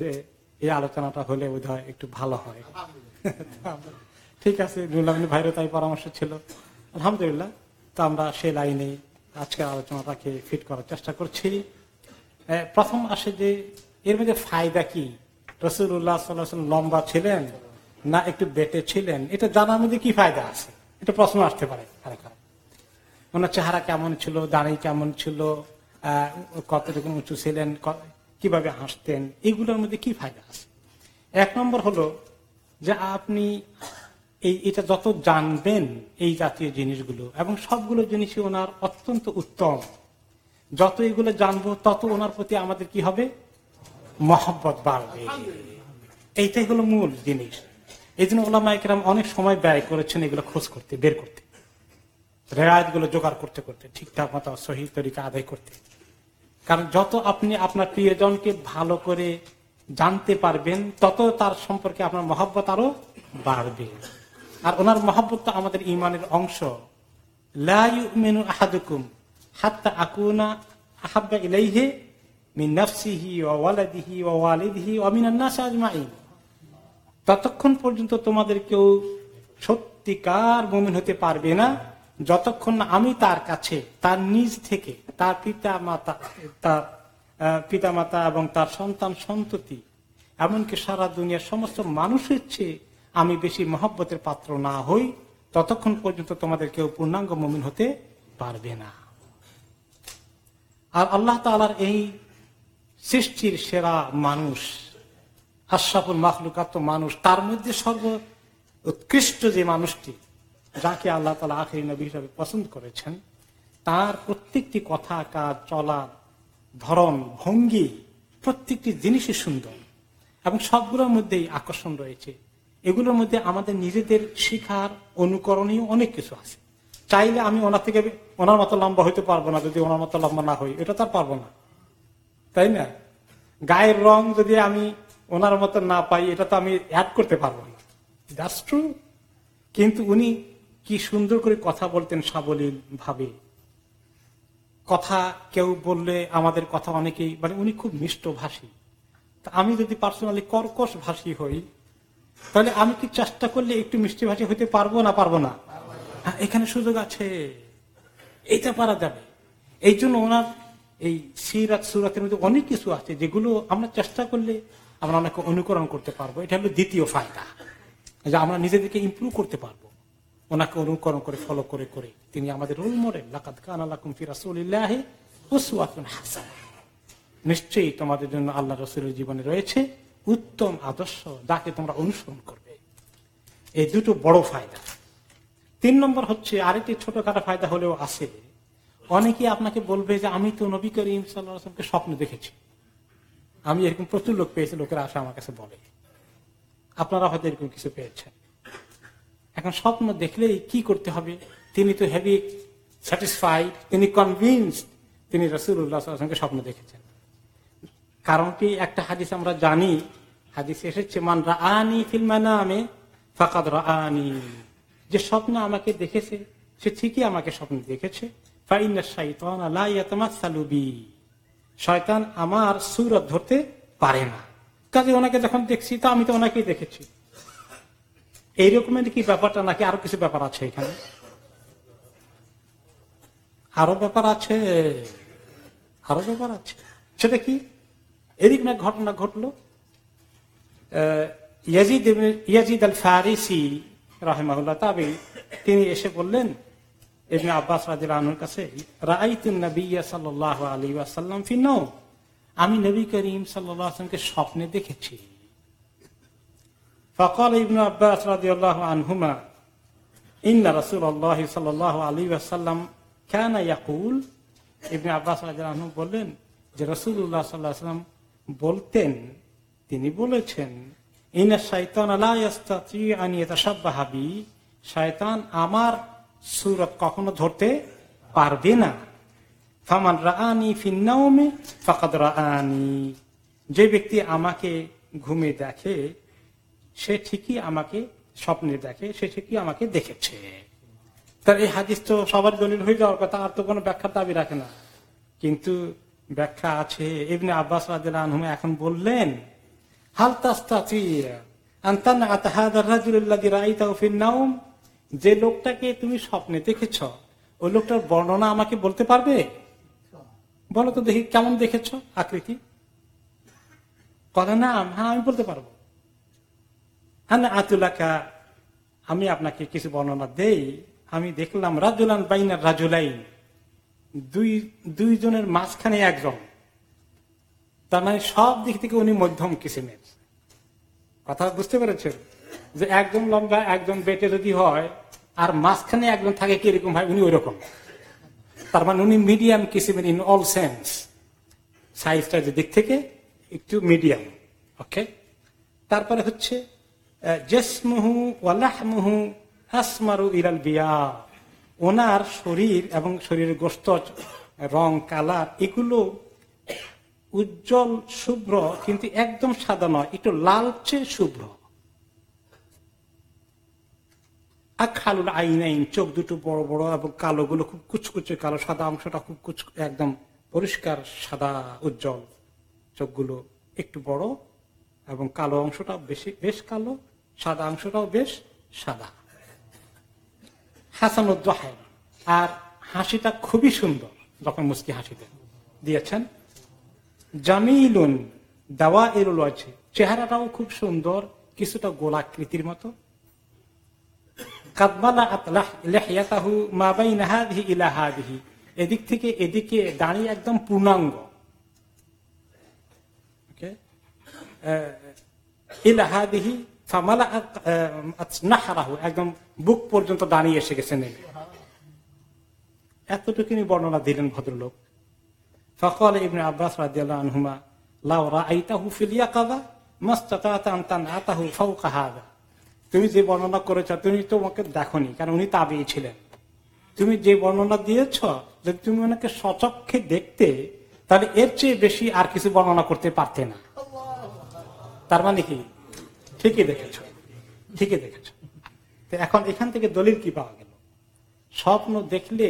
যে এই আলোচনাটা হলে বোধ একটু ভালো হয় ঠিক আছে নুরুল্লাহ ভাইরও তাই পরামর্শ ছিল আলহামদুলিল্লাহ তো আমরা সেই লাইনে আজকের আলোচনাটাকে ফিট করার চেষ্টা করছি প্রথম আসে যে এর মধ্যে ফায়দা কি রসুল্লাহ সাল্লাম লম্বা ছিলেন না একটু বেটে ছিলেন এটা জানার মধ্যে কি ফায়দা আছে এটা প্রশ্ন আসতে পারে ওনার চেহারা কেমন ছিল দাঁড়িয়ে কেমন ছিল কতটুকু উঁচু ছিলেন কিভাবে হাসতেন এগুলোর মধ্যে কি ফায়দা আছে এক নম্বর হলো যে আপনি এই এটা যত জানবেন এই জাতীয় জিনিসগুলো এবং সবগুলো জিনিসই ওনার অত্যন্ত উত্তম যত এগুলো জানবো তত ওনার প্রতি আমাদের কি হবে মহব্বত বাড়বে এইটাই হলো মূল জিনিস এই জন্য ওলামাইকেরাম অনেক সময় ব্যয় করেছেন এগুলো খোঁজ করতে বের করতে রেয়াজ গুলো জোগাড় করতে করতে ঠিকঠাক মতো সহি তরিকা আদায় করতে কারণ যত আপনি আপনার প্রিয়জনকে ভালো করে জানতে পারবেন তত তার সম্পর্কে আপনার মহব্বত আরো বাড়বে আর ওনার মহব্বত তো আমাদের ইমানের অংশ লাউমেনু আহাদুকুম হাত্তা আকুনা আহাব্বা ইলাইহে ততক্ষণ পর্যন্ত তোমাদের কেউ সত্যিকার মমিন হতে পারবে না যতক্ষণ আমি তার কাছে তার নিজ থেকে তার পিতা মাতা তার পিতা মাতা এবং তার সন্তান সন্ততি এমনকি সারা দুনিয়ার সমস্ত মানুষের চেয়ে আমি বেশি মহব্বতের পাত্র না হই ততক্ষণ পর্যন্ত তোমাদের কেউ পূর্ণাঙ্গ মমিন হতে পারবে না আর আল্লাহ তালার এই সৃষ্টির সেরা মানুষ আশাফুল মাহলুকাত মানুষ তার মধ্যে সর্ব উৎকৃষ্ট যে মানুষটি যাকে আল্লাহ তালা আখির নবী হিসাবে পছন্দ করেছেন তার প্রত্যেকটি কথা কাজ চলা ধরন ভঙ্গি প্রত্যেকটি জিনিসই সুন্দর এবং সবগুলোর মধ্যেই আকর্ষণ রয়েছে এগুলোর মধ্যে আমাদের নিজেদের শিখার অনুকরণীয় অনেক কিছু আছে চাইলে আমি ওনার থেকে ওনার মতো লম্বা হইতে পারবো না যদি ওনার মতো লম্বা না হই এটা তো পারবো না তাই না গায়ের রং যদি আমি ওনার মতো না পাই এটা তো আমি অ্যাড করতে পারবো না ট্রু কিন্তু উনি কি সুন্দর করে কথা বলতেন সাবলীল ভাবে কথা কেউ বললে আমাদের কথা অনেকেই মানে উনি খুব মিষ্টভাষী তা আমি যদি পার্সোনালি কর্কশ ভাষী হই তাহলে আমি কি চেষ্টা করলে একটু মিষ্টিভাষী হইতে পারবো না পারবো না হ্যাঁ, এখানে সুযোগ আছে এইটা পারা যাবে এই জন্য ওনার এই সিরাত সুরাতের মধ্যে অনেক কিছু আছে যেগুলো আমরা চেষ্টা করলে আমরা অনেকে অনুকরণ করতে পারবো এটা হলো দ্বিতীয় ফায়দা যে আমরা নিজেদেরকে ইম্প্রুভ করতে পারবো ওনাকে অনুকরণ করে ফলো করে করে তিনি আমাদের রোল মডেল লাকাত নিশ্চয়ই তোমাদের জন্য আল্লাহ রসুলের জীবনে রয়েছে উত্তম আদর্শ যাকে তোমরা অনুসরণ করবে এই দুটো বড় ফায়দা তিন নম্বর হচ্ছে আরেকটি ছোটখাটো ফায়দা হলেও আছে অনেকে আপনাকে বলবে যে আমি তো নবী করিম সাল্লাহামকে স্বপ্ন দেখেছি আমি এরকম প্রচুর লোক পেয়েছি লোকেরা আসে আমার কাছে বলে আপনারা হয়তো এরকম কিছু পেয়েছেন এখন স্বপ্ন দেখলেই কি করতে হবে তিনি তো হেভি স্যাটিসফাইড তিনি কনভিনসড তিনি রসুল্লাহকে স্বপ্ন দেখেছেন কারণটি একটা হাদিস আমরা জানি হাদিস এসেছে মান রা আনি ফিল্মে ফাকাদ আনি যে স্বপ্ন আমাকে দেখেছে সে ঠিকই আমাকে স্বপ্ন দেখেছে শয়তান আমার সুরত ধরতে পারে না কাজে ওনাকে যখন দেখছি তা আমি তো ওনাকেই দেখেছি এই রকমের কি ব্যাপারটা নাকি আরো কিছু ব্যাপার আছে এখানে আরো ব্যাপার আছে আরো ব্যাপার আছে সেটা কি এরকম এক ঘটনা ঘটল তাবি তিনি এসে বললেন আব্বাস কাছে আমি নবী করিম সাল্লামকে স্বপ্নে দেখেছি فقال ابن عباس رضي الله عنهما إن رسول الله صلى الله عليه وسلم كان يقول ابن عباس رضي الله عنه বললেন যে রাসূলুল্লাহ সাল্লাল্লাহু আলাইহি বলতেন তিনি বলেছেন ইন্না শাইতান লা ইস্তাতি আন ইয়াতাশাব্বাহা বি শয়তান আমার সুরত কখনো ধরতে পারবে না ফামান রাআনি ফিন্নাউমি ফাকাদ রাআনি যে ব্যক্তি আমাকে ঘুমে দেখে সে ঠিকই আমাকে স্বপ্নে দেখে সে ঠিকই আমাকে দেখেছে তার এই হাদিস তো সবার দলিল হয়ে যাওয়ার কথা আর তো কোনো ব্যাখ্যার দাবি রাখে না কিন্তু ব্যাখ্যা আছে এমনি আব্বাস রাজুম এখন বললেন যে লোকটাকে তুমি স্বপ্নে দেখেছ ওই লোকটার বর্ণনা আমাকে বলতে পারবে বলো তো দেখি কেমন দেখেছ আকৃতি কথা না হ্যাঁ আমি বলতে পারবো হ্যাঁ আতুলাকা আমি আপনাকে কিছু বর্ণনা দেই আমি দেখলাম রাজুলান বাইনার রাজুলাইন দুই দুইজনের মাঝখানে একজন তার মানে সব দিক থেকে উনি মধ্যম কিসিমের কথা বুঝতে পেরেছেন যে একজন লম্বা একজন বেটে যদি হয় আর মাঝখানে একজন থাকে কিরকম হয় উনি রকম তার মানে উনি মিডিয়াম কিসিমের ইন অল সেন্স সাইজটা দিক থেকে একটু মিডিয়াম ওকে তারপরে হচ্ছে ইরাল বিয়া ওনার শরীর এবং শরীরের গোস্ত রং কালার এগুলো উজ্জ্বল শুভ্র কিন্তু একদম সাদা নয় একটু লালচে শুভ্র আইন আইনাইন চোখ দুটো বড় বড় এবং কালো গুলো খুব কুচকুচে কালো সাদা অংশটা খুব কুচ একদম পরিষ্কার সাদা উজ্জ্বল চোখগুলো একটু বড় এবং কালো অংশটাও বেশি বেশ কালো সাদা অংশটাও বেশ সাদা হাসান উদ্দোহায় আর হাসিটা খুবই সুন্দর যখন মুস্কি হাসিতে দিয়েছেন জামিলুন দাওয়া এরুল আছে চেহারাটাও খুব সুন্দর কিছুটা গোলাকৃতির মতো কাদমালা আতলাহ লেহিয়াতাহু এদিক থেকে এদিকে দাঁড়িয়ে একদম পূর্ণাঙ্গ ইলাহাদিহি হাদিহি একদম বুক পর্যন্ত দাঁড়িয়ে এসে গেছেন এতটুকু বর্ণনা দিলেন ভদ্রলোক তুমি যে বর্ণনা করেছ তুমি তোমাকে দেখনি কারণ উনি তাবেই ছিলেন তুমি যে বর্ণনা দিয়েছ যদি তুমি ওনাকে সচক্ষে দেখতে তাহলে এর চেয়ে বেশি আর কিছু বর্ণনা করতে পারতে না তার মানে কি ঠিকই দেখেছ ঠিকই দেখেছ তো এখন এখান থেকে দলিল কি পাওয়া গেল স্বপ্ন দেখলে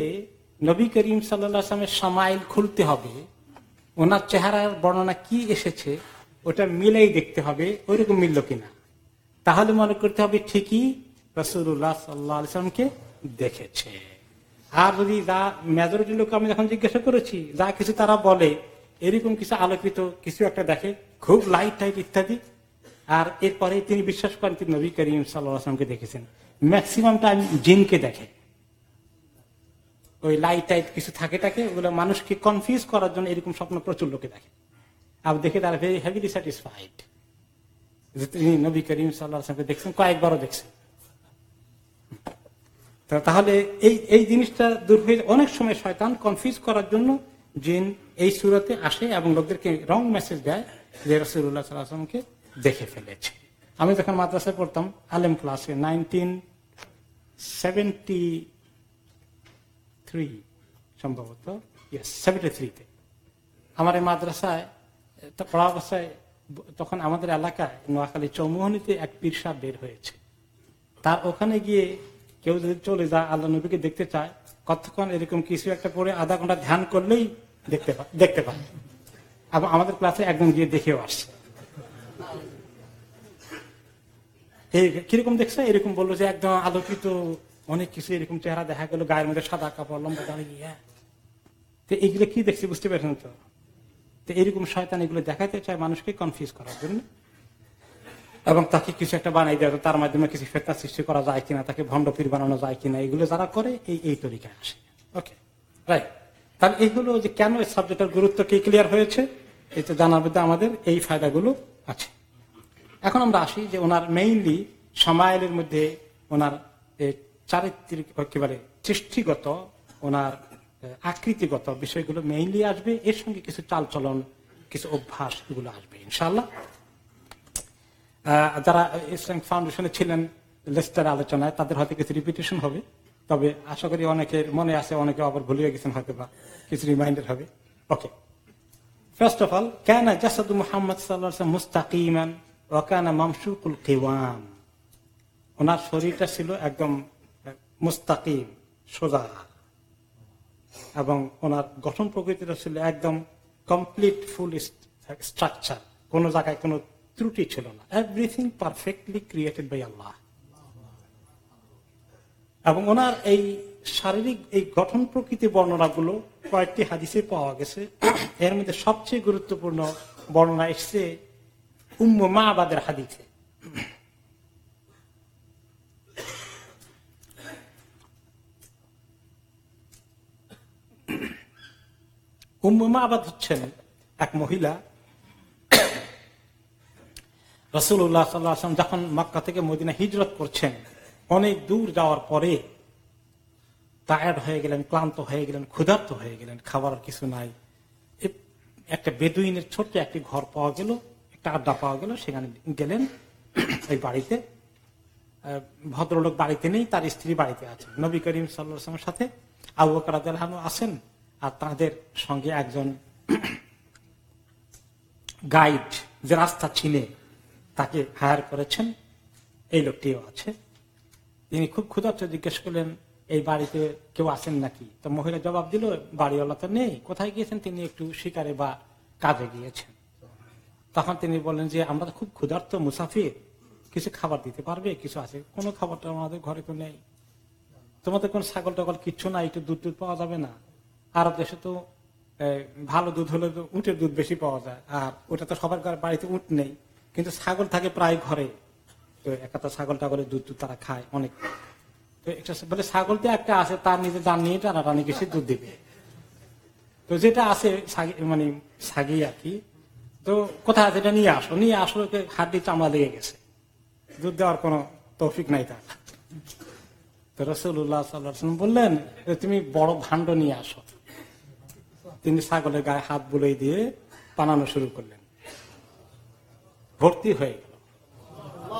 নবী করিম সাল্লামের সামাইল খুলতে হবে ওনার চেহারার বর্ণনা কি এসেছে ওটা মিলেই দেখতে হবে ওইরকম মিলল কিনা তাহলে মনে করতে হবে ঠিকই রসুল্লাহ সাল্লাহ সালামকে দেখেছে আর যদি যা মেজরিটি লোক আমি যখন জিজ্ঞাসা করেছি যা কিছু তারা বলে এরকম কিছু আলোকিত কিছু একটা দেখে খুব লাইট টাইট ইত্যাদি আর এরপরে তিনি বিশ্বাস করেন তিনি নবী করিম সাল্লামকে দেখেছেন ম্যাক্সিমাম টাইম জিনকে দেখে ওই লাইট টাইট কিছু থাকে থাকে ওগুলো মানুষকে কনফিউজ করার জন্য এরকম স্বপ্ন প্রচুর লোকে দেখে আর দেখে তারা ভেরি হ্যাভিলি স্যাটিসফাইড যে তিনি নবী করিম সাল্লাহামকে দেখছেন কয়েকবারও দেখছেন তাহলে এই এই জিনিসটা দূর হয়ে অনেক সময় শয়তান কনফিউজ করার জন্য জিন এই সুরতে আসে এবং লোকদেরকে রং মেসেজ দেয় যে রসুল্লাহ সাল্লাহামকে দেখে ফেলেছে আমি যখন মাদ্রাসায় পড়তাম আলেম ক্লাসে নাইনটিন সেভেন্টি থ্রি সম্ভবত সেভেন্টি থ্রিতে আমার এই মাদ্রাসায় পড়া অবস্থায় তখন আমাদের এলাকায় নোয়াখালী চৌমোহনীতে এক পীরসা বের হয়েছে তার ওখানে গিয়ে কেউ যদি চলে যায় আল্লাহ নবীকে দেখতে চায় কতক্ষণ এরকম কিছু একটা পরে আধা ঘন্টা ধ্যান করলেই দেখতে পা দেখতে পান এবং আমাদের ক্লাসে একদম গিয়ে দেখেও আসছে এই কিরকম দেখছে এরকম বললো যে একদম আলোকিত অনেক কিছু এরকম চেহারা দেখা গেল গায়ের মধ্যে সাদা কাপড় লম্বা দাঁড়িয়ে তো এইগুলো কি দেখছি বুঝতে পারছেন তো তো এরকম শয়তান এগুলো দেখাতে চায় মানুষকে কনফিউজ করার জন্য এবং তাকে কিছু একটা বানাই দেওয়া তার মাধ্যমে কিছু ফেতনা সৃষ্টি করা যায় কিনা তাকে ভণ্ডপীর বানানো যায় কিনা এগুলো যারা করে এই এই তরিকা আসে ওকে রাইট তাহলে এইগুলো যে কেন এই সাবজেক্টের গুরুত্ব কি ক্লিয়ার হয়েছে এটা জানার মধ্যে আমাদের এই ফায়দাগুলো আছে এখন আমরা আসি যে ওনার মেইনলি সমায়ের মধ্যে ওনার চারিত্রিক একেবারে সৃষ্টিগত ওনার আকৃতিগত বিষয়গুলো মেইনলি আসবে এর সঙ্গে কিছু চালচলন কিছু অভ্যাস এগুলো আসবে ইনশাল্লাহ যারা ইসলাম ফাউন্ডেশনে ছিলেন লেস্টার আলোচনায় তাদের হয়তো কিছু রিপিটেশন হবে তবে আশা করি অনেকের মনে আছে অনেকে আবার ভুলিয়ে গেছেন হয়তো বা কিছু রিমাইন্ডার হবে ওকে ফার্স্ট অফ অল কেন জাসাদু মোহাম্মদ সাল্লাহ মুস্তাকিমান কেন মামসুকুল কিওয়াম ওনার শরীরটা ছিল একদম মুস্তাকিম সোজা এবং ওনার গঠন প্রকৃতিটা ছিল একদম কমপ্লিট ফুল স্ট্রাকচার কোনো জায়গায় কোনো ত্রুটি ছিল না everything perfectly created by Allah এবং ওনার এই শারীরিক এই গঠন প্রকৃতি বর্ণনাগুলো কয়েকটি হাদিসে পাওয়া গেছে এর মধ্যে সবচেয়ে গুরুত্বপূর্ণ বর্ণনা এসছে উম্ম মা আবাদের হাদিসে উম্মা আবাদ হচ্ছেন এক মহিলা রসুল্লাহ সাল্লাহ যখন মক্কা থেকে মদিনা হিজরত করছেন অনেক দূর যাওয়ার পরে টায়ার্ড হয়ে গেলেন ক্লান্ত হয়ে গেলেন ক্ষুধার্ত হয়ে গেলেন খাবার কিছু নাই একটা বেদুইনের ছোট্ট একটি ঘর পাওয়া গেল একটা আড্ডা পাওয়া গেল সেখানে গেলেন ওই বাড়িতে ভদ্রলোক বাড়িতে নেই তার স্ত্রী বাড়িতে আছেন নবী করিম সাল্লামের সাথে আবু কারাদু আছেন আর তাদের সঙ্গে একজন গাইড যে রাস্তা চিনে তাকে হায়ার করেছেন এই লোকটিও আছে তিনি খুব ক্ষুধার্ত জিজ্ঞেস করলেন এই বাড়িতে কেউ আছেন নাকি তো মহিলা জবাব দিল বাড়িওয়ালা তো নেই কোথায় গিয়েছেন তিনি একটু শিকারে বা কাজে গিয়েছেন তখন তিনি বললেন যে আমরা খুব ক্ষুধার্ত মুসাফির কিছু খাবার দিতে পারবে কিছু আছে কোনো খাবারটা আমাদের ঘরে তো নেই তোমাদের কোন ছাগল টাগল কিচ্ছু না একটু দুধ দুধ পাওয়া যাবে না আরব দেশে তো ভালো দুধ হলে তো উটের দুধ বেশি পাওয়া যায় আর ওটা তো সবার বাড়িতে উট নেই কিন্তু ছাগল থাকে প্রায় ঘরে তো একটা তো ছাগল টাগলের দুধ দুধ তারা খায় অনেক তো একটা বলে ছাগল তো একটা আছে তার নিজে দান নিয়ে টানা টানাটানি সে দুধ দিবে তো যেটা আছে মানে সাগি আর কি তো কোথায় যেটা নিয়ে আসো নিয়ে আসলো হাড্ডি চামড়া লেগে গেছে দুধ দেওয়ার কোনো তৌফিক নাই তার তো রসুল্লাহ সাল্লাম বললেন তুমি বড় ভাণ্ড নিয়ে আসো তিনি ছাগলের গায়ে হাত বুলে দিয়ে পানানো শুরু করলেন ভর্তি হয়ে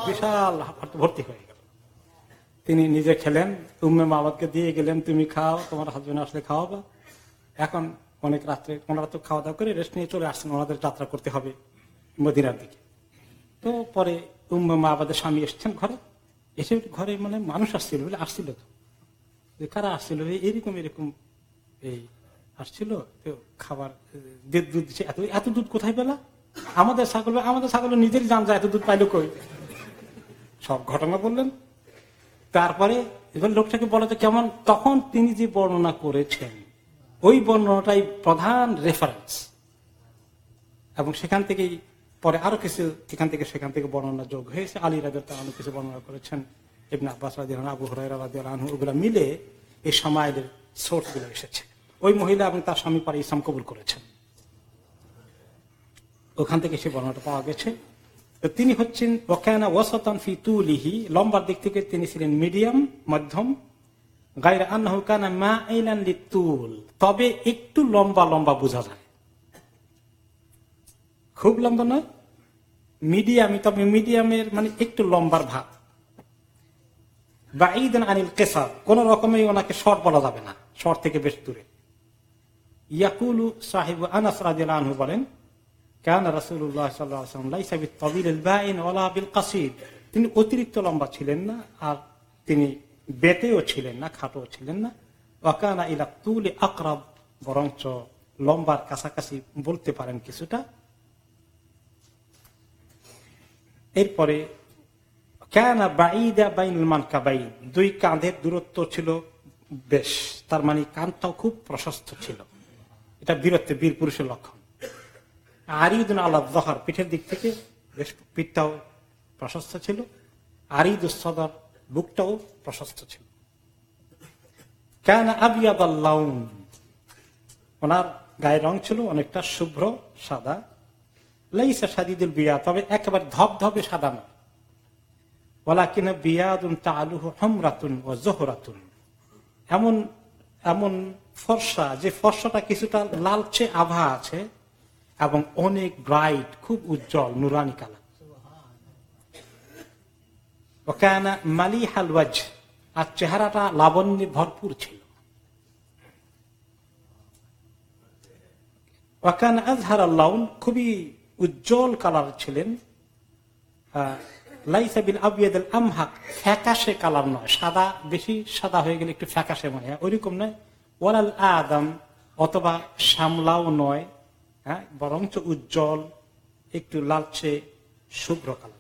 বিশাল ভর্তি হয়ে গেল তিনি নিজে খেলেন উম্মে মাবাদকে দিয়ে গেলেন তুমি খাও তোমার হাজবেন্ড আসলে খাওয়াবা এখন অনেক রাত্রে ওনারা তো খাওয়া দাওয়া করে রেস্ট নিয়ে চলে আসছেন ওনাদের যাত্রা করতে হবে মদিনার দিকে তো পরে উম্মে মাবাদের স্বামী এসছেন ঘরে এসে ঘরে মানে মানুষ আসছিল বলে আসছিল তো যে কারা আসছিল এরকম এরকম এই আসছিল তো খাবার দুধ দিচ্ছে এত এত দুধ কোথায় পেলা আমাদের ছাগল আমাদের ছাগল নিজের জান যায় এত দুধ পাইলো কই সব ঘটনা বললেন তারপরে এবার লোকটাকে বলা যে কেমন তখন তিনি যে বর্ণনা করেছেন ওই বর্ণনাটাই প্রধান রেফারেন্স এবং সেখান থেকেই পরে আরো কিছু সেখান থেকে সেখান থেকে বর্ণনা যোগ হয়েছে আলী রাজের অনেক কিছু বর্ণনা করেছেন এমনি আব্বাস আবু হরাইরাহ ওগুলো মিলে এই সোর্স সোর্সগুলো এসেছে ওই মহিলা এবং তার স্বামী পরে ইসলাম কবুল করেছেন ওখান থেকে সে বর্ণনাটা পাওয়া গেছে তিনি হচ্ছেন ওয়াকানা ওয়াসাতান ফি তুলিহি লম্বার দিক থেকে তিনি ছিলেন মিডিয়াম মধ্যম গায়ের আন্নাহু কানা মা লিতুল তবে একটু লম্বা লম্বা বোঝা যায় খুব লম্বা নয় মিডিয়ামই তবে মিডিয়ামের মানে একটু লম্বার ভাব বা ঈদান আনিল কেসার কোন রকমই ওনাকে শর্ট বলা যাবে না শর্ট থেকে বেশ দূরে ইয়াকুলু সাহেব আনাস রাজিয়াল আনহু বলেন তিনি অতিরিক্ত লম্বা ছিলেন না আর তিনি বেতেও ছিলেন না খাটো ছিলেন না ওয়াকানা ইলা তুলে আকরাব বরঞ্চ লম্বার কাছাকাছি বলতে পারেন কিছুটা এরপরে কেনা বাইদা বাইনুল মানকা বাই দুই কাঁধের দূরত্ব ছিল বেশ তার মানে কানটাও খুব প্রশস্ত ছিল এটা বীরত্বে বীর পুরুষের লক্ষণ আরিউদ্দিন আল্লাহ জহর পিঠের দিক থেকে বেশ পিঠটাও প্রশস্ত ছিল আরিদ সদর বুকটাও প্রশস্ত ছিল কেন আবিয়াদ লাউন ওনার গায়ের রং ছিল অনেকটা শুভ্র সাদা লাইসা সাদিদুল বিয়া তবে একেবারে ধপ ধপে সাদা না বলা কিনা বিয়াদুন তা আলুহ হমরাতুন ও জহরাতুন এমন এমন ফর্সা যে ফর্সাটা কিছুটা লালচে আভা আছে এবং অনেক ব্রাইট খুব উজ্জ্বল নুরানি কালার মালি হালওয়াজ আর চেহারাটা লাবণ্যে ভরপুর ছিল আজহার আল্লাউন খুবই উজ্জ্বল কালার ছিলেন লাইসাবিল আবিয়াদ আমহাক ফ্যাকাশে কালার নয় সাদা বেশি সাদা হয়ে গেলে একটু ফ্যাকাশে মনে হয় ওইরকম নয় ওয়ালাল আদম অথবা সামলাও নয় হ্যাঁ বরঞ্চ উজ্জ্বল একটু লালচে শুভ্র কালার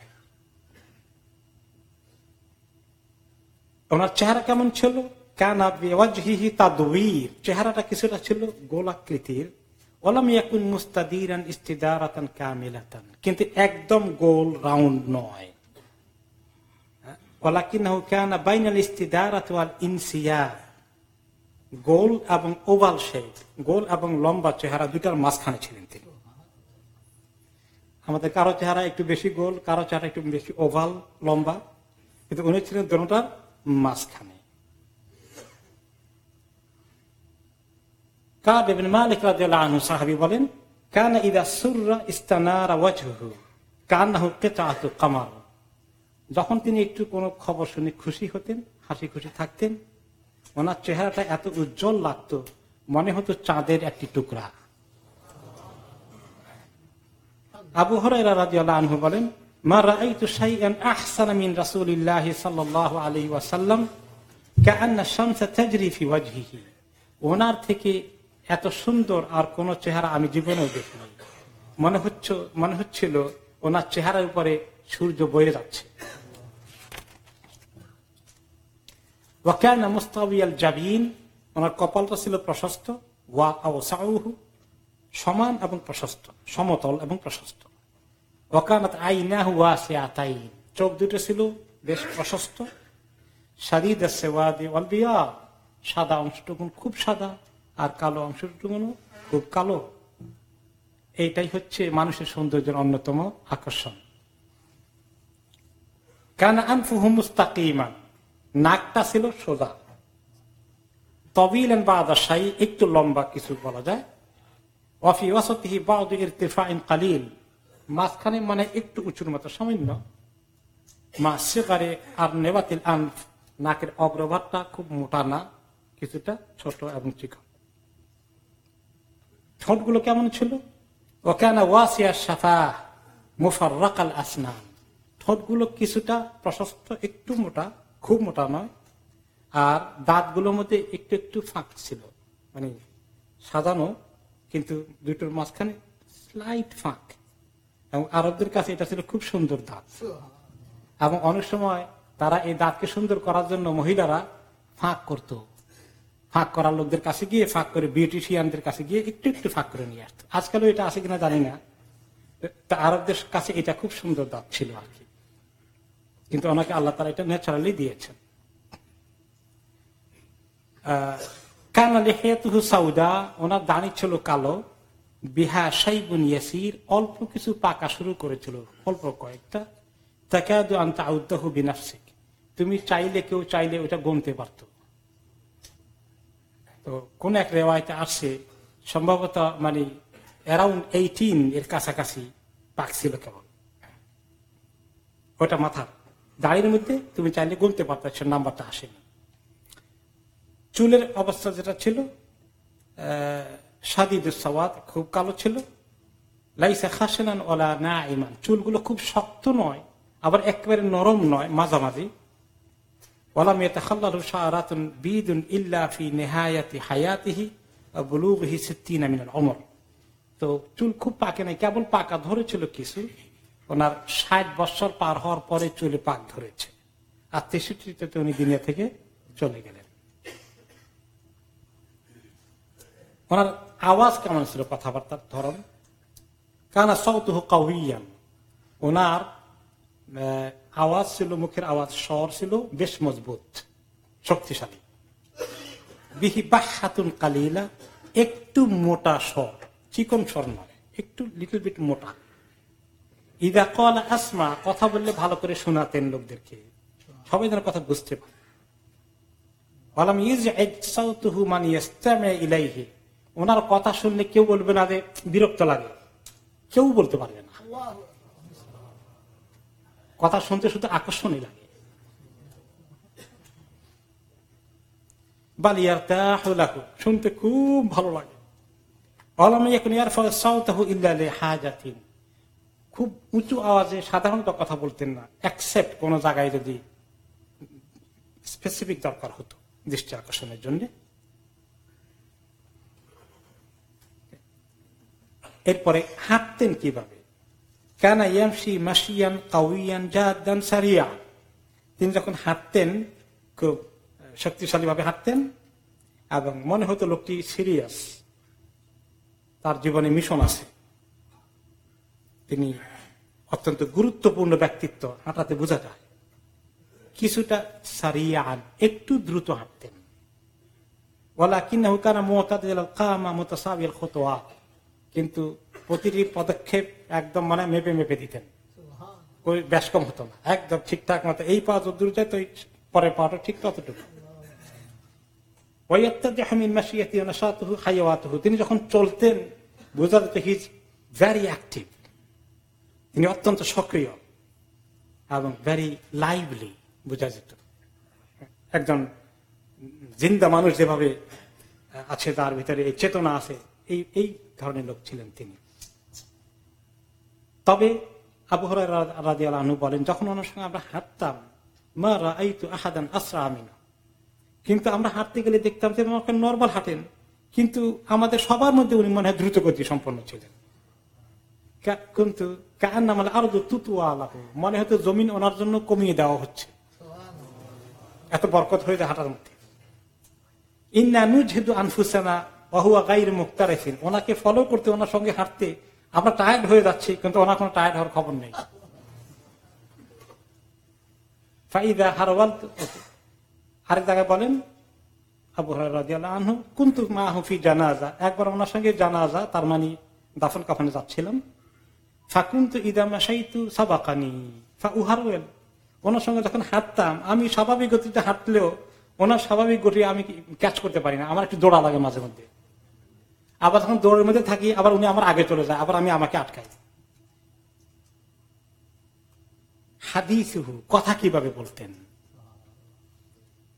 ওনার চেহারা কেমন ছিল কানাবিহি তাদবীর চেহারাটা কিছুটা ছিল গোলাকৃতির ওলাম ইয়াকুন মুস্তাদিরান ইস্তিদারাতান কামিলাতান কিন্তু একদম গোল রাউন্ড নয় হ্যাঁ? ওয়ালাকিনহু কানা বাইনাল ইস্তিদারাত ওয়াল ইনসিয়াত গোল এবং ওভাল শেপ গোল এবং লম্বা চেহারা দুটার মাঝখানে ছিলেন তিনি আমাদের কারো চেহারা একটু বেশি গোল কারো চেহারা একটু বেশি ওভাল লম্বা কিন্তু উনি ছিলেন দোনোটার মাঝখানে যখন তিনি একটু কোন খবর শুনে খুশি হতেন হাসি খুশি থাকতেন ওনার চেহারাটা এত উজ্জ্বল লাগত মনে হতো চাঁদের একটি টুকরা আবু হরাইরা আনহু বলেন ওনার থেকে এত সুন্দর আর কোন চেহারা আমি জীবনেও দেখিনি মনে হচ্ছে মনে হচ্ছিল ওনার চেহারার উপরে সূর্য বয়ে যাচ্ছে ওয়াকান মুস্তাবিয়াল জাবিন ওনার কপালটা ছিল প্রশস্ত ওয়া আউসাউহু সমান এবং প্রশস্ত সমতল এবং প্রশস্ত ওয়াকানাত আইনাহু ওয়া সিয়াতাইন চোখ দুটো ছিল বেশ প্রশস্ত শারিদ সেওয়াদি ওয়ালবিয়া সাদা অংশটুকুন খুব সাদা আর কালো অংশটুকু খুব কালো এইটাই হচ্ছে মানুষের সৌন্দর্যের অন্যতম আকর্ষণ কানা আনফুহু ইমান নাকটা ছিল সোজা তবিল বা একটু লম্বা কিছু বলা যায় মাঝখানে মানে একটু উঁচুর মতো সামান্য মাসেকারে আর নেবাতিল নাকের অগ্রভাগটা খুব মোটা না কিছুটা ছোট এবং চিকন ঠোঁটগুলো কেমন ছিল ও কেন ওয়াসিয়া সাফা মুফার রাকাল আসনা ঠোঁটগুলো কিছুটা প্রশস্ত একটু মোটা খুব মোটা নয় আর দাঁতগুলোর মধ্যে একটু একটু ফাঁক ছিল মানে সাজানো কিন্তু দুটোর মাঝখানে স্লাইট ফাঁক এবং আরবদের কাছে এটা ছিল খুব সুন্দর দাঁত এবং অনেক সময় তারা এই দাঁতকে সুন্দর করার জন্য মহিলারা ফাঁক করত ফাঁক করার লোকদের কাছে গিয়ে ফাঁক করে বিউটিশিয়ানদের কাছে গিয়ে একটু একটু ফাঁক করে নিয়ে আসতো আজকালও এটা আছে কিনা জানি না আরবদের কাছে এটা খুব সুন্দর দাঁত ছিল আর কি কিন্তু ওনাকে আল্লাহ তালা এটা ন্যাচারালি দিয়েছেন ওনার দাঁড়ি ছিল কালো বিহা সাইবুন ইয়াসির অল্প কিছু পাকা শুরু করেছিল অল্প কয়েকটা তাকে তুমি চাইলে কেউ চাইলে ওটা গমতে পারত তো কোন এক রেওয়ায়তে আসছে সম্ভবত মানে অ্যারাউন্ড এইটিন এর কাছাকাছি পাকছিল কেবল ওটা মাথার দাড়ির মধ্যে তুমি চাইলে গুনতে পারতো সে নাম্বারটা আসেনি চুলের অবস্থা যেটা ছিল সাদিদুর সাওয়াত খুব কালো ছিল লাইসা খাসেনান ওলা না ইমান চুলগুলো খুব শক্ত নয় আবার একেবারে নরম নয় মাঝামাঝি ওলা মেয়েতে খাল্লাহু রাতুন বিদুন ইল্লাফি নেহায়াতি হায়াতিহি বুলুগহি সিদ্দিন আমিনাল অমর তো চুল খুব পাকে নাই কেবল পাকা ধরেছিল কিছু ওনার ষাট বছর পার হওয়ার পরে চুলে পাক ধরেছে আর তেষট্টিতে উনি দুনিয়া থেকে চলে গেলেন ওনার আওয়াজ কেমন ছিল কথাবার্তার ধরন কানা সৌতুহ কাউইয়ান ওনার আওয়াজ ছিল মুখের আওয়াজ স্বর ছিল বেশ মজবুত শক্তিশালী বিহি বাহাতুন কালিলা একটু মোটা স্বর চিকন স্বর নয় একটু লিটল বিট মোটা ইদা কল আসমা কথা বললে ভালো করে শোনাতেন লোকদেরকে সবাই যেন কথা বুঝতে পারে ওনার কথা শুনলে কেউ বলবে না যে বিরক্ত লাগে কেউ বলতে পারবে না কথা শুনতে শুধু আকর্ষণই লাগে বালিয়ার তাহু শুনতে খুব ভালো লাগে অলম ফলে সাউতাহু ইল্লা হাজাতিন খুব উঁচু আওয়াজে সাধারণত কথা বলতেন না অ্যাকসেপ্ট কোন জায়গায় যদি স্পেসিফিক দরকার হতো দৃষ্টি আকর্ষণের জন্য এরপরে হাঁটতেন কিভাবে কানা ইয়ামসি মাসিয়ান কাউইয়ান জাহাদ্দান সারিয়া তিনি যখন হাঁটতেন খুব শক্তিশালী ভাবে হাঁটতেন এবং মনে হতো লোকটি সিরিয়াস তার জীবনে মিশন আছে তিনি অত্যন্ত গুরুত্বপূর্ণ ব্যক্তিত্ব হাঁটাতে বোঝা যায় কিছুটা সারিয়ে আন একটু দ্রুত হাঁটতেন কিন্তু প্রতিটি পদক্ষেপ একদম মানে মেপে মেপে দিতেন ব্যাস কম হতো না একদম ঠিকঠাক মতো এই পা যদ্দূর যায় তো পরের পাটা ঠিক ততটুকু তিনি যখন চলতেন বোঝা যেত হিজ ভ্যারি অ্যাক্টিভ তিনি অত্যন্ত সক্রিয় এবং ভেরি লাইভলি বোঝা যেত একজন জিন্দা মানুষ যেভাবে আছে তার ভিতরে এই চেতনা আছে এই এই ধরনের লোক ছিলেন তিনি তবে আবহর বলেন যখন ওনার সঙ্গে আমরা হাঁটতাম মারা এই তো আহাদান আসরা আমিনা কিন্তু আমরা হাঁটতে গেলে দেখতাম যে নর্মাল হাঁটেন কিন্তু আমাদের সবার মধ্যে উনি মনে হয় দ্রুত গতি সম্পন্ন ছিলেন কিন্তু নামালে আরো তুতুয়া লাগে মনে হয়তো জমিন ওনার জন্য কমিয়ে দেওয়া হচ্ছে এত বরকত হয়ে যায় হাঁটার মধ্যে ইন্নানু যেহেতু আনফুসানা বাহুয়া গাইর মুক্তার ওনাকে ফলো করতে ওনার সঙ্গে হাঁটতে আমরা টায়ার্ড হয়ে যাচ্ছি কিন্তু ওনার কোনো টায়ার্ড হওয়ার খবর নেই ফাইদা হারওয়াল আরেক জায়গায় বলেন আবু আনহু কুন্তু মাহুফি জানাজা একবার ওনার সঙ্গে জানাজা তার মানে দাফন কাফানে যাচ্ছিলাম ফাকুন্তু ইদামা সাইতু সাবাকানি উহারওয়েল ওনার সঙ্গে যখন হাঁটতাম আমি স্বাভাবিক গতিতে হাঁটলেও ওনার স্বাভাবিক গতি আমি ক্যাচ করতে পারি না আমার একটু দৌড়া লাগে মাঝে মধ্যে আবার যখন দৌড়ের মধ্যে থাকি আবার উনি আমার আগে চলে যায় আবার আমি আমাকে আটকাই হাদিসহু কথা কিভাবে বলতেন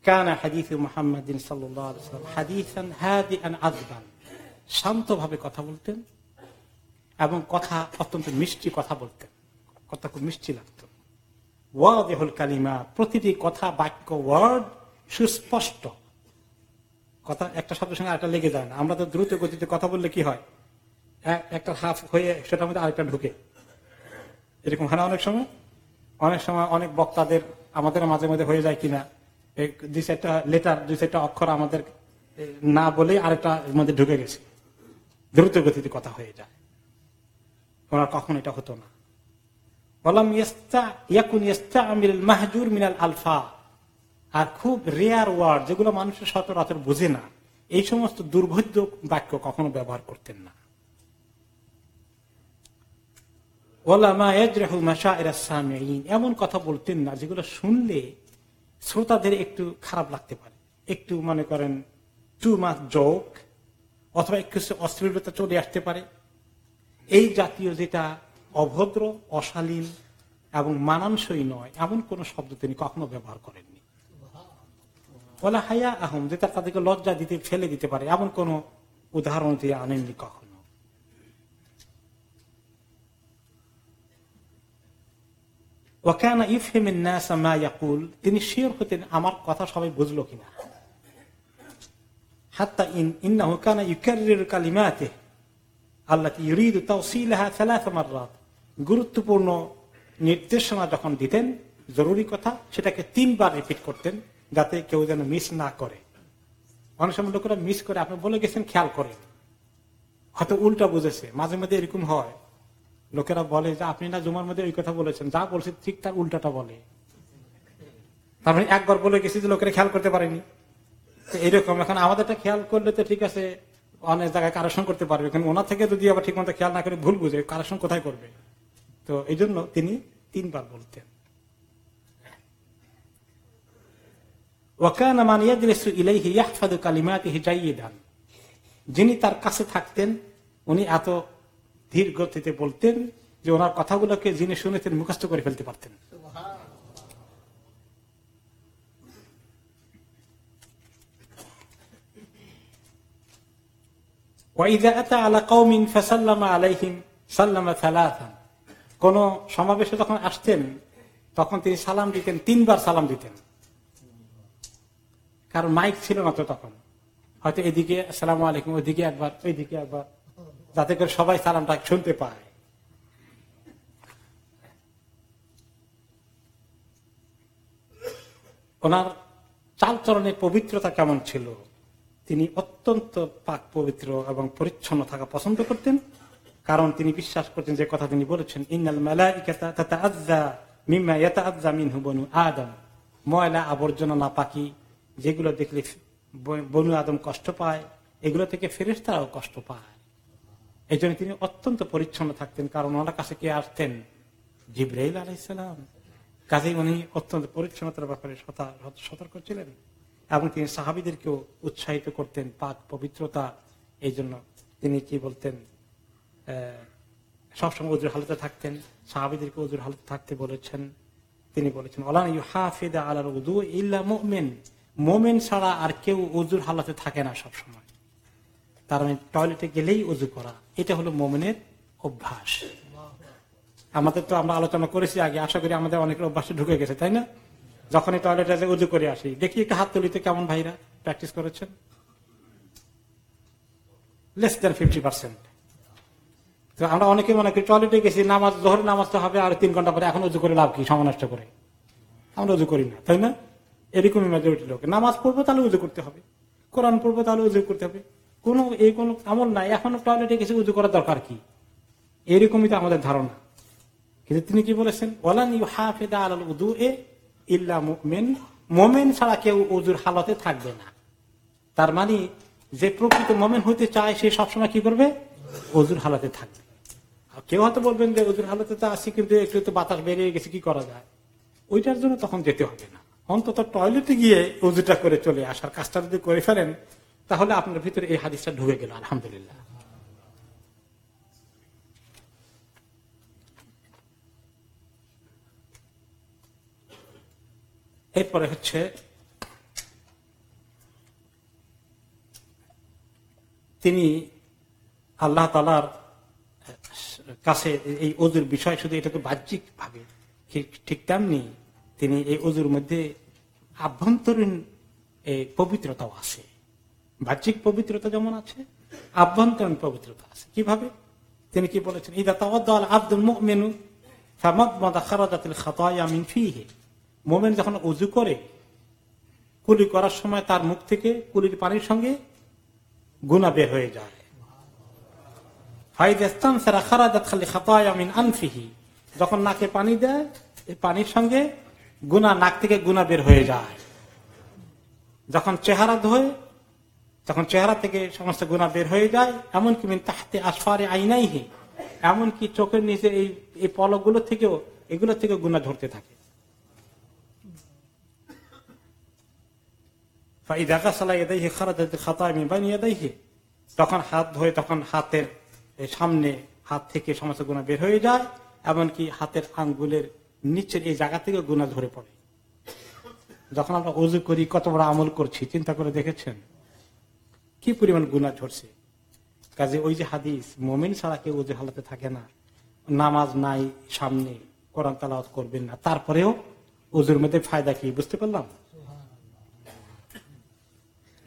কেন হাদিস মোহাম্মদিন সাল্লাম হাদিস শান্তভাবে কথা বলতেন এবং কথা অত্যন্ত মিষ্টি কথা বলতেন কথা খুব মিষ্টি লাগতো ওয়াদ এহুল কালিমা প্রতিটি কথা বাক্য ওয়ার্ড সুস্পষ্ট কথা একটা শব্দের সঙ্গে আরেকটা লেগে যায় না আমরা তো দ্রুত গতিতে কথা বললে কি হয় একটা হাফ হয়ে সেটার মধ্যে আরেকটা ঢুকে এরকম হয় না অনেক সময় অনেক সময় অনেক বক্তাদের আমাদের মাঝে মাঝে হয়ে যায় কিনা দুই চারটা লেটার দুই চারটা অক্ষর আমাদের না বলে আরেকটা মধ্যে ঢুকে গেছে দ্রুত গতিতে কথা হয়ে যায় ওনার কখন এটা হতো না বললাম ইয়াকুন আমির মাহজুর মিনাল আলফা আর খুব রেয়ার ওয়ার্ড যেগুলো মানুষের বোঝে না এই সমস্ত দুর্ভোধ্য বাক্য কখনো ব্যবহার করতেন না এমন কথা বলতেন না যেগুলো শুনলে শ্রোতাদের একটু খারাপ লাগতে পারে একটু মনে করেন টু মাস জোক অথবা একটু অশ্লীলতা চলে আসতে পারে এই জাতীয় যেটা অভদ্র অশালীন এবং মানানসই নয় এমন কোন শব্দ তিনি কখনো ব্যবহার করেননি বলে হাইয়া আহম যেটা তাদেরকে লজ্জা দিতে ফেলে দিতে পারে এমন কোন উদাহরণ দিয়ে আনেননি কখনো ওয়াকানা ইফহেমিনা তিনি শিওর হতেন আমার কথা সবাই বুঝলো কিনা হাত্তা ইন ইন্না হোকানা কালিমা আছে আল্লাহ ইরিদ তাওসিলাহা সালাসামার রাত গুরুত্বপূর্ণ নির্দেশনা যখন দিতেন জরুরি কথা সেটাকে তিনবার রিপিট করতেন যাতে কেউ যেন মিস না করে অনেক সময় লোকেরা মিস করে আপনি বলে গেছেন খেয়াল করে হয়তো উল্টা বুঝেছে মাঝে মাঝে এরকম হয় লোকেরা বলে যে আপনি না জুমার মধ্যে ওই কথা বলেছেন যা বলছে ঠিক তার উল্টাটা বলে তারপরে মানে একবার বলে গেছি যে লোকেরা খেয়াল করতে পারেনি এরকম এখন আমাদেরটা খেয়াল করলে তো ঠিক আছে অনেক জায়গায় কারেকশন করতে পারবে কিন্তু ওনার থেকে যদি আবার ঠিকমতো খেয়াল না করে ভুল বুঝে কারেকশন কোথায় করবে তো এই জন্য তিনি তিনবার বলতেন ওয়াকান মানিয়াদ্রেসু ইলাইহি ইয়াহফাদু কালিমাতিহি জাইয়িদান যিনি তার কাছে থাকতেন উনি এত ধীর গতিতে বলতেন যে ওনার কথাগুলোকে যিনি শুনেছেন মুখস্থ করে ফেলতে পারতেন কোন সমাবেশে যখন আসতেন তখন তিনি সালাম দিতেন তিনবার সালাম দিতেন কারণ মাইক ছিল না তো তখন হয়তো এদিকে সালাম আলাইকুম ওইদিকে একবার ওইদিকে একবার যাতে করে সবাই সালামটা শুনতে পায় ওনার চালচরণের পবিত্রতা কেমন ছিল তিনি অত্যন্ত পাক পবিত্র এবং পরিচ্ছন্ন থাকা পছন্দ করতেন কারণ তিনি বিশ্বাস করতেন যে কথা তিনি বলেছেন ইন্নাল মেলা মিনহু বনু আদম ময়লা আবর্জনা না পাকি যেগুলো দেখলে বনু আদম কষ্ট পায় এগুলো থেকে ফেরেস্তারাও কষ্ট পায় এই জন্য তিনি অত্যন্ত পরিচ্ছন্ন থাকতেন কারণ ওনার কাছে কে আসতেন জিব্রাহিল আলাইসালাম কাজেই উনি অত্যন্ত পরিচ্ছন্নতার ব্যাপারে সতর্ক ছিলেন এবং তিনি সাহাবিদেরকেও উৎসাহিত করতেন পাক পবিত্রতা এই জন্য তিনি কি বলতেন সবসময় উজুর হালতে থাকতেন সাহাবিদেরকে উজুর হালতে থাকতে বলেছেন তিনি বলেছেন অলান ইউ আলার উদু ইল্লা মোমেন মোমেন ছাড়া আর কেউ উজুর হালাতে থাকে না সবসময় তার মানে টয়লেটে গেলেই উজু করা এটা হলো মোমেনের অভ্যাস আমাদের তো আমরা আলোচনা করেছি আগে আশা করি আমাদের অনেকের অভ্যাসে ঢুকে গেছে তাই না যখনই টয়লেটে উজু করে আসি দেখি একটু হাত তুলিতে কেমন ভাইরা প্র্যাকটিস করেছেন লেস দেন ফিফটি পার্সেন্ট তো আমরা অনেকে মনে করি টয়লেটে গেছি নামাজ ধরে নামাজ তো হবে আর তিন ঘন্টা পরে এখন উজু করে লাভ কি সময় করে আমরা উজু করি না তাই না এরকমই মেজরিটি লোক নামাজ পড়বো তাহলে উজু করতে হবে কোরআন পড়বো তাহলে উজু করতে হবে কোনো এই কোনো আমল নাই এখন টয়লেটে গেছি উজু করার দরকার কি এরকমই তো আমাদের ধারণা কিন্তু তিনি কি বলেছেন বলেন ইউ হাফেদা আল উদু এ ইল্লা মুমেন মোমেন ছাড়া কেউ অজুর হালতে থাকবে না তার মানে যে প্রকৃত মোমেন হতে চায় সে সবসময় কি করবে অজুর হালতে থাকবে কেউ হয়তো বলবেন যে অজুর হালতে তো আসি কিন্তু একটু তো বাতাস বেরিয়ে গেছে কি করা যায় ওইটার জন্য তখন যেতে হবে না অন্তত টয়লেটে গিয়ে অজুটা করে চলে আসার কাজটা যদি করে ফেলেন তাহলে আপনার ভিতরে এই হাদিসটা ঢুকে গেল আলহামদুলিল্লাহ এরপরে হচ্ছে তিনি আল্লাহ তালার কাছে এই অজুর বিষয় শুধু এটাকে বাহ্যিক ভাবে ঠিক তেমনি তিনি এই অজুর মধ্যে আভ্যন্তরীণ পবিত্রতাও আছে বাহ্যিক পবিত্রতা যেমন আছে আভ্যন্তরীণ পবিত্রতা আছে কিভাবে তিনি কি বলেছেন ইদা তাওয়াদ আব্দুল মেনু ফামাদ মাদা খারাজাতিল খাতায়া মিন ফিহি মোমেন যখন উজু করে কুলি করার সময় তার মুখ থেকে কুলির পানির সঙ্গে গুনা বের হয়ে যায় যখন নাকে পানি দেয় এই পানির সঙ্গে গুনা নাক থেকে গুনা বের হয়ে যায় যখন চেহারা ধোয় তখন চেহারা থেকে সমস্ত গুণা বের হয়ে যায় এমনকি মিন তাহাতে আসফারে আইনাইহি এমনকি চোখের নিচে এই এই পলকগুলো থেকেও এগুলো থেকে গুণা ধরতে থাকে তখন হাত ধোয় তখন হাতের সামনে হাত থেকে সমস্ত গুণা বের হয়ে যায় এমনকি হাতের আঙ্গুলের নিচের এই জায়গা থেকে গুণা ধরে পড়ে যখন আমরা উজু করি কত বড় আমল করছি চিন্তা করে দেখেছেন কি পরিমাণ গুণা ঝরছে কাজে ওই যে হাদিস মোমেন ছাড়া কেউ উজু হালাতে থাকে না নামাজ নাই সামনে করান তালাওয়াত করবেন না তারপরেও অজুর মধ্যে ফায়দা কি বুঝতে পারলাম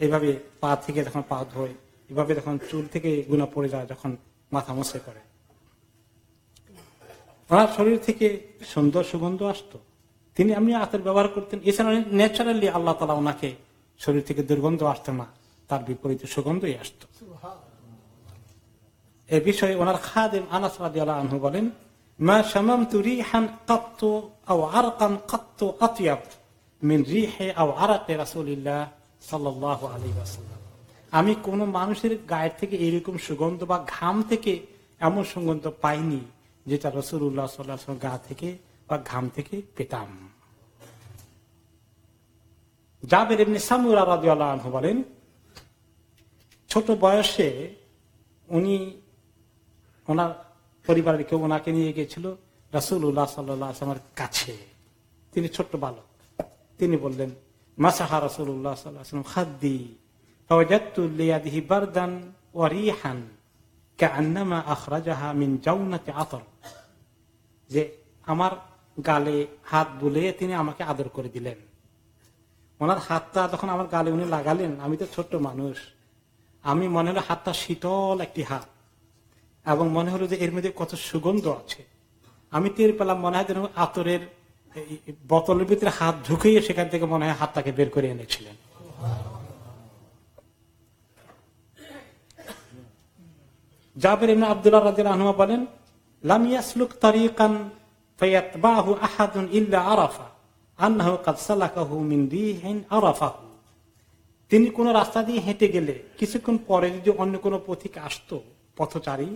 এইভাবে পা থেকে যখন পা ধোয় এভাবে যখন চুল থেকে গুণা পড়ে যায় যখন মাথা মশে করে ওনার শরীর থেকে সুন্দর সুগন্ধ আসতো তিনি এমনি আতের ব্যবহার করতেন এছাড়া ন্যাচারালি আল্লাহ তালা ওনাকে শরীর থেকে দুর্গন্ধ আসতো না তার বিপরীতে সুগন্ধই আসতো এ বিষয়ে ওনার খাদেম আনাস আনহু বলেন মা শামাম তু রিহান মিন রিহে আও আরাকে রাসুলিল্লাহ আমি কোন মানুষের গায়ের থেকে এরকম সুগন্ধ বা ঘাম থেকে এমন সুগন্ধ পাইনি যেটা রসুল সাল্লাহ গা থেকে বা ঘাম থেকে পেতাম জাবের এমনি সামুর আবাদ বলেন ছোট বয়সে উনি ওনার পরিবারের কেউ ওনাকে নিয়ে গেছিল রাসুল উল্লাহ সাল্লাহ আসলামের কাছে তিনি ছোট্ট বালক তিনি বললেন মাসাহা রসুল্লাহ সাল্লাম খাদ্দি ফাওয়াজাতুল্লিয়াদিহি বারদান ওয়া রিহান কাআন্নামা আখরাজাহা মিন জাওনাতি আতর যে আমার গালে হাত বুলে তিনি আমাকে আদর করে দিলেন ওনার হাতটা যখন আমার গালে উনি লাগালেন আমি তো ছোট্ট মানুষ আমি মনে হলো হাতটা শীতল একটি হাত এবং মনে হলো যে এর মধ্যে কত সুগন্ধ আছে আমি টের পেলাম মনে হয় যেন আতরের বোতলের ভিতরে হাত ঢুকিয়ে সেখান থেকে মনে হয় হাতটাকে বের করে এনেছিলেন জাবের বলেন তারিকান তিনি কোন রাস্তা দিয়ে হেঁটে গেলে কিছুক্ষণ পরে যদি অন্য কোনো পথিক আসতো পথচারী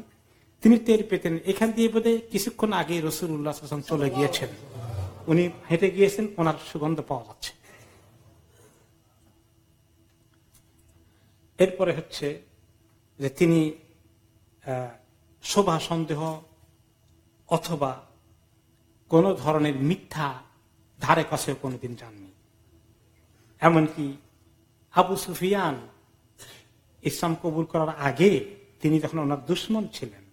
তিনি টের পেতেন এখান দিয়ে বোধহয় কিছুক্ষণ আগে রসুল উল্লাহ চলে গিয়েছেন উনি হেঁটে গিয়েছেন ওনার সুগন্ধ পাওয়া যাচ্ছে এরপরে হচ্ছে যে তিনি শোভা সন্দেহ অথবা কোনো ধরনের মিথ্যা ধারে কাছে কোনোদিন যাননি এমনকি আবু সুফিয়ান ইসলাম কবুল করার আগে তিনি যখন ওনার দুশ্মন ছিলেন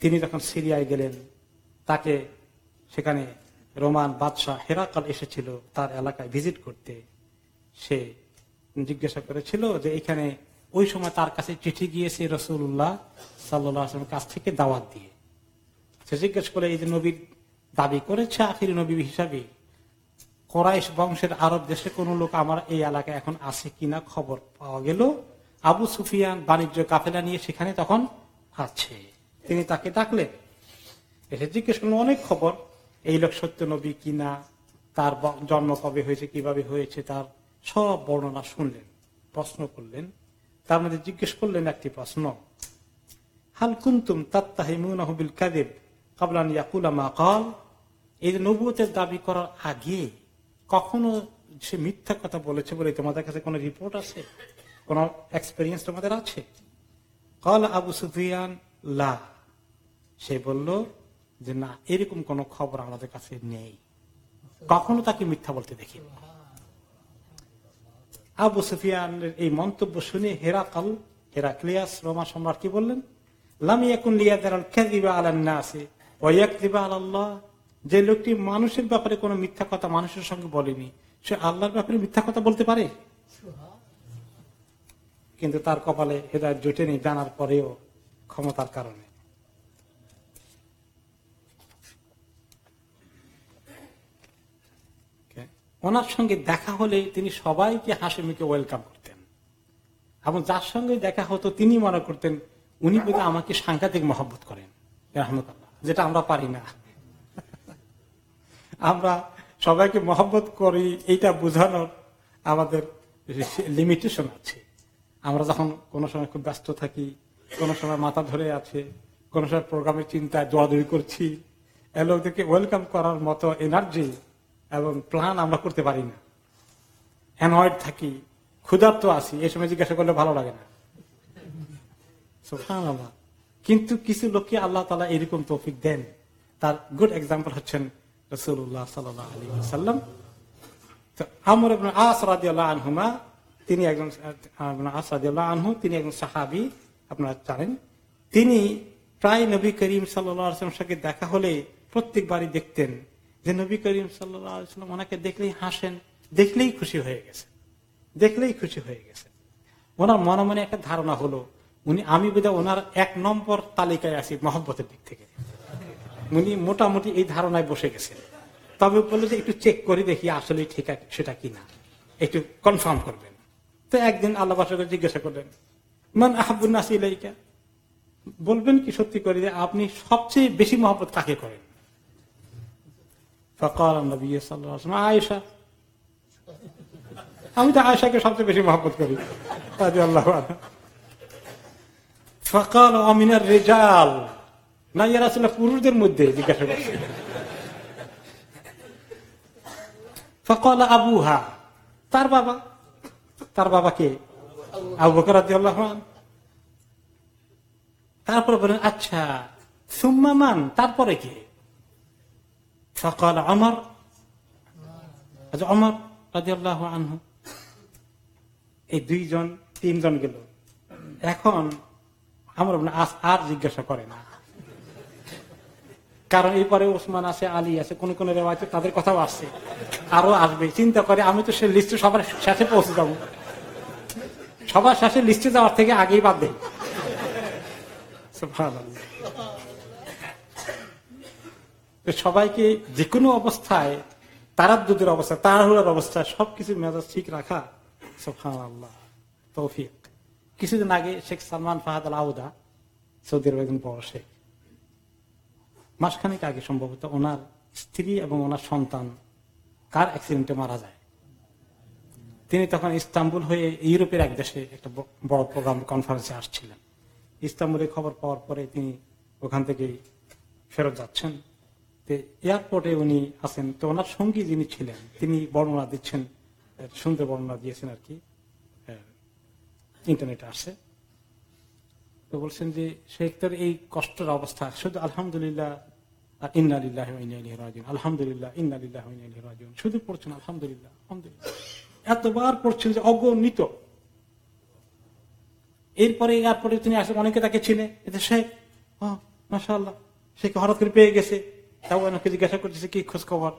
তিনি যখন সিরিয়ায় গেলেন তাকে সেখানে রোমান বাদশাহ হেরাকাল এসেছিল তার এলাকায় ভিজিট করতে সে জিজ্ঞাসা করেছিল যে এখানে ওই সময় তার কাছে চিঠি গিয়েছে রসুল্লাহ সাল্লামের কাছ থেকে দাওয়াত দিয়ে সে জিজ্ঞেস করে এই যে নবীর দাবি করেছে আখির নবী হিসাবে করাইশ বংশের আরব দেশে কোনো লোক আমার এই এলাকায় এখন আছে কিনা খবর পাওয়া গেল আবু সুফিয়ান বাণিজ্য কাফেলা নিয়ে সেখানে তখন আছে তিনি তাকে ডাকলেন এসে জিজ্ঞেস করলেন অনেক খবর এই লোক সত্য নবী কিনা তার জন্ম কবে হয়েছে কিভাবে হয়েছে তার সব বর্ণনা শুনলেন প্রশ্ন করলেন তার মধ্যে জিজ্ঞেস করলেন একটি প্রশ্ন হাল কুন্তুম তাত্তাহিমুনাহবিল কাদেব কাবলান ইয়াকুলা মা কল এই নবুয়তের দাবি করার আগে কখনো সে মিথ্যা কথা বলেছে বলে তোমাদের কাছে কোনো রিপোর্ট আছে কোনো এক্সপিরিয়েন্স তোমাদের আছে কল আবু সুফিয়ান লা সে বলল যে না এরকম কোন খবর আমাদের কাছে নেই কখনো তাকে মিথ্যা বলতে দেখি আবু সুফিয়ানের এই মন্তব্য শুনে হেরাকাল হেরাক্লিয়াস রোমা সম্রাট কি বললেন যে লোকটি মানুষের ব্যাপারে কোন মিথ্যা কথা মানুষের সঙ্গে বলেনি সে আল্লাহর ব্যাপারে মিথ্যা কথা বলতে পারে কিন্তু তার কপালে হেদায় জুটেনি জানার পরেও ক্ষমতার কারণে ওনার সঙ্গে দেখা হলে তিনি সবাইকে হাসি মুখে ওয়েলকাম করতেন এবং যার সঙ্গে দেখা হতো তিনি মনে করতেন উনি বোধ আমাকে সাংঘাতিক মহব্বত করেন যেটা আমরা পারি না আমরা সবাইকে মহব্বত করি এইটা বোঝানোর আমাদের লিমিটেশন আছে আমরা যখন কোনো সময় খুব ব্যস্ত থাকি কোনো সময় মাথা ধরে আছে কোনো সময় প্রোগ্রামের চিন্তায় দৌড়াদৌড়ি করছি এলোকদেরকে ওয়েলকাম করার মতো এনার্জি এবং প্ল্যান আমরা করতে পারি না অ্যানয়েড থাকি ক্ষুধার্ত আছি এই সময় জিজ্ঞাসা করলে ভালো লাগে না কিন্তু কিছু লোককে আল্লাহ তালা এরকম তৌফিক দেন তার গুড এক্সাম্পল হচ্ছেন রসুল্লাহ সাল্লাহ আলী সাল্লাম তো আমর আসরাদিউল্লাহ আনহুমা তিনি একজন আসরাদিউল্লাহ আনহু তিনি একজন সাহাবি আপনারা জানেন তিনি প্রায় নবী করিম সাল্লাহ আসলাম সঙ্গে দেখা হলে প্রত্যেকবারই দেখতেন যে নবী করিম সাল্লাম ওনাকে দেখলেই হাসেন দেখলেই খুশি হয়ে গেছে দেখলেই খুশি হয়ে গেছে ওনার মনে মনে একটা ধারণা হলো উনি আমি বোধ ওনার এক নম্বর তালিকায় আছি মহব্বতের দিক থেকে উনি মোটামুটি এই ধারণায় বসে গেছেন তবে বললো যে একটু চেক করে দেখি আসলে ঠিক আছে সেটা কিনা একটু কনফার্ম করবেন তো একদিন আল্লাহ বাসাকে জিজ্ঞাসা করলেন মান আহাবুল নাসি ইলাইকা বলবেন কি সত্যি করে যে আপনি সবচেয়ে বেশি মহব্বত কাকে করেন ফকাল নবী সাল্লাম আয়েশা আমি তো আয়েশাকে সবচেয়ে বেশি মহব্বত করি আল্লাহ ফকাল অমিনার রেজাল না ইয়ারা ছিল পুরুষদের মধ্যে জিজ্ঞাসা করছে ফকাল আবুহা তার বাবা তার বাবাকে আবু বকর রাজি আল্লাহ তারপরে বলেন আচ্ছা সুম্মা মান তারপরে কে فقال عمر عمر رضي الله عنه এই দুইজন তিনজন গেল এখন আমার আর জিজ্ঞাসা করে না কারণ এরপরে ওসমান আছে আলী আছে কোন কোন রেওয়াজ তাদের কথাও আসছে আরো আসবে চিন্তা করে আমি তো সে লিস্টে সবার শেষে পৌঁছে যাবো সবার শেষে লিস্টে যাওয়ার থেকে আগেই বাদ দেয় সবাইকে যে কোনো অবস্থায় তারাবুদের অবস্থা তাড়াহুড়ার অবস্থা সবকিছু মেজাজ ঠিক রাখা সোফান আল্লাহ তৌফিক কিছুদিন আগে শেখ সালমান ফাহাদ আউদা সৌদি আরব একজন বড় শেখ মাসখানেক আগে সম্ভবত ওনার স্ত্রী এবং ওনার সন্তান কার অ্যাক্সিডেন্টে মারা যায় তিনি তখন ইস্তাম্বুল হয়ে ইউরোপের এক দেশে একটা বড় প্রোগ্রাম কনফারেন্সে আসছিলেন ইস্তাম্বুলের খবর পাওয়ার পরে তিনি ওখান থেকে ফেরত যাচ্ছেন এয়ারপোর্টে উনি আছেন তো ওনার সঙ্গী যিনি ছিলেন তিনি বর্ণনা দিচ্ছেন সুন্দর বর্ণনা দিয়েছেন আর কি ইন্টারনেটে আসে তো বলছেন যে শেখ তোর এই কষ্টের অবস্থা শুধু আলহামদুলিল্লাহ ইন্নালিল্লাহ রাজুন আলহামদুলিল্লাহ ইন্নালিল্লাহ শুধু পড়ছেন আলহামদুলিল্লাহ আলহামদুলিল্লাহ এতবার পড়ছেন যে অগণিত এরপরে এয়ারপোর্টে তিনি আসেন অনেকে তাকে চিনে এতে শেখ মাসা আল্লাহ শেখ হঠাৎ করে পেয়ে গেছে তাও ওনাকে জিজ্ঞাসা করতেছে কি খোঁজ খবর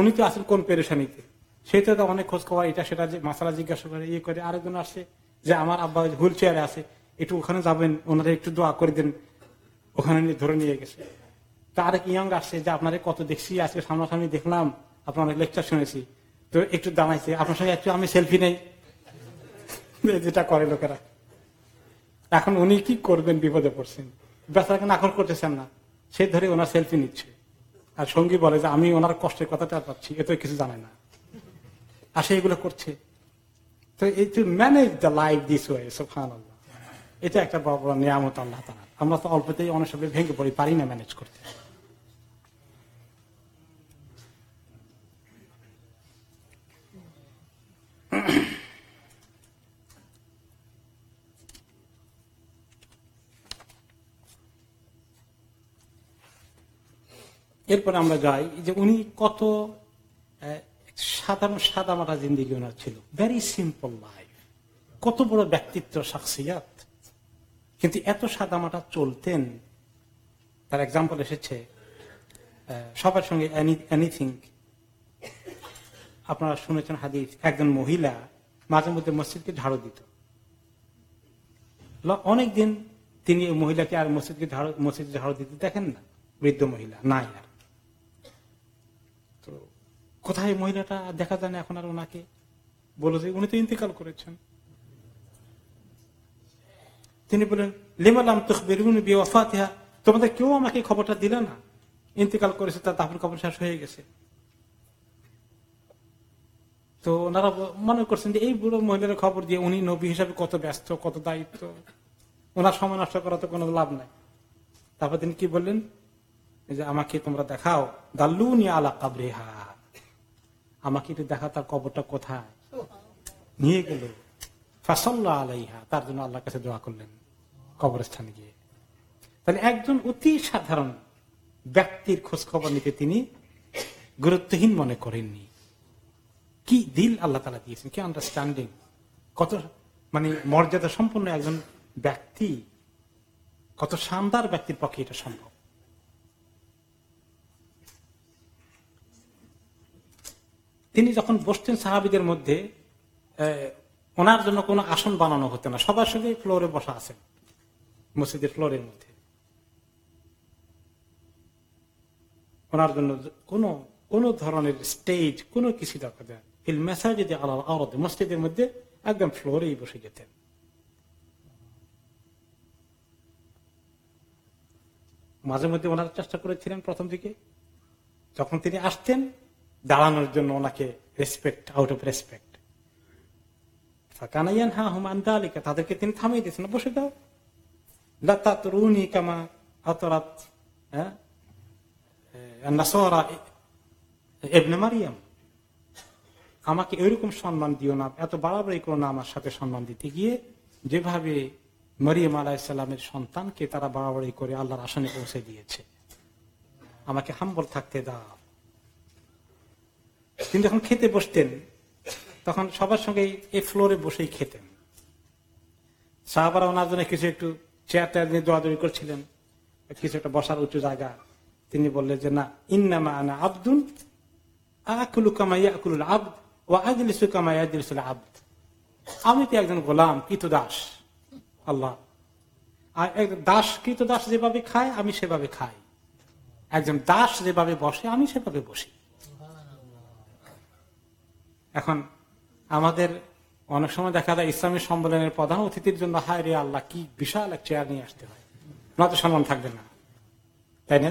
উনি তো আছেন কোন পেরেশানিতে সেটা তো অনেক খোঁজ খবর এটা সেটা মাসালা জিজ্ঞাসা করে ইয়ে করে আরেকজন আসে যে আমার আব্বা হুইল চেয়ারে আছে একটু ওখানে যাবেন ওনারা একটু দোয়া করে দেন ওখানে ধরে নিয়ে গেছে তার এক ইয়ং আসছে যে আপনারা কত দেখছি আজকে সামনাসামনি দেখলাম আপনার অনেক লেকচার শুনেছি তো একটু দাঁড়াইছে আপনার সঙ্গে একটু আমি সেলফি নেই যেটা করে লোকেরা এখন উনি কি করবেন বিপদে পড়ছেন বেচারাকে নাকল করতেছেন না সে ধরে ওনার সেলফি নিচ্ছে আর সঙ্গী বলে যে আমি ওনার কষ্টের কথাটা পাচ্ছি এত কিছু জানে না আর সে এগুলো করছে তো এই to manage the life this way এটা একটা বড় বড় নিয়ামত আল্লাহ তালা আমরা তো অল্পতেই অনেক সময় ভেঙে পড়ি পারি না ম্যানেজ করতে Mm-hmm. এরপরে আমরা গাই যে উনি কত সাধারণ সাদা মাটা জিন্দিগি ওনার ছিল ভেরি সিম্পল লাইফ কত বড় ব্যক্তিত্ব শাকসিয়াত কিন্তু এত সাদা মাটা চলতেন তার এক্সাম্পল এসেছে সবার সঙ্গে এনিথিং আপনারা শুনেছেন হাদিফ একজন মহিলা মাঝে মধ্যে মসজিদকে ঝাড়ু দিত অনেকদিন তিনি মহিলাকে আর মসজিদকে ঝাড়ু মসজিদ ঝাড়ু দিতে দেখেন না বৃদ্ধ মহিলা না আর কোথায় মহিলাটা দেখা যায় না এখন আর ওনাকে বলে যে উনি তো ইন্তেকাল করেছেন তিনি বলেন লিমালাম তুখবিরুনি বি তোমাদের কেউ আমাকে খবরটা দিলে না ইন্তেকাল করেছে তার দাফন খবর শেষ হয়ে গেছে তো ওনারা মনে করছেন যে এই বুড়ো মহিলার খবর দিয়ে উনি নবী হিসাবে কত ব্যস্ত কত দায়িত্ব ওনার সময় নষ্ট করা তো কোনো লাভ নাই তারপর তিনি কি বললেন যে আমাকে তোমরা দেখাও দাল্লুনি আলা কাবরেহা আমাকে একটু দেখা তার কবরটা কোথায় নিয়ে গেল ফাসল্লা আলাইহা তার জন্য আল্লাহর কাছে দোয়া করলেন কবরস্থান গিয়ে তাহলে একজন অতি সাধারণ ব্যক্তির খোঁজ খবর নিতে তিনি গুরুত্বহীন মনে করেননি কি দিল আল্লাহ তালা দিয়েছেন কি আন্ডারস্ট্যান্ডিং কত মানে মর্যাদা সম্পন্ন একজন ব্যক্তি কত শানদার ব্যক্তির পক্ষে এটা সম্ভব তিনি যখন বসতেন সাহাবিদের মধ্যে ওনার জন্য কোনো আসন বানানো হতো না সবার সঙ্গে ফ্লোরে বসা আছেন মসজিদের ফ্লোরের মধ্যে ওনার জন্য কোন কোন ধরনের স্টেজ কোন কিছু দরকার দেয় ফিল আলাল আওরদ মসজিদের মধ্যে একদম ফ্লোরেই বসে যেতেন মাঝে মধ্যে ওনারা চেষ্টা করেছিলেন প্রথম দিকে যখন তিনি আসতেন দাঁড়ানোর জন্য ওনাকে রেসপেক্ট আউট অফ রেসপেক্ট ফাঁকানাইয়ান হা হুমান দালিকা তাদেরকে তিনি থামিয়ে দিয়েছেন বসে দাও কামা হ্যাঁ? মারিয়াম আমাকে এরকম সম্মান দিও না এত বাড়াবাড়ি করো না আমার সাথে সম্মান দিতে গিয়ে যেভাবে মরিয়াম আলাহিসাল্লামের সন্তানকে তারা বাড়াবাড়ি করে আল্লাহর আসনে পৌঁছে দিয়েছে আমাকে হাম্বল থাকতে দাও তিনি যখন খেতে বসতেন তখন সবার সঙ্গে এই ফ্লোরে বসেই খেতেন সাহাবারা ওনার জন্য কিছু একটু চেয়ার টেয়ার নিয়ে দৌড়াদৌড়ি করছিলেন কিছু একটা বসার উঁচু জায়গা তিনি বললেন যে না ইন্নামা আনা আব্দুল আব্দ আমি তো একজন গোলাম দাস আল্লাহ আর দাস কৃত দাস যেভাবে খায় আমি সেভাবে খাই একজন দাস যেভাবে বসে আমি সেভাবে বসি এখন আমাদের অনেক সময় দেখা যায় ইসলামী সম্মেলনের প্রধান অতিথির জন্য হায় রে আল্লাহ কি বিশাল এক চেয়ার নিয়ে আসতে হয় তো সম্মান থাকবে না তাই না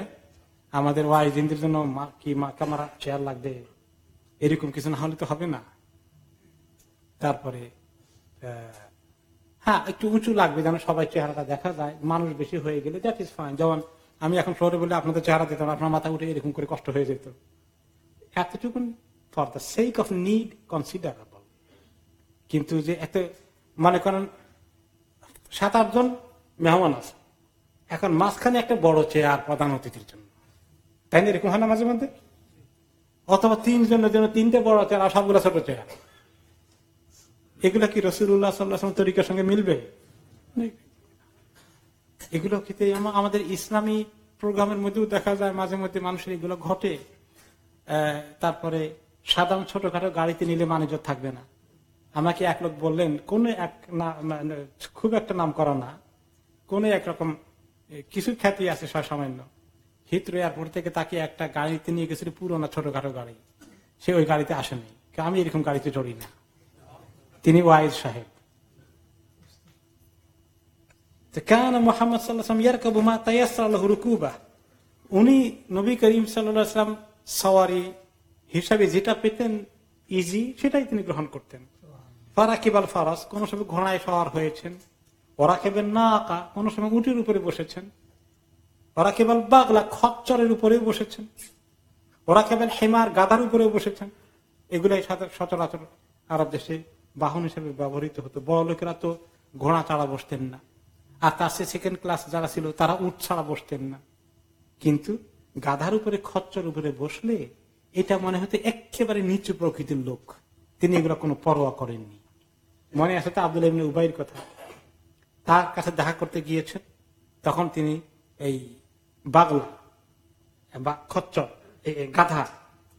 আমাদের ওয়াইজিনদের জন্য কি মা আমার চেয়ার লাগবে এরকম কিছু না হলে তো হবে না তারপরে হ্যাঁ একটু উঁচু লাগবে যেন সবাই চেহারাটা দেখা যায় মানুষ বেশি হয়ে গেলে দ্যাট ইস ফাইন যেমন আমি এখন ফ্লোরে বলে আপনাদের চেহারা দিতাম আপনার মাথা উঠে এরকম করে কষ্ট হয়ে যেত এতটুকুন for the sake of need considerable কিন্তু যে এত মনে করেন সাত আটজন মেহমান আছে এখন মাঝখানে একটা বড় চেয়ার প্রধান অতিথির জন্য তাই না এরকম হয় না মাঝে মধ্যে অথবা তিনজনের জন্য তিনটে বড় চেয়ার আর সবগুলো ছোট চেয়ার এগুলো কি রসুল্লাহ তরিকার সঙ্গে মিলবে এগুলো কিন্তু আমাদের ইসলামী প্রোগ্রামের মধ্যেও দেখা যায় মাঝে মধ্যে মানুষের এগুলো ঘটে তারপরে সাধারণ ছোটখাটো গাড়িতে নিলে মানুষ থাকবে না আমাকে এক লোক বললেন কোন এক খুব একটা নাম করা না কোন একরকম কিছু খ্যাতি আছে সামান্য হিত্র এয়ারপোর্ট থেকে তাকে একটা গাড়িতে নিয়ে গেছিল পুরোনো ছোটখাটো গাড়ি সে ওই গাড়িতে আসেনি আমি এরকম গাড়িতে চড়ি না তিনি ওয়াইজ সাহেব কেন মোহাম্মদ সাল্লাম ইয়ারকাবুমা তাইয়াস রুকুবা উনি নবী করিম সাল্লাম সওয়ারি হিসাবে যেটা পেতেন ইজি সেটাই তিনি গ্রহণ করতেন ফারাকিব কেবল ফারাস কোন সময় ঘোড়ায় সওয়ার হয়েছেন ওরা ওরাকেবেন না আঁকা কোন সময় উটির উপরে বসেছেন ওরা কেবল বাগলা খচ্চরের উপরে বসেছেন ওরা কেবল হেমার গাদার উপরে বসেছেন এগুলাই সচরাচর আরব দেশে বাহন হিসেবে ব্যবহৃত হতো বড় লোকেরা তো ঘোড়া ছাড়া বসতেন না আর তার সেকেন্ড ক্লাস যারা ছিল তারা উঠ ছাড়া বসতেন না কিন্তু গাধার উপরে খচ্চর উপরে বসলে এটা মনে হতে একেবারে নিচু প্রকৃতির লোক তিনি এগুলো কোনো পরোয়া করেননি মনে আছে তো আব্দুল উবাইয়ের কথা তার কাছে দেখা করতে গিয়েছেন তখন তিনি এই বাগলা বা খচ্চর গাধা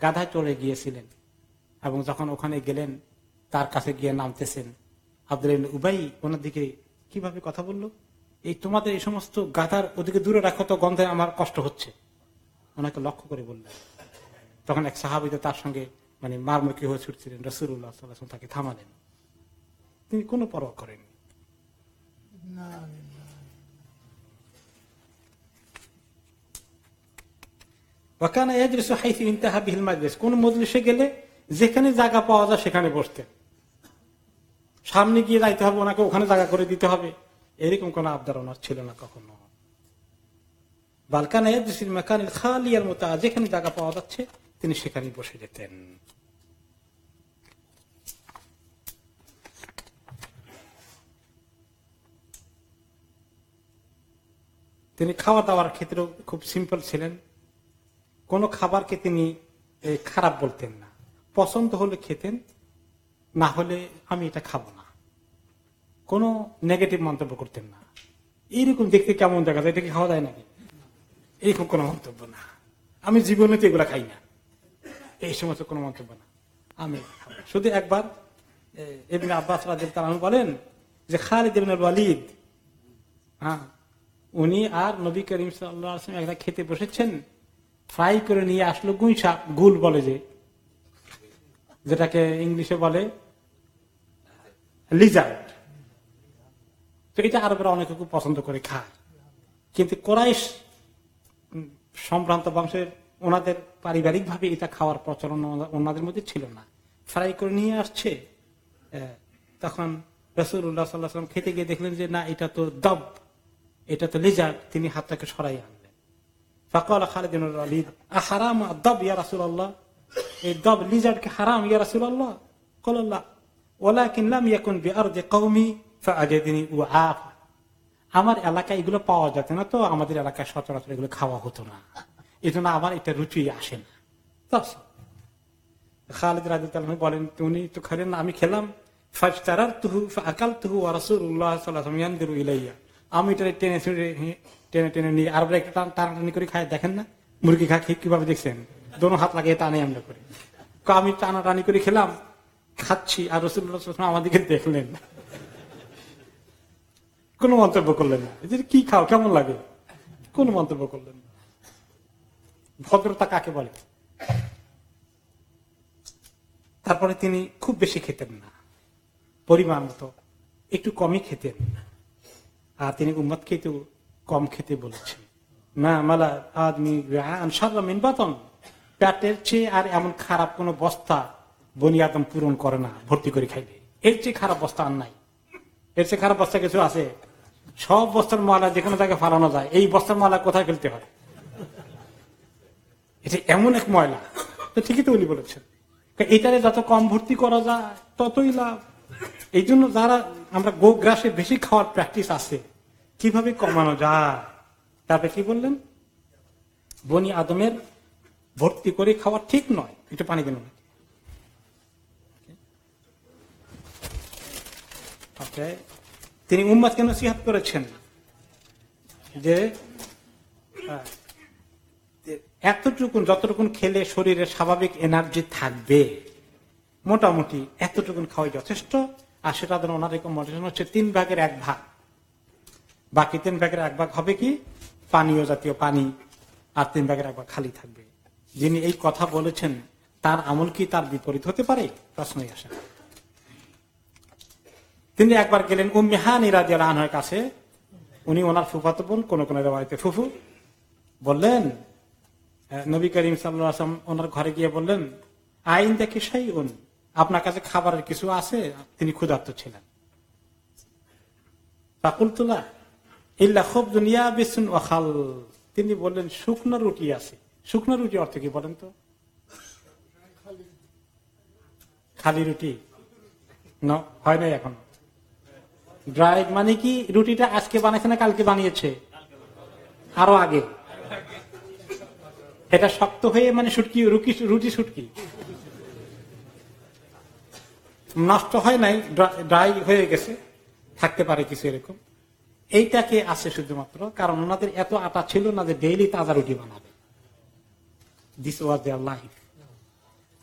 গাধা চড়ে গিয়েছিলেন এবং যখন ওখানে গেলেন তার কাছে গিয়ে নামতেছেন আব্দুল উবাই ওনার দিকে কিভাবে কথা বলল এই তোমাদের এই সমস্ত গাধার ওদিকে দূরে রাখো তো গন্ধে আমার কষ্ট হচ্ছে ওনাকে লক্ষ্য করে বললেন তখন এক সাহাবিদা তার সঙ্গে মানে মারমুখী হয়ে ছুটছিলেন রসুল্লাহ সাল্লাহ তাকে থামালেন তিনি কোনো পরোয়া করেন কোন মজলিসে গেলে যেখানে জায়গা পাওয়া যায় সেখানে বসতেন সামনে গিয়ে যাইতে হবে ওনাকে ওখানে জায়গা করে দিতে হবে এরকম কোন আবদার ওনার ছিল না কখনো বালকানা মেকানিক খালিয়ার মতো যেখানে জায়গা পাওয়া যাচ্ছে তিনি সেখানে বসে যেতেন তিনি খাওয়া দাওয়ার ক্ষেত্রেও খুব সিম্পল ছিলেন কোনো খাবারকে তিনি খারাপ বলতেন না পছন্দ হলে খেতেন না হলে আমি এটা খাব না কোনো নেগেটিভ মন্তব্য করতেন না এইরকম দেখতে কেমন দেখা যায় এটা কি খাওয়া যায় নাকি এইরকম কোনো মন্তব্য না আমি জীবনে তো এগুলা খাই না এই সমস্ত কোনো মন্তব্য না আমি শুধু একবার এমনি আব্বাস রাজিব তারা বলেন যে খালিদ ইবিনুল ওয়ালিদ হ্যাঁ উনি আর নবী করিম সাল্লাহ একটা খেতে বসেছেন ফ্রাই করে নিয়ে আসলো গুইসা গুল বলে যে যেটাকে ইংলিশে বলে লিজার্ড তো এটা আরবরা অনেকে খুব পছন্দ করে খায় কিন্তু কোরাইশ সম্ভ্রান্ত বংশের ওনাদের পারিবারিকভাবে এটা খাওয়ার প্রচলন ওনাদের মধ্যে ছিল না ফ্রাই করে নিয়ে আসছে তখন রসুল্লাহ সাল্লাহাম খেতে গিয়ে দেখলেন যে না এটা তো দব এটা তো লেজার তিনি হাতটাকে সরাই আনলেন ফকাল খালেদিন হারাম দব ইয়া রাসুল আল্লাহ এই দব লিজার্ডকে হারাম ইয়া রাসুল আল্লাহ কল্লাহ ওলা কিনলাম ইয়াকুন বিআর যে কৌমি তিনি ও আমার এলাকায় এগুলো পাওয়া যেত না তো আমাদের এলাকায় সচরাচর এগুলো খাওয়া হতো না এজন্য আমার এটা রুচি আসে না খালেদ রাজু বলেন তুমি তো খালেন আমি খেলাম টানে আমরা করে খেলাম খাচ্ছি আর আমাদেরকে দেখলেন কোন মন্তব্য করলেন না কি খাও কেমন লাগে কোন মন্তব্য করলেন না ভদ্রতা কাকে বলে তারপরে তিনি খুব বেশি খেতেন না পরিমাণ মতো একটু কমই খেতেন আর তিনি উম্মত খেতেও কম খেতে বলেছেন না মালা আদমি মিনবাতন প্যাটের চেয়ে আর এমন খারাপ কোন বস্তা বনিয়াদম পূরণ করে না ভর্তি করে খাইলে এর চেয়ে খারাপ বস্তা আর নাই এর চেয়ে খারাপ বস্তা কিছু আছে সব বস্তার মালা যেখানে তাকে ফালানো যায় এই বস্তার মালা কোথায় ফেলতে হয় এটা এমন এক ময়লা ঠিকই তো উনি বলেছেন এটারে যত কম ভর্তি করা যায় ততই লাভ এই জন্য যারা আমরা গোগ্রাসে বেশি খাওয়ার প্র্যাকটিস আছে কিভাবে কমানো যায় তারপরে কি বললেন বনি আদমের ভর্তি করে খাওয়া ঠিক নয় এটা পানি কেন তিনি কেন নসিহাত করেছেন যে হ্যাঁ। এতটুকু যতটুকুন খেলে শরীরে স্বাভাবিক এনার্জি থাকবে মোটামুটি এতটুকুন খাওয়াই যথেষ্ট আর সেটা ধরুন ওনার রেকমেন্ডেশন হচ্ছে তিন ভাগের এক ভাগ বাকি তিন ভাগের এক ভাগ হবে কি পানীয় জাতীয় পানি আর তিন ভাগের এক ভাগ খালি থাকবে যিনি এই কথা বলেছেন তার আমল কি তার বিপরীত হতে পারে প্রশ্নই আসে তিনি একবার গেলেন উম্মিহান ইরাদিয়াল আনহার কাছে উনি ওনার ফুফাতে বোন কোন কোন ফুফু বললেন নবী করিম সাল্লাম ওনার ঘরে গিয়ে বললেন আইন দেখে সেই উন আপনার কাছে খাবারের কিছু আছে তিনি ক্ষুধার্ত ছিলেন তিনি বললেন শুকনো রুটি আছে শুকনো রুটি অর্থ কি বলেন তো খালি রুটি হয় নাই এখন ড্রাই মানে কি রুটিটা আজকে বানাইছে না কালকে বানিয়েছে আরো আগে এটা শক্ত হয়ে মানে সুটকি রুকি রুটি সুটকি নষ্ট হয় নাই ড্রাই হয়ে গেছে থাকতে পারে কিছু এরকম এইটাকে আছে শুধুমাত্র কারণ ওনাদের এত আটা ছিল না যে ডেইলি তাজা রুটি বানাবে দিস ওয়াজ দেয়ার লাইফ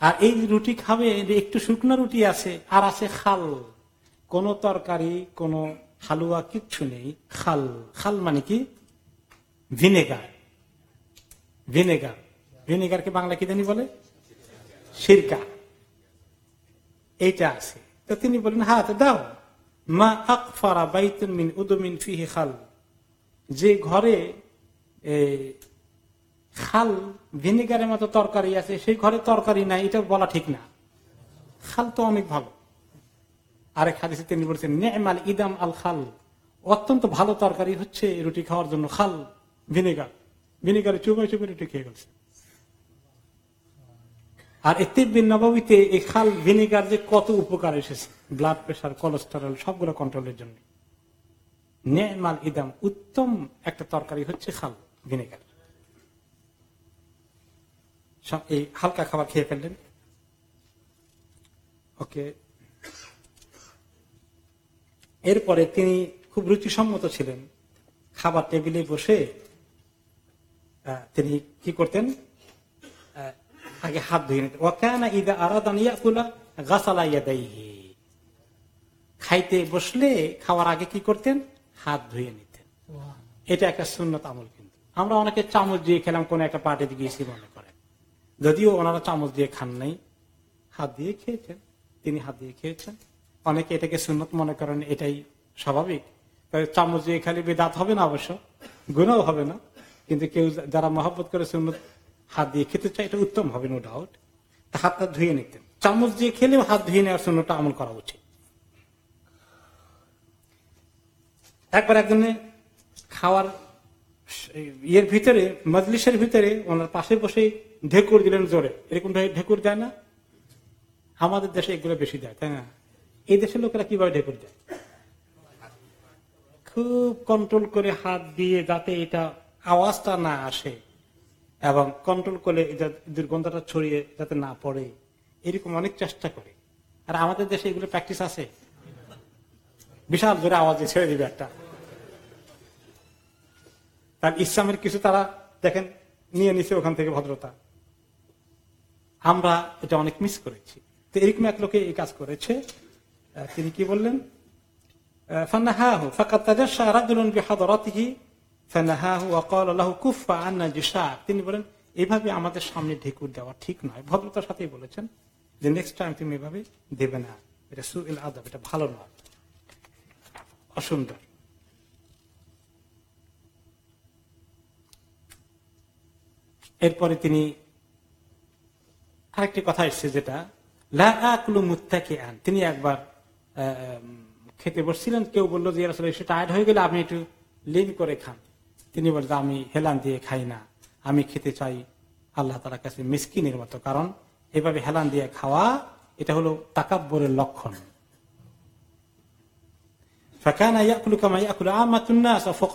আর এই রুটি খাবে একটু শুকনো রুটি আছে আর আছে খাল কোন তরকারি কোন হালুয়া কিচ্ছু নেই খাল খাল মানে কি ভিনেগার ভিনেগার ভিনেগারকে বাংলা কি জানি বলে সিরকা এইটা আছে তো তিনি বলেন হাত হ্যাঁ, দাও মা আকফারা বাইতুন মিন উদমিন ফিহি খাল যে ঘরে খাল ভিনেগারের মতো তরকারি আছে সেই ঘরে তরকারি নাই এটা বলা ঠিক না খাল তো অনেক ভালো আরেক হাদিসে তিনি বলছেন নেমাল ইদাম আল খাল অত্যন্ত ভালো তরকারি হচ্ছে রুটি খাওয়ার জন্য খাল ভিনেগার ভিনেগারে চুবাই চুপে এটা খেয়ে গেছে আর এতে নবাবিতে এই খাল ভিনেগার যে কত উপকার এসেছে ব্লাড প্রেশার কোলেস্টারল সবগুলো কন্ট্রোলের জন্য নেমাল ইদাম উত্তম একটা তরকারি হচ্ছে খাল ভিনেগার এই হালকা খাবার খেয়ে ফেললেন ওকে এরপরে তিনি খুব রুচিসম্মত ছিলেন খাবার টেবিলে বসে তিনি কি করতেন আগে হাত ধুয়ে নিতেন ইদা খাইতে বসলে খাওয়ার আগে কি করতেন হাত ধুয়ে নিতেন এটা একটা আমল কিন্তু আমরা অনেকে চামচ দিয়ে খেলাম কোন একটা পার্টিতে গিয়েছি মনে করেন যদিও ওনারা চামচ দিয়ে খান নাই হাত দিয়ে খেয়েছেন তিনি হাত দিয়ে খেয়েছেন অনেকে এটাকে সুন্নত মনে করেন এটাই স্বাভাবিক তবে চামচ দিয়ে খালি বেদাত হবে না অবশ্য গুণও হবে না কিন্তু কেউ যারা মহাব্বত করে সুন্নত হাত দিয়ে খেতে চায় এটা উত্তম হবে নো ডাউট হাতটা ধুয়ে নিতেন চামচ দিয়ে খেলেও হাত ধুয়ে নেওয়ার সুন্নতটা আমল করা উচিত একবার একজনে খাওয়ার ইয়ের ভিতরে মজলিসের ভিতরে ওনার পাশে বসে ঢেকুর দিলেন জোরে এরকম ভাবে ঢেকুর দেয় না আমাদের দেশে এগুলো বেশি দেয় তাই না এই দেশের লোকেরা কিভাবে ঢেকুর দেয় খুব কন্ট্রোল করে হাত দিয়ে যাতে এটা আওয়াজটা না আসে এবং কন্ট্রোল করলে দুর্গন্ধটা ছড়িয়ে যাতে না পড়ে এরকম অনেক চেষ্টা করে আর আমাদের দেশে এগুলো প্র্যাকটিস আছে বিশাল জোরে আওয়াজে ছেড়ে দিবে একটা তার ইসলামের কিছু তারা দেখেন নিয়ে নিছে ওখান থেকে ভদ্রতা আমরা এটা অনেক মিস করেছি তো এরকম এক লোকে এই কাজ করেছে তিনি কি বললেন ফান্না হা সারা তিনি বলেন এভাবে আমাদের সামনে ঢেকুর দেওয়া ঠিক নয় ভদ্রতার সাথেই বলেছেন যে নেক্সট টাইম তুমি এভাবে দেবে না এটা সুল আদব এটা ভালো নয় অসুন্দর এরপরে তিনি আরেকটি কথা এসছে যেটা লাকুলু আন তিনি একবার খেতে বসছিলেন কেউ বললো যে আসলে টায়ার্ড হয়ে গেলে আপনি একটু লিন করে খান তিনি বলতে আমি হেলান দিয়ে খাই না আমি খেতে চাই আল্লাহ তালার কাছে মিসকিনের মতো কারণ এভাবে হেলান দিয়ে খাওয়া এটা হলো তাকাব্বরের লক্ষণ কখনো কোন উঁচু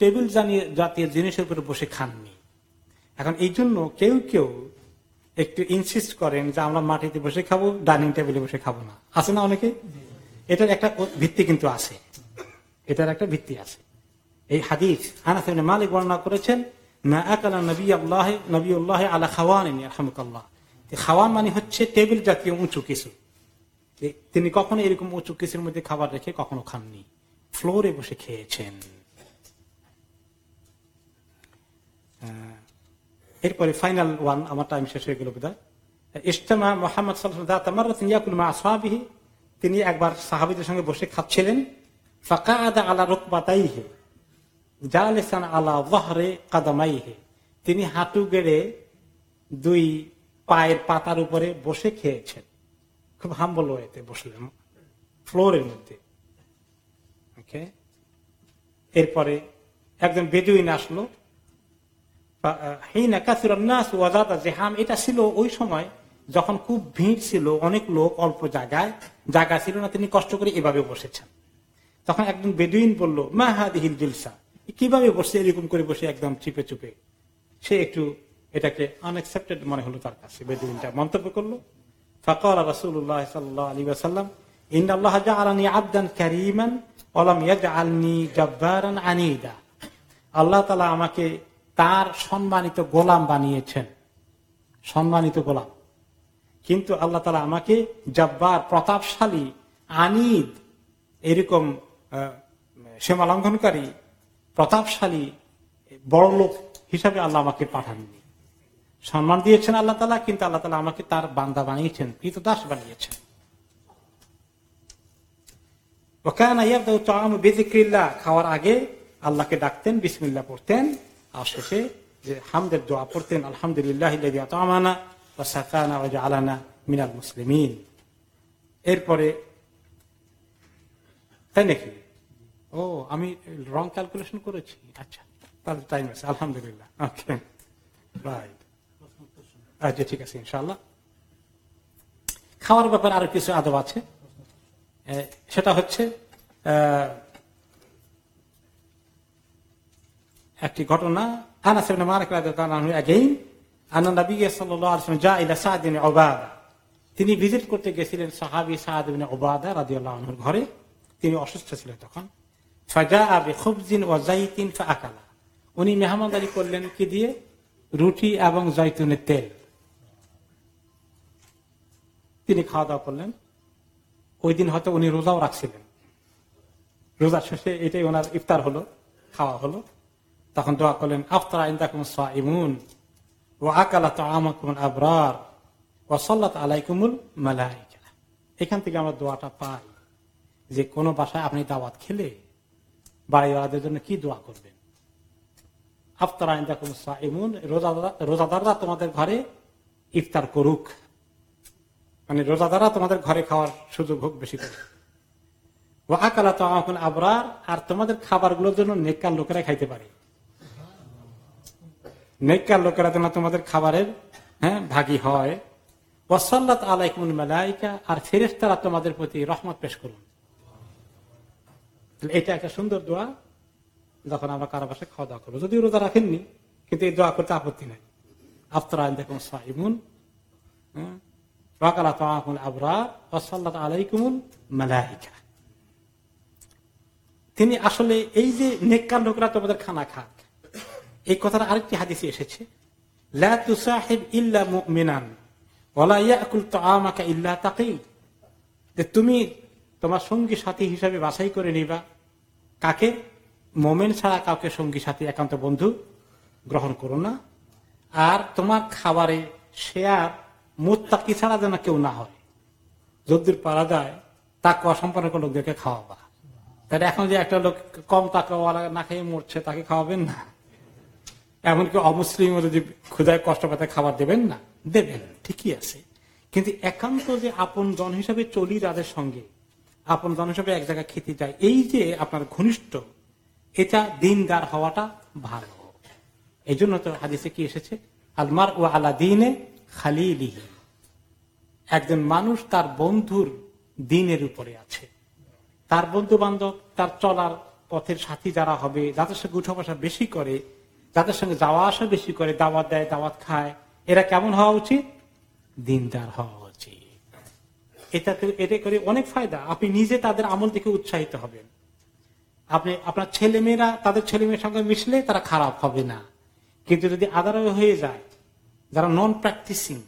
টেবিল জাতীয় জিনিসের উপরে বসে খাননি এখন এই জন্য কেউ কেউ একটু ইনসিস্ট করেন যে আমরা মাটিতে বসে খাবো ডাইনিং টেবিলে বসে খাবো না আছে না অনেকে এটার একটা ভিত্তি কিন্তু আছে এটার একটা ভিত্তি আছে এই হাদিস আনাস মালিক বর্ণনা করেছেন না মানে হচ্ছে টেবিল জাতীয় উঁচু কিছু তিনি কখনো এরকম উঁচু কিছুর মধ্যে খাবার রেখে কখনো খাননি ফ্লোরে বসে খেয়েছেন এরপরে ফাইনাল ওয়ান আমার টাইম শেষ হয়ে গেল বিদায় ইস্তেমা মোহাম্মদ সাল্লাহি তিনি একবার সাহাবিদের সঙ্গে বসে খাচ্ছিলেন আলা তিনি হাঁটু গেড়ে দুই পায়ের পাতার উপরে বসে খেয়েছেন খুব হাম্বল হয়েতে বসলেন ফ্লোরের মধ্যে এরপরে একজন বেদুইন আসলো এটা ছিল ওই সময় যখন খুব ভিড় ছিল অনেক লোক অল্প জায়গায় জায়গা ছিল না তিনি কষ্ট করে এভাবে বসেছেন তখন একজন বেদুইন বলল মাহাদিহিল জুলসা কিভাবে বসে এরকম করে বসে একদম চিপে চুপে সে একটু এটাকে আনএক্সেপ্টেড মনে হলো তার কাছে বেদুইনটা মন্তব্য করলো ফকর রাসুল্লাহ সাল্লাহ আলী আসাল্লাম ইন আল্লাহ আলানি আবদান ক্যারিমান আলম ইয়াজ আলনি জব্বারান আনিদা আল্লাহ তালা আমাকে তার সম্মানিত গোলাম বানিয়েছেন সম্মানিত গোলাম কিন্তু আল্লাহ তালা আমাকে জব্বার প্রতাপশালী আনিদ এরকম সীমালঙ্ঘনকারী প্রতাপশালী বড় লোক হিসাবে আল্লাহ আমাকে পাঠাননি সম্মান দিয়েছেন আল্লাহ তালা কিন্তু আল্লাহ তালা আমাকে তার বান্দা বানিয়েছেন কৃতদাস বানিয়েছেন খাওয়ার আগে আল্লাহকে ডাকতেন বিসমিল্লা পড়তেন আর শেষে যে হামদের দোয়া পড়তেন আলহামদুলিল্লাহ মিনাল মুসলিম এরপরে তাই নাকি ও আমি রং ক্যালকুলেশন করেছি আচ্ছা তাহলে টাইম আছে আলহামদুলিল্লাহ আচ্ছা ঠিক আছে ইনশাল্লাহ খাওয়ার ব্যাপারে আরো কিছু আদব আছে সেটা হচ্ছে আহ একটি ঘটনা তিনি ভিজিট করতে গেছিলেন সাহাবি সাদ ঘরে তিনি অসুস্থ ছিলেন তখন ফাজা আবি খুবজিন উনি মেহমানদারি করলেন কি দিয়ে রুটি এবং জৈতুনের তেল তিনি খাওয়া দাওয়া করলেন ওই দিন হয়তো উনি রোজাও রাখছিলেন রোজা শেষে এটাই ওনার ইফতার হলো খাওয়া হলো তখন দোয়া করলেন আফতারা ইন্দাকুম ইমুন ও আকালা তো আমাকুমুল আবরার ও সল্লাত আলাইকুমুল মালাইকা এখান থেকে আমরা দোয়াটা পাই যে কোনো বাসায় আপনি দাওয়াত খেলে বাড়িওয়ালাদের জন্য কি দোয়া করবেন আফতারা ইন্দাকুম ইমুন রোজাদাররা তোমাদের ঘরে ইফতার করুক মানে রোজাদাররা তোমাদের ঘরে খাওয়ার সুযোগ হোক বেশি করে ও আকালা তো আমাকুল আবরার আর তোমাদের খাবারগুলোর জন্য নেককার লোকেরা খাইতে পারে নেককার লোকেরা যেন তোমাদের খাবারের হ্যাঁ ভাগি হয় ওয়াসাল্লাত আলাইকুল মালাইকা আর ফেরেস্তারা তোমাদের প্রতি রহমত পেশ করুন এটা একটা সুন্দর দোয়া যখন আমরা কারো পাশে খাওয়া দাওয়া করবো যদিও রোজা রাখেননি কিন্তু এই দোয়া করতে আপত্তি নাই আফতার দেখুন সাইমুন হ্যাঁ, তিনি আসলে এই যে নেকর লোকরা তোমাদের খানা খায় এই কথাটা আরেকটি হাদিসে এসেছে ইল্লা যে তুমি তোমার সঙ্গী সাথী হিসাবে বাছাই করে নিবা কাকে মোমেন ছাড়া কাউকে সঙ্গী সাথী একান্ত বন্ধু গ্রহণ করো না আর তোমার খাবারে শেয়ার মোত্তাকি ছাড়া যেন কেউ না হয় যদ্দুর পারা যায় তাকুয়া সম্পন্ন লোকদেরকে খাওয়াবা তাহলে এখন যে একটা লোক কম তাকুয়াওয়ালা না খেয়ে মরছে তাকে খাওয়াবেন না এমনকি অমুসলিম যে ক্ষুদায় কষ্ট পাতে খাবার দেবেন না দেবেন ঠিকই আছে কিন্তু একান্ত যে আপন জন হিসাবে চলি তাদের সঙ্গে আপন জন হিসাবে এক জায়গায় খেতে যায় এই যে আপনার ঘনিষ্ঠ এটা দিনদার হওয়াটা ভালো এই জন্য তো হাদিসে কি এসেছে আলমার ও আলা দিনে লিহি একজন মানুষ তার বন্ধুর দিনের উপরে আছে তার বন্ধু বান্ধব তার চলার পথের সাথী যারা হবে যাদের সে বসা বেশি করে যাদের সঙ্গে যাওয়া আসা বেশি করে দাওয়াত দেয় দাওয়াত খায় এরা কেমন হওয়া উচিত দিনদার হওয়া উচিত এটাতে এটা করে অনেক ফায়দা আপনি নিজে তাদের আমল থেকে উৎসাহিত হবেন আপনি আপনার ছেলে মেয়েরা তাদের ছেলে মেয়ের সঙ্গে মিশলে তারা খারাপ হবে না কিন্তু যদি আদারা হয়ে যায় যারা নন প্র্যাকটিসিং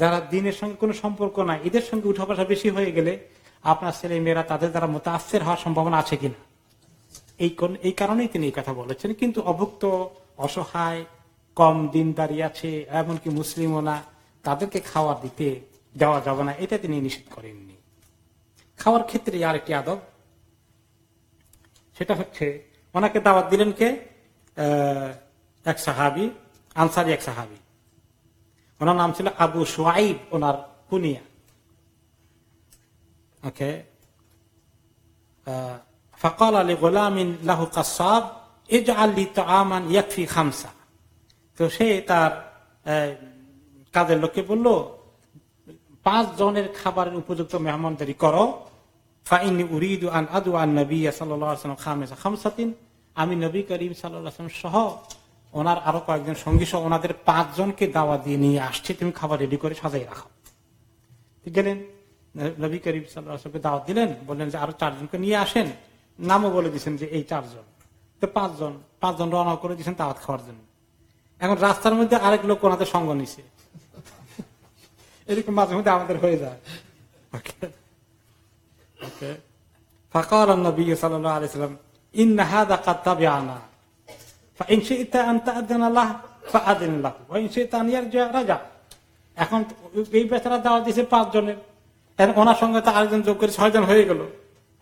যারা দিনের সঙ্গে কোনো সম্পর্ক নাই এদের সঙ্গে উঠা বসা বেশি হয়ে গেলে আপনার ছেলে মেয়েরা তাদের দ্বারা মতো মোতাফের হওয়ার সম্ভাবনা আছে কিনা এই এই কারণেই তিনি এই কথা বলেছেন কিন্তু অভুক্ত অসহায় কম দিনদারি আছে এমনকি মুসলিমও না তাদেরকে খাওয়া দিতে দেওয়া যাবে না এটা তিনি নিষেধ করেননি খাওয়ার ক্ষেত্রে আর একটি আদব সেটা হচ্ছে ওনাকে দাওয়াত দিলেন কে এক সাহাবি আনসারি এক সাহাবি ওনার নাম ছিল আবু সোয়াইব ওনার কুনিয়া ওকে ফকাল আলী গোলামিন লাহু কাসাব ইজ আল্লি আমান ইয়াকফি খামসা তো সে তার কাজের লোককে বলল পাঁচ জনের খাবারের উপযুক্ত মেহমানদারি করো আদু আন নবী সাল্লাম খামেসা আমি নবী করিম সাল্লাম সহ ওনার আরো কয়েকজন সঙ্গী সহ ওনাদের পাঁচজনকে দাওয়া দিয়ে নিয়ে আসছে তুমি খাবার রেডি করে সাজাই রাখো গেলেন নবী করিম সাল্লাহামকে দাওয়া দিলেন বললেন যে আরো চারজনকে নিয়ে আসেন নামও বলে দিচ্ছেন যে এই চারজন তো পাঁচজন পাঁচজন রওনা করে দিয়েছেন তাওয়াত খাওয়ার জন্য এখন রাস্তার মধ্যে আরেক লোক ওনাতে সঙ্গ নিছে এরকম মাঝে মধ্যে আমাদের হয়ে যায় আরেকজন যোগ করে ছয়জন হয়ে গেল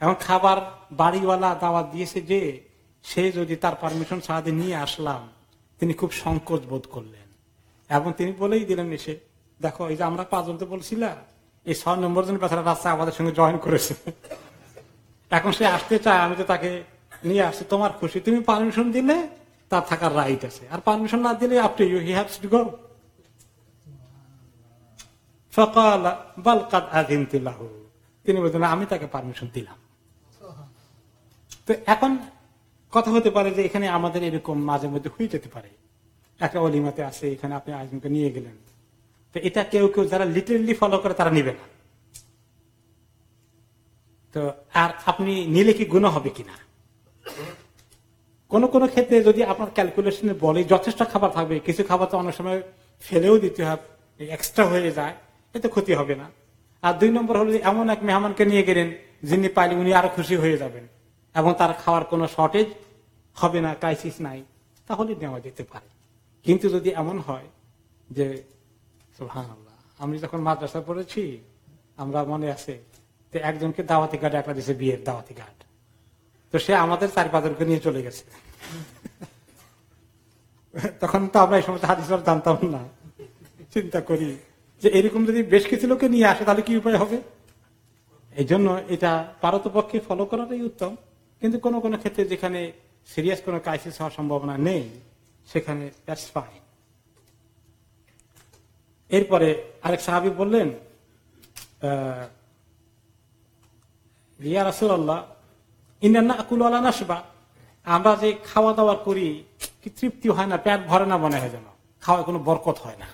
এখন খাবার বাড়িওয়ালা দাওয়াত দিয়েছে যে সে যদি তার পারমিশন সাহায্যে নিয়ে আসলাম তিনি খুব সংকোচ বোধ করলেন এবং তিনি বলেই দিলেন এসে দেখো এই যে আমরা পাঁচজন তো বলছিলাম এই ছয় নম্বর জন বেচারা রাস্তা আমাদের সঙ্গে জয়েন করেছে এখন সে আসতে চায় আমি তো তাকে নিয়ে আসছি তোমার খুশি তুমি পারমিশন দিলে তার থাকার রাইট আছে আর পারমিশন না দিলে আপনি you he have to go সকাল বালকাত তিনি বলছেন আমি তাকে পারমিশন দিলাম তো এখন কথা হতে পারে যে এখানে আমাদের এরকম মাঝে মধ্যে হয়ে যেতে পারে একটা অলিমাতে আছে এখানে আপনি আয়োজনকে নিয়ে গেলেন তো এটা কেউ কেউ যারা লিটারেলি ফলো করে তারা নিবে না তো আর আপনি নিলে কি গুণ হবে কিনা কোন কোন ক্ষেত্রে যদি আপনার ক্যালকুলেশনে বলে যথেষ্ট খাবার থাকবে কিছু খাবার তো অনেক সময় ফেলেও দিতে হবে এক্সট্রা হয়ে যায় এতে ক্ষতি হবে না আর দুই নম্বর হলো এমন এক মেহমানকে নিয়ে গেলেন যিনি পাইলে উনি আরো খুশি হয়ে যাবেন এবং তার খাওয়ার কোনো শর্টেজ হবে না ক্রাইসিস নাই তাহলে নেওয়া যেতে পারে কিন্তু যদি এমন হয় যে হ্যাঁ আমি যখন মাদ্রাসা পড়েছি আমরা মনে আছে যে একজনকে দাওয়াতি গার্ড একটা দিয়েছে বিয়ের দাওয়াতি গার্ড তো সে আমাদের চার পাঁচজনকে নিয়ে চলে গেছে তখন তো আমরা এই সময় হাদিস জানতাম না চিন্তা করি যে এরকম যদি বেশ কিছু লোকে নিয়ে আসে তাহলে কি উপায় হবে এই জন্য এটা পারতপক্ষে ফলো করাটাই উত্তম কিন্তু কোন কোন ক্ষেত্রে যেখানে সিরিয়াস কোনো ক্রাইসিস হওয়ার সম্ভাবনা নেই সেখানে দ্যাটস ফাইন এরপরে আরেক সাহাবি বললেন রিয়া রাসুল আল্লাহ ইন্দান্না আকুল আল্লাহ নাসবা আমরা যে খাওয়া দাওয়া করি কি তৃপ্তি হয় না প্যাট ভরে না মনে হয় যেন খাওয়া কোনো বরকত হয় না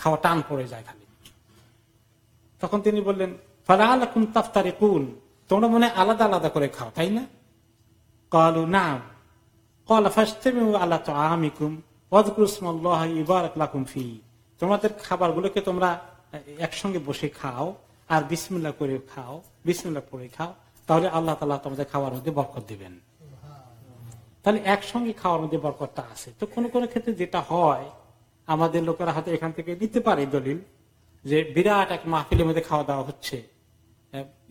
খাওয়া টান পড়ে যায় খালি তখন তিনি বললেন ফালা কুন তাফতারে কুন তোমরা মনে আলাদা আলাদা করে খাও তাই না قالوا نعم قال فاجتمعوا على তোমরা একসঙ্গে বসে খাও আর বিসমিল্লা করে খাও বিসমিল্লা করে খাও তাহলে আল্লাহ তালা তোমাদের খাবার মধ্যে বরকত দিবেন তাহলে একসঙ্গে খাওয়ার মধ্যে বরকতটা আছে তো কোনো কোনো ক্ষেত্রে যেটা হয় আমাদের লোকেরা হয়তো এখান থেকে নিতে পারে দলিল যে বিরাট এক মাহফিলের মধ্যে খাওয়া দাওয়া হচ্ছে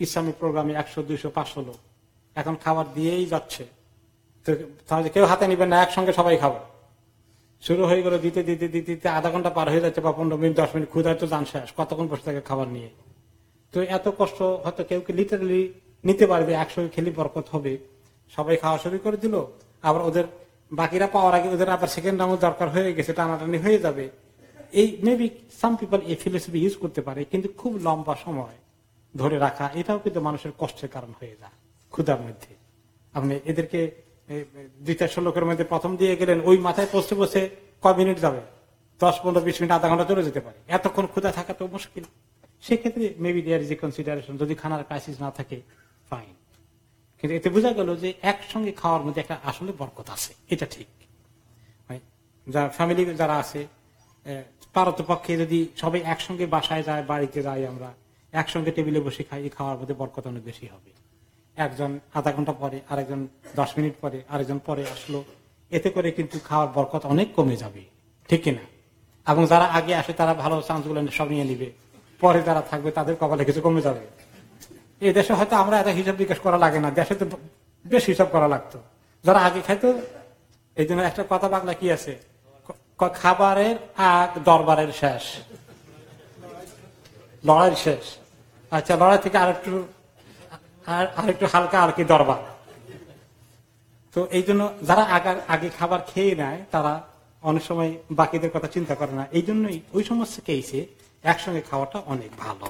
ইসলামিক প্রোগ্রামে একশো দুইশো পাঁচশো লোক এখন খাবার দিয়েই যাচ্ছে তাহলে কেউ হাতে নিবেন না একসঙ্গে সবাই খাবে শুরু হয়ে গেলো দিতে দিতে দিতে দিতে আধা ঘন্টা পার হয়ে যাচ্ছে বা পনেরো মিনিট দশ মিনিট ক্ষুদায় তো জান শেষ কতক্ষণ বসে থাকে খাবার নিয়ে তো এত কষ্ট হয়তো কেউ কি লিটারেলি নিতে পারবে একসঙ্গে খেলি বরকত হবে সবাই খাওয়া শুরু করে দিল আবার ওদের বাকিরা পাওয়ার আগে ওদের আবার সেকেন্ড রাউন্ড দরকার হয়ে গেছে টানাটানি হয়ে যাবে এই মেবি সাম পিপল এই ফিলোসফি ইউজ করতে পারে কিন্তু খুব লম্বা সময় ধরে রাখা এটাও কিন্তু মানুষের কষ্টের কারণ হয়ে যায় ক্ষুদার মধ্যে আপনি এদেরকে দুই চারশো লোকের মধ্যে প্রথম দিয়ে গেলেন ওই মাথায় পৌঁছে বসে ক মিনিট যাবে দশ পনেরো বিশ মিনিট আধা ঘন্টা চলে যেতে পারে এতক্ষণ ক্ষুদা থাকা তো মুশকিল সেক্ষেত্রে maybe there is a consideration যদি খানার ক্রাইসিস না থাকে ফাইন কিন্তু এতে বোঝা গেল যে একসঙ্গে খাওয়ার মধ্যে একটা আসলে বরকত আছে এটা ঠিক মানে যারা ফ্যামিলি যারা আছে পক্ষে যদি সবাই একসঙ্গে বাসায় যায় বাড়িতে যাই আমরা একসঙ্গে টেবিলে বসে খাই খাওয়ার মধ্যে বরকত অনেক বেশি হবে একজন আধা ঘন্টা পরে আরেকজন দশ মিনিট পরে আরেকজন পরে আসলো এতে করে কিন্তু খাওয়ার বরকত অনেক কমে যাবে ঠিক কিনা এবং যারা আগে আসে তারা ভালো চান্সগুলো সব নিয়ে নিবে পরে যারা থাকবে তাদের কপালে কিছু কমে যাবে এই দেশে হয়তো আমরা এত হিসাব বিকাশ করা লাগে না দেশে তো বেশ হিসাব করা লাগতো যারা আগে খাইতো এই জন্য একটা কথা বাংলা কি আছে খাবারের আগ দরবারের শেষ লড়াই শেষ আচ্ছা লড়াই থেকে আরেকটু আর আরেকটু একটু হালকা আর কি দরবার তো এই জন্য যারা আগে খাবার খেয়ে নেয় তারা অনেক সময় বাকিদের কথা চিন্তা করে না এই জন্যই ওই সমস্ত কেসে একসঙ্গে খাওয়াটা অনেক ভালো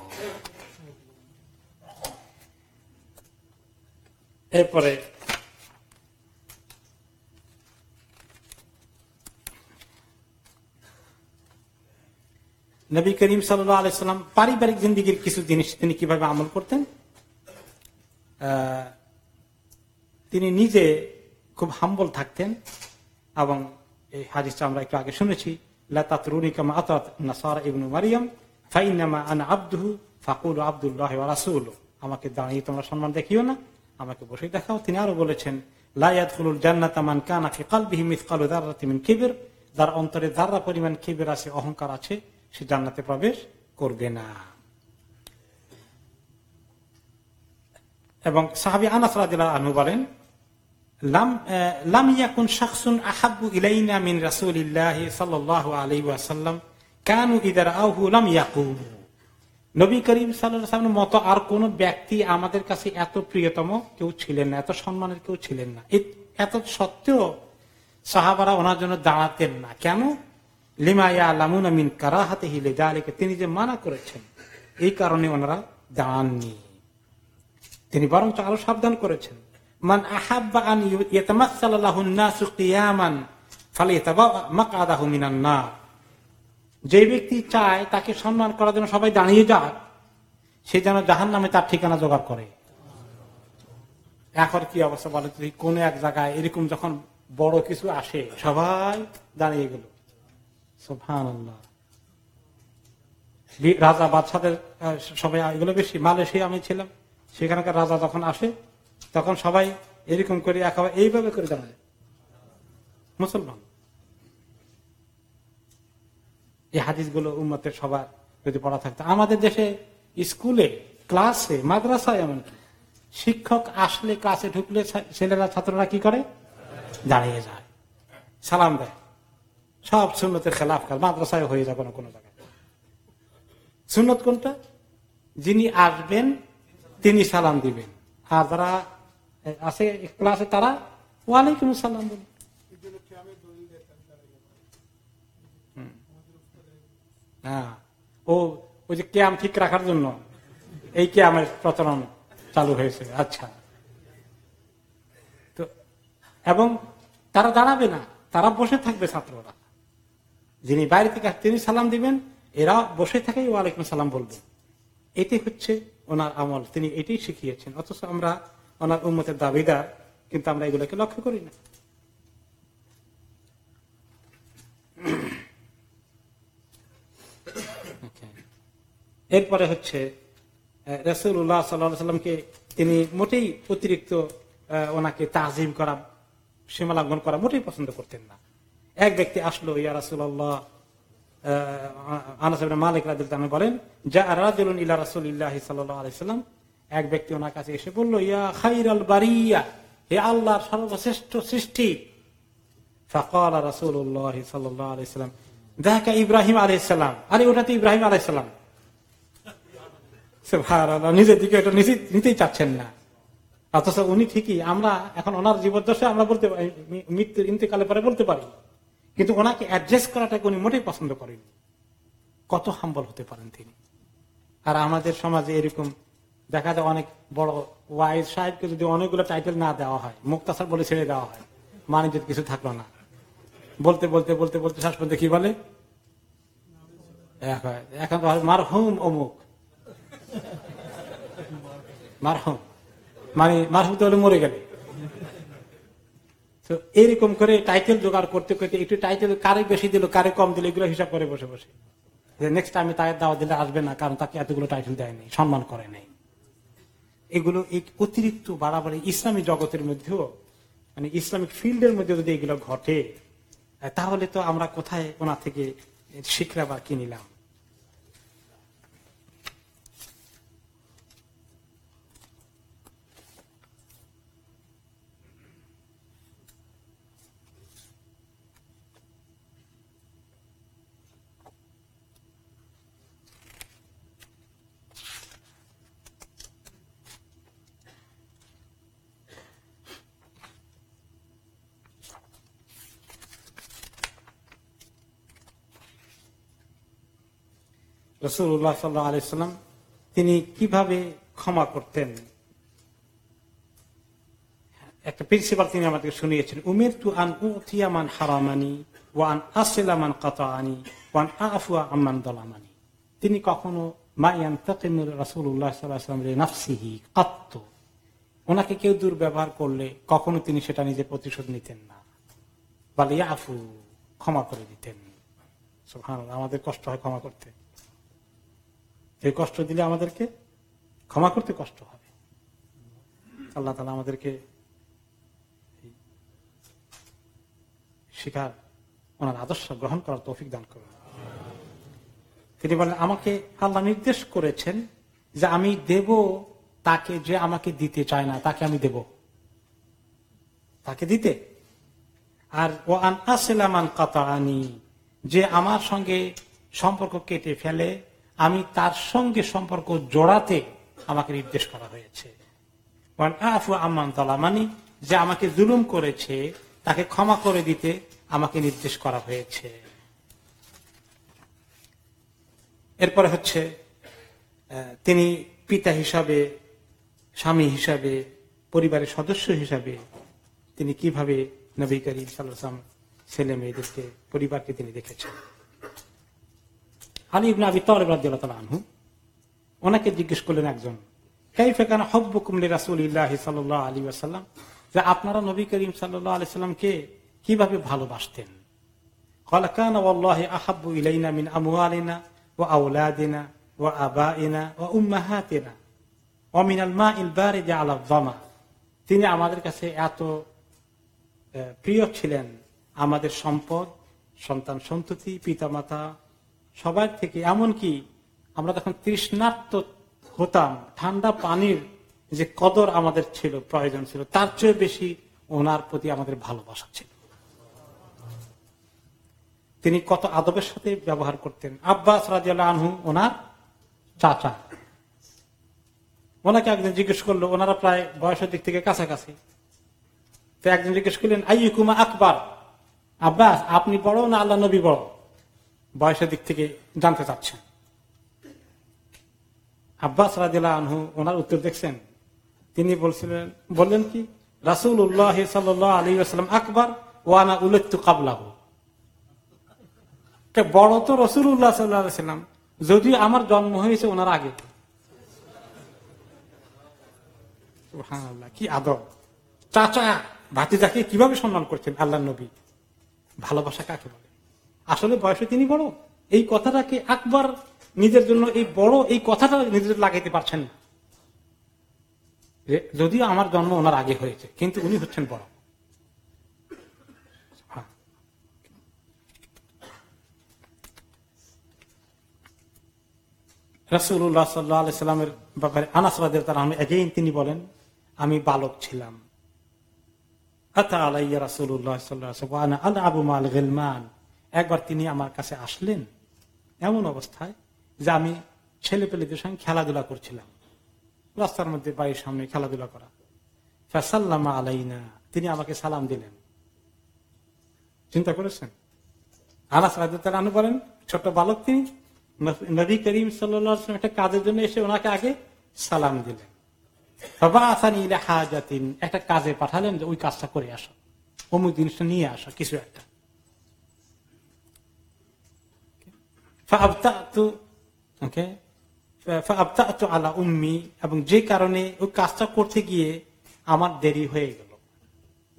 এরপরে নবী করিম সাল্লাহ আলাইসাল্লাম পারিবারিক জিন্দিগির কিছু জিনিস তিনি কিভাবে আমল করতেন তিনি নিজে খুব হাম্বল থাকতেন এবং এই হাদিসটা আমরা একটু আগে শুনেছি আন ফাকুল আমাকে দাঁড়িয়ে তোমরা সম্মান দেখিও না আমাকে বসে দেখাও তিনি আরো বলেছেন জান্নাতামান যার অন্তরে দাররা পরিমাণ কিবির আছে অহংকার আছে সে জান্নাতে প্রবেশ করবে না এবং সাহাবি আনাস আনু বলেন লাম লাম ইয়াকুন মতো ব্যক্তি আমাদের কাছে এত প্রিয়তম কেউ ছিলেন না এত সম্মানের কেউ ছিলেন না এত সত্ত্বেও সাহাবারা ওনার জন্য দাঁড়াতেন না কেন লিমায়া লামুন আমিন কারাহাতে হিলে যা তিনি যে মানা করেছেন এই কারণে ওনারা দাঁড়াননি তিনি বরঞ্চ আরো সাবধান করেছেন মান আহাবান যে ব্যক্তি চায় তাকে সম্মান করার জন্য সবাই দাঁড়িয়ে যাক সে যেন জাহান নামে তার ঠিকানা জোগাড় করে এখন কি অবস্থা বলে তুই কোন এক জায়গায় এরকম যখন বড় কিছু আসে সবাই দাঁড়িয়ে গেল রাজা বাদশাদের সবাই এগুলো বেশি মালয়েশিয়া আমি ছিলাম সেখানকার রাজা যখন আসে তখন সবাই এরকম করে একেবারে এইভাবে করে দাঁড়ায় মুসলমান এই হাদিসগুলো উন্মতের সবার যদি পড়া থাকতো আমাদের দেশে স্কুলে ক্লাসে মাদ্রাসায় এমন শিক্ষক আসলে ক্লাসে ঢুকলে ছেলেরা ছাত্ররা কি করে দাঁড়িয়ে যায় সালাম দেয় সব সুন্নতের খেলাফ কাজ মাদ্রাসায় হয়ে যায় কোনো কোনো জায়গায় সুন্নত কোনটা যিনি আসবেন তিনি সালাম দিবেন আর যারা আছে ক্লাসে তারা ওয়ালাইকুম সালাম বলবেন হ্যাঁ। ওই যে ক্যাম ঠিক রাখার জন্য এই ক্যামের প্রচলন চালু হয়েছে আচ্ছা তো এবং তারা দাঁড়াবে না তারা বসে থাকবে ছাত্ররা যিনি বাইরে থেকে তিনি সালাম দিবেন এরা বসে থাকে ওয়ালাইকুম সালাম বলবেন এটি হচ্ছে ওনার আমল তিনি এটাই শিখিয়েছেন অথচ আমরা ওনার উন্মতের দাবিদার কিন্তু আমরা এগুলোকে লক্ষ্য করি না এরপরে হচ্ছে রসুল রসুল্লাহ সাল্লামকে তিনি মোটেই অতিরিক্ত ওনাকে তাজিম করা সীমালাঙ্গন করা মোটেই পছন্দ করতেন না এক ব্যক্তি আসলো ইয়া রাসুল্লাহ মালিক রাজুল বলেন যা রাজুল ইলা এক ব্যক্তি ওনার কাছে এসে ইয়া খাইর আল বারিয়া হে সর্বশ্রেষ্ঠ সৃষ্টি দেখা ইব্রাহিম আলাইসাল্লাম আরে ওটা তো ইব্রাহিম আলাইসাল্লাম নিজের দিকে এটা নিতেই চাচ্ছেন না অথচ উনি ঠিকই আমরা এখন ওনার জীবদ্দশায় আমরা বলতে পারি মৃত্যুর ইন্তকালে পরে বলতে পারি কিন্তু ওনাকে অ্যাডজাস্ট করাটাকে উনি মোটেই পছন্দ করেন কত হাম্বল হতে পারেন তিনি আর আমাদের সমাজে এরকম দেখা যায় অনেক বড় ওয়াইজ সাহেবকে যদি অনেকগুলো টাইটেল না দেওয়া হয় মুক্তাসার বলে ছেড়ে দেওয়া হয় মানে যদি কিছু থাকলো না বলতে বলতে বলতে বলতে শাস পর্যন্ত কি বলে এখন মারহুম অমুক মারহুম মানে মারহুম তো মরে গেলে তো এইরকম করে টাইটেল জোগাড় করতে করতে একটু টাইটেল কারে বেশি দিল কারে কম দিল এগুলো হিসাব করে বসে বসে নেক্সট আমি তাকে দাওয়া দিলে আসবে না কারণ তাকে এতগুলো টাইটেল দেয়নি সম্মান করে নাই এগুলো অতিরিক্ত বাড়াবাড়ি ইসলামী জগতের মধ্যেও মানে ইসলামিক ফিল্ডের মধ্যে যদি এগুলো ঘটে তাহলে তো আমরা কোথায় ওনা থেকে শিখরা বা কিনিলাম রসুল্লাহ সাল্লাহ আলাইসাল্লাম তিনি কিভাবে ক্ষমা করতেন একটা প্রিন্সিপাল তিনি আমাদেরকে শুনিয়েছেন উমের তু আন উমান হারামানি ওয়ান আসেলামান আনি ওয়ান আফুয়া আমান দলামানি তিনি কখনো মায়ান তাকিমুর রাসুল্লাহ সাল্লাহামের নাফসিহি কাত্ত ওনাকে কেউ দুর্ব্যবহার করলে কখনো তিনি সেটা নিজে প্রতিশোধ নিতেন না বালিয়া আফু ক্ষমা করে দিতেন আমাদের কষ্ট হয় ক্ষমা করতে যে কষ্ট দিলে আমাদেরকে ক্ষমা করতে কষ্ট হবে আল্লাহ তালা আমাদেরকে শিকার ওনার আদর্শ গ্রহণ করার তৌফিক দান করুন তিনি বলেন আমাকে আল্লাহ নির্দেশ করেছেন যে আমি দেব তাকে যে আমাকে দিতে চায় না তাকে আমি দেব তাকে দিতে আর ও আন আসলামান কাতা আনি যে আমার সঙ্গে সম্পর্ক কেটে ফেলে আমি তার সঙ্গে সম্পর্ক জোড়াতে আমাকে নির্দেশ করা হয়েছে আফু আমান যে আমাকে জুলুম করেছে তাকে ক্ষমা করে দিতে আমাকে নির্দেশ করা হয়েছে এরপরে হচ্ছে তিনি পিতা হিসাবে স্বামী হিসাবে পরিবারের সদস্য হিসাবে তিনি কিভাবে নবী করিম সাল্লাম ছেলে মেয়েদেরকে পরিবারকে তিনি দেখেছেন আলী ইবনা আবি ওনাকে জিজ্ঞেস করলেন একজন কাইফেকান হব্ব আলী আসাল্লাম যে আপনারা নবী করিম সাল্লাহ আলি সাল্লামকে কিভাবে ভালোবাসতেন ও মা তিনি আমাদের কাছে এত প্রিয় ছিলেন আমাদের সম্পদ সন্তান সন্ততি পিতামাতা সবার থেকে এমন কি আমরা তখন তৃষ্ণার্ত হতাম ঠান্ডা পানির যে কদর আমাদের ছিল প্রয়োজন ছিল তার চেয়ে বেশি ওনার প্রতি আমাদের ভালোবাসা ছিল তিনি কত আদবের সাথে ব্যবহার করতেন আব্বাস রাজি আনহু ওনার চাচা ওনাকে একজন জিজ্ঞেস করলো ওনারা প্রায় বয়সের দিক থেকে কাছাকাছি তো একজন জিজ্ঞেস করলেন আই কুমা আকবর আব্বাস আপনি বড় না আল্লাহ নবী বড় বয়সের দিক থেকে জানতে চাচ্ছেন আব্বাস রাজিলা আনহু ওনার উত্তর দেখছেন তিনি বলছিলেন বললেন কি রাসুল উল্লাহ সাল আলী আসসালাম আকবর ওয়ানা উল্লেখ্য কাবলা বড় তো রসুল উল্লাহ সাল্লাম যদি আমার জন্ম হয়েছে ওনার আগে কি আদব চাচা ভাতিজাকে কিভাবে সম্মান করছেন আল্লাহ নবী ভালোবাসা কাকে বলে আসলে বয়সে তিনি বড় এই কথাটাকে একবার নিজের জন্য এই বড় এই কথাটা নিজের লাগাইতে পারছেন না যদিও আমার জন্ম ওনার আগে হয়েছে কিন্তু উনি হচ্ছেন বড় হ্যাঁ। রসুল্লাহ ব্যাপারে আনাস আমি এগেইন তিনি বলেন আমি বালক ছিলাম আতা আলাইয়া রাসুল্লাহ সাল্লাহ আবু মাল গেলমান একবার তিনি আমার কাছে আসলেন এমন অবস্থায় যে আমি ছেলে পেলেদের সঙ্গে খেলাধুলা করছিলাম রাস্তার মধ্যে বাড়ির সামনে খেলাধুলা করা ফ্যাসাল্লামা আলাইনা তিনি আমাকে সালাম দিলেন চিন্তা করেছেন আনাস রাজু বলেন ছোট বালক তিনি নবী করিম সাল্লাম একটা কাজের জন্য এসে ওনাকে আগে সালাম দিলেন একটা কাজে পাঠালেন যে ওই কাজটা করে আসো অমুক জিনিসটা নিয়ে আসো কিছু একটা আলা উম্মি এবং যে কারণে ওই কাজটা করতে গিয়ে আমার দেরি হয়ে গেল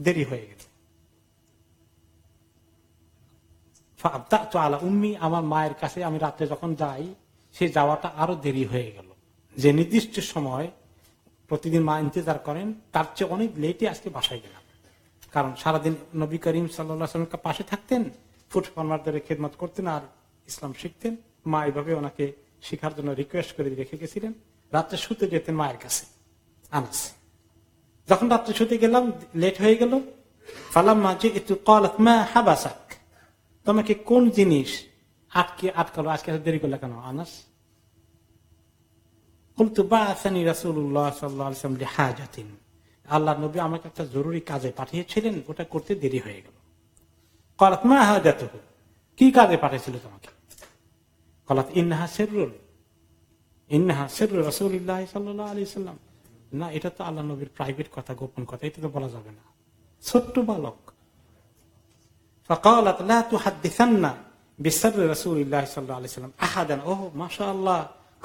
দেরি হয়ে গেল আলা উম্মি আমার মায়ের কাছে আমি রাতে যখন যাই সে যাওয়াটা আরো দেরি হয়ে গেল যে নির্দিষ্ট সময় প্রতিদিন মা ইন্তজার করেন তার চেয়ে অনেক লেটে আজকে বাসায় গেলাম কারণ সারাদিন নবী করিম সাল্লা পাশে থাকতেন ফুড ফরমারদের খেদমত করতেন আর ইসলাম শিখতেন মা এইভাবে ওনাকে শিখার জন্য রিকোয়েস্ট করে রেখে গেছিলেন রাত্রে শুতে যেতেন মায়ের কাছে আনাস যখন রাত্রে শুতে গেলাম লেট হয়ে গেল ফালাম মা যে একটু কল মা হাবাসাক তোমাকে কোন জিনিস আটকে আটকালো আজকে দেরি করলে কেন আনাস আল্লাহ নবী আমাকে একটা জরুরি কাজে পাঠিয়েছিলেন ওটা করতে দেরি হয়ে গেল কলাতমা হাজাত কি কাজে পাঠিয়েছিল তোমাকে কলাত ইন্নাহা ইন্নাহা রসুল্লাহ সাল্লাহ আলি সাল্লাম না এটা তো আল্লাহ নবীর প্রাইভেট কথা গোপন কথা এটা তো বলা যাবে না ছোট্ট বালক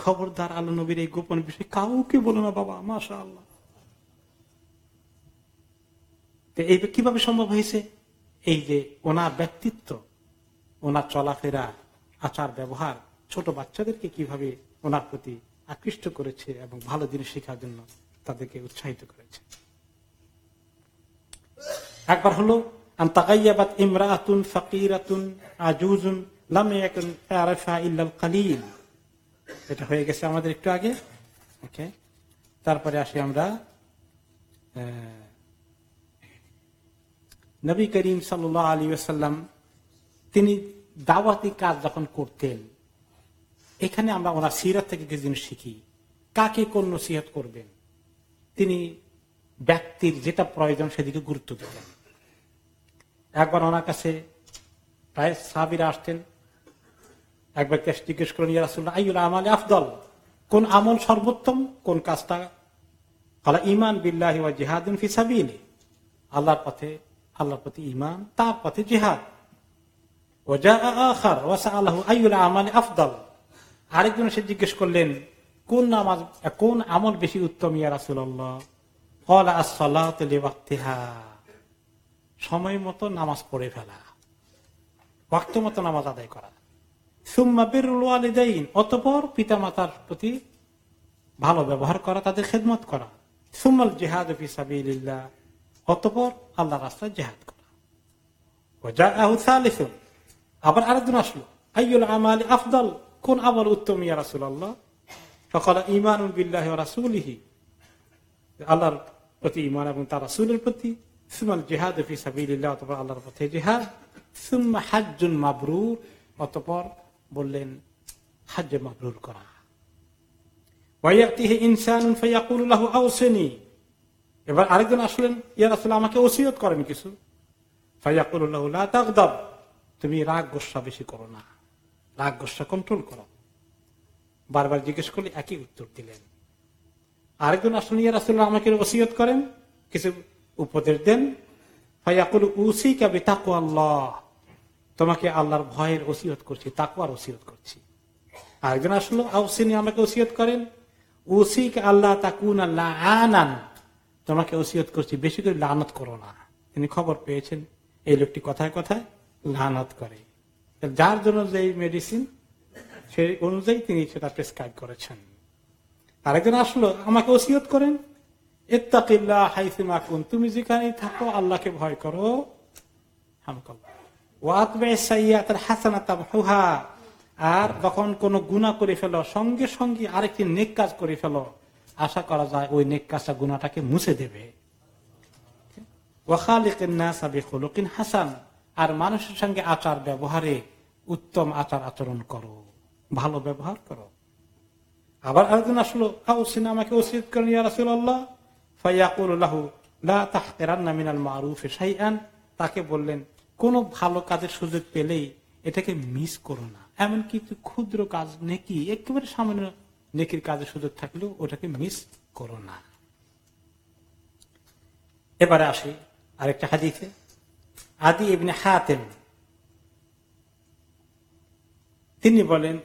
খবরদার আল্লাহ নবীর এই গোপন বিষয় কাউকে বলো না বাবা মাশাআল্লাহ আল্লাহ এই কিভাবে সম্ভব হয়েছে এই যে ওনার ব্যক্তিত্ব ওনার চলাফেরা আচার ব্যবহার ছোট বাচ্চাদেরকে কিভাবে ওনার প্রতি আকৃষ্ট করেছে এবং ভালো জিনিস শেখার জন্য তাদেরকে উৎসাহিত করেছে একবার হলো আজুজুন লামে ইল্লাল এটা হয়ে গেছে আমাদের একটু আগে ওকে তারপরে আসি আমরা নবী করিম সাল্লাহ আলী আসাল্লাম তিনি দাওয়াতি কাজ যখন করতেন এখানে আমরা ওনার সিরাত থেকে কিছু জিনিস শিখি কাকে কোন নসিহত করবেন তিনি ব্যক্তির যেটা প্রয়োজন সেদিকে গুরুত্ব দিতেন একবার ওনার কাছে প্রায় সাবিরা আসতেন এক ব্যক্তি জিজ্ঞেস করেন ইয়ারাসুল্লাহ আইউল আফদল কোন আমল সর্বোত্তম কোন কাজটা কালা ইমান বিল্লাহ জিহাদিন ফিসাবিনে আল্লাহর পথে আল্লাহর প্রতি ইমান তার পথে জিহাদ ওজা আখার আল্লাহ আইউল আফদল আরেকজন সে জিজ্ঞেস করলেন কোন নামাজ কোন আমল বেশি উত্তম ইয়া রাসুল্লাহ ফল সময় মতো নামাজ পড়ে ফেলা ভক্ত মতো নামাজ আদায় করা সুম্মা অতপর পিতা মাতার প্রতি ভালো ব্যবহার করা তাদের খেদমত করা সুম্মাল জেহাদ অতপর আল্লাহ রাস্তায় জেহাদ করা আবার আরেকজন আসলো আমাল আফদল কোন আমল উত্তম ইয়া রাসুল আল্লাহ সকল ইমান বিল্লাহ রাসুলহি আল্লাহর প্রতি ইমান এবং তার রাসুলের প্রতি সুমাল জেহাদ অতপর আল্লাহর পথে জেহাদ সুম্মা হাজুন মাবরুর অতপর বললেন হাজ্জে মাবরুর করা এবার আরেকজন আসলেন ইয়ার আসলে আমাকে ওসিয়ত করেন কিছু তুমি রাগ গোসা বেশি করো না রাগ গোসা কন্ট্রোল করো বারবার জিজ্ঞেস করলে একই উত্তর দিলেন আরেকজন আসলে রাসুল্লাহ আমাকে ওসিয়ত করেন কিছু উপদেশ দেন তোমাকে আল্লাহর ভয়ের ওসিয়ত করছি তাকুয়ার ওসিয়ত করছি আরেকজন আসলো আউসিনী আমাকে ওসিয়ত করেন উসিক আল্লাহ তাকুন আল্লাহ আনান তোমাকে ওসিয়ত করছি বেশি করে লানত করো না তিনি খবর পেয়েছেন এই লোকটি কথায় কথায় লানত করে যার জন্য যে মেডিসিন সেই অনুযায়ী তিনি সেটা প্রেসক্রাইব করেছেন আরেকজন আসলো আমাকে ওসিয়ত করেন ইত্তাকিল্লা হাইসি মাকুন তুমি যেখানে থাকো আল্লাহকে ভয় করো আর যখন কোন গুণা করে ফেলো সঙ্গে সঙ্গে আরেকটি নেক কাজ করে ফেলো আশা করা যায় ওই নেক কাজটা গুণাটাকে মুছে দেবে ওখালিক হাসান আর মানুষের সঙ্গে আচার ব্যবহারে উত্তম আচার আচরণ করো ভালো ব্যবহার করো আবার আরেকজন আসলো ওসিন আমাকে উচিত তাকে বললেন কোন ভালো কাজের সুযোগ পেলেই এটাকে মিস করো না এমন এমনকি ক্ষুদ্র কাজ নেকি একেবারে সামান্য নেকির কাজের সুযোগ থাকলেও ওটাকে মিস করো না এবারে আসি আরেকটা হাজি আদি ইবনে হাতেম তিনি বলেন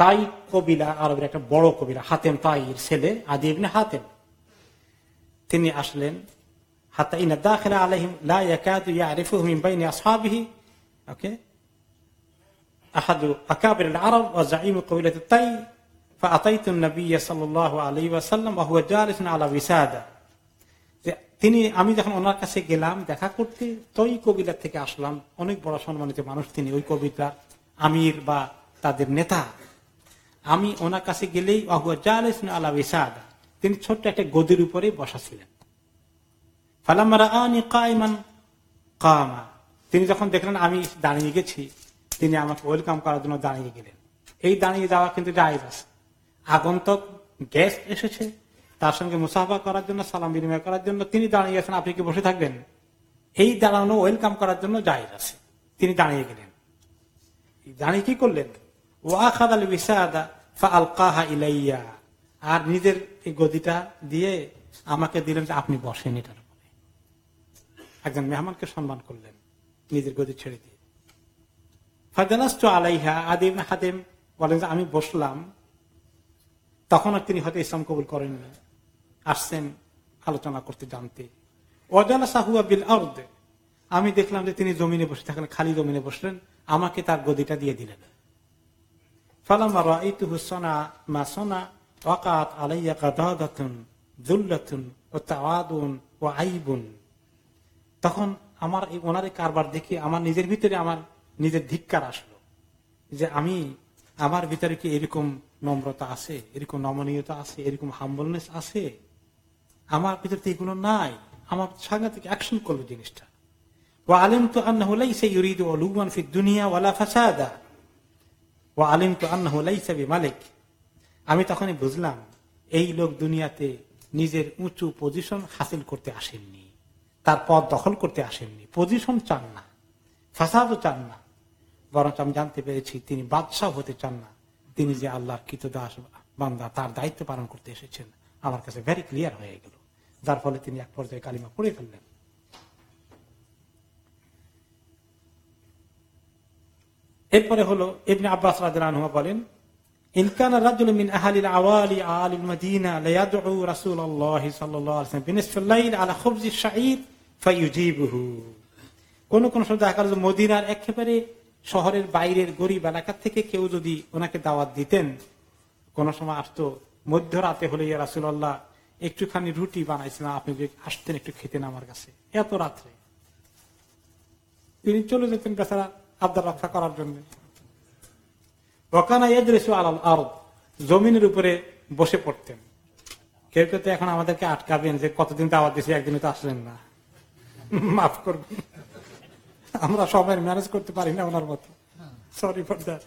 তাই কবিলা আরবের একটা বড় কবিলা হাতেম তাইয়ের ছেলে আদি ইবনে হাতেম তিনি আসলেন হাতা ইনা দাখিলা আলহিম লাফুহিমাবিহি ওকে أحد أكابر العرب وزعيم قبيلة الطي فأتيت النبي صلى الله عليه وسلم وهو جالس তিনি আমি যখন ওনার কাছে গেলাম দেখা করতে তই কবিতা থেকে আসলাম অনেক বড় সম্মানিত মানুষ তিনি ওই কবিতা আমির বা তাদের নেতা আমি ওনার কাছে গেলেই আলা ইসাদ তিনি ছোট্ট একটা গদির উপরে বসা ছিলেন তিনি যখন দেখলেন আমি দাঁড়িয়ে গেছি তিনি আমাকে ওয়েলকাম করার জন্য দাঁড়িয়ে গেলেন এই দাঁড়িয়ে যাওয়া কিন্তু আগন্তক গ্যাস এসেছে তার সঙ্গে মুসাফা করার জন্য সালাম বিনিময় করার জন্য তিনি দাঁড়িয়ে গেছেন আপনি কি বসে থাকবেন এই দাঁড়ানো ওয়েলকাম করার জন্য জায়েজ আছে তিনি দাঁড়িয়ে গেলেন দাঁড়িয়ে কি করলেন ওয়া খাদ আর নিজের এই গদিটা দিয়ে আমাকে দিলেন যে আপনি বসেন এটার উপরে একজন মেহমানকে সম্মান করলেন নিজের গদি ছেড়ে দিয়ে ফাজানাস্টু আলাইহা আদিম হাদিম বলেন যে আমি বসলাম তখন তিনি হয়তো ইসলাম কবুল করেননি আসছেন আলোচনা করতে জানতে অজালা সাহুয়া বিল অর্দে আমি দেখলাম যে তিনি জমিনে বসে থাকেন খালি জমিনে বসলেন আমাকে তার গদিটা দিয়ে দিলেন ফালামা রাইতু হুসনা মাসনা ওয়াকাত আলাইয়া গাদাদাতুন জুল্লাতুন ও তাওয়াদুন ও আইবুন তখন আমার এই ওনারে কারবার দেখে আমার নিজের ভিতরে আমার নিজের ধিক্কার আসলো যে আমি আমার ভিতরে কি এরকম নম্রতা আছে এরকম নমনীয়তা আছে এরকম হাম্বলনেস আছে আমার ভিতরে এগুলো নাই আমার সাংঘাতিক অ্যাকশন করবে জিনিসটা ও আলিম তো আন্না হলেই সে ইউরিদ ও লুকমান ফি দুনিয়া ওয়ালা ফাসাদা ও আলিম তো আন্না হলেই সাবি মালিক আমি তখনই বুঝলাম এই লোক দুনিয়াতে নিজের উঁচু পজিশন হাসিল করতে আসেননি তার পদ দখল করতে আসেননি পজিশন চান না ফাসাদও চান না বরঞ্চ আমি জানতে পেরেছি তিনি বাদশাহ হতে চান না তিনি যে আল্লাহ কিত দাস বান্দা তার দায়িত্ব পালন করতে এসেছেন আমার কাছে ভেরি ক্লিয়ার হয়ে গেল যার ফলে তিনি এক পর্যায়ে কালিমা পড়ে ফেললেন এরপরে হলো ইবনে আব্বাস রাজুমা বলেন ইনকান রাজুল মিন আহালিল আওয়ালি আলিল মদিনা রাসূলুল্লাহ সাল্লাল্লাহু আলাইহি ওয়াসাল্লাম লাইল আলা খুবজি শাঈদ কোন কোন সময় দেখা গেল মদিনার একেবারে শহরের বাইরের গরিব এলাকা থেকে কেউ যদি ওনাকে দাওয়াত দিতেন কোন সময় আসতো মধ্যরাতে হলে রাসূলুল্লাহ একটুখানি রুটি বানাইছিলাম আপনি যদি আসতেন একটু খেতেন আমার কাছে এত রাত্রে তিনি চলে যেতেন বেচারা আবদার রক্ষা করার জন্য ওকানা এদ্রেসু আলাল আর জমিনের উপরে বসে পড়তেন কেউ কেউ তো এখন আমাদেরকে আটকাবেন যে কতদিন তো আবার দেশে একদিনে তো আসলেন না মাফ করবেন আমরা সবাই ম্যানেজ করতে পারি না ওনার মতো সরি ফর দ্যাট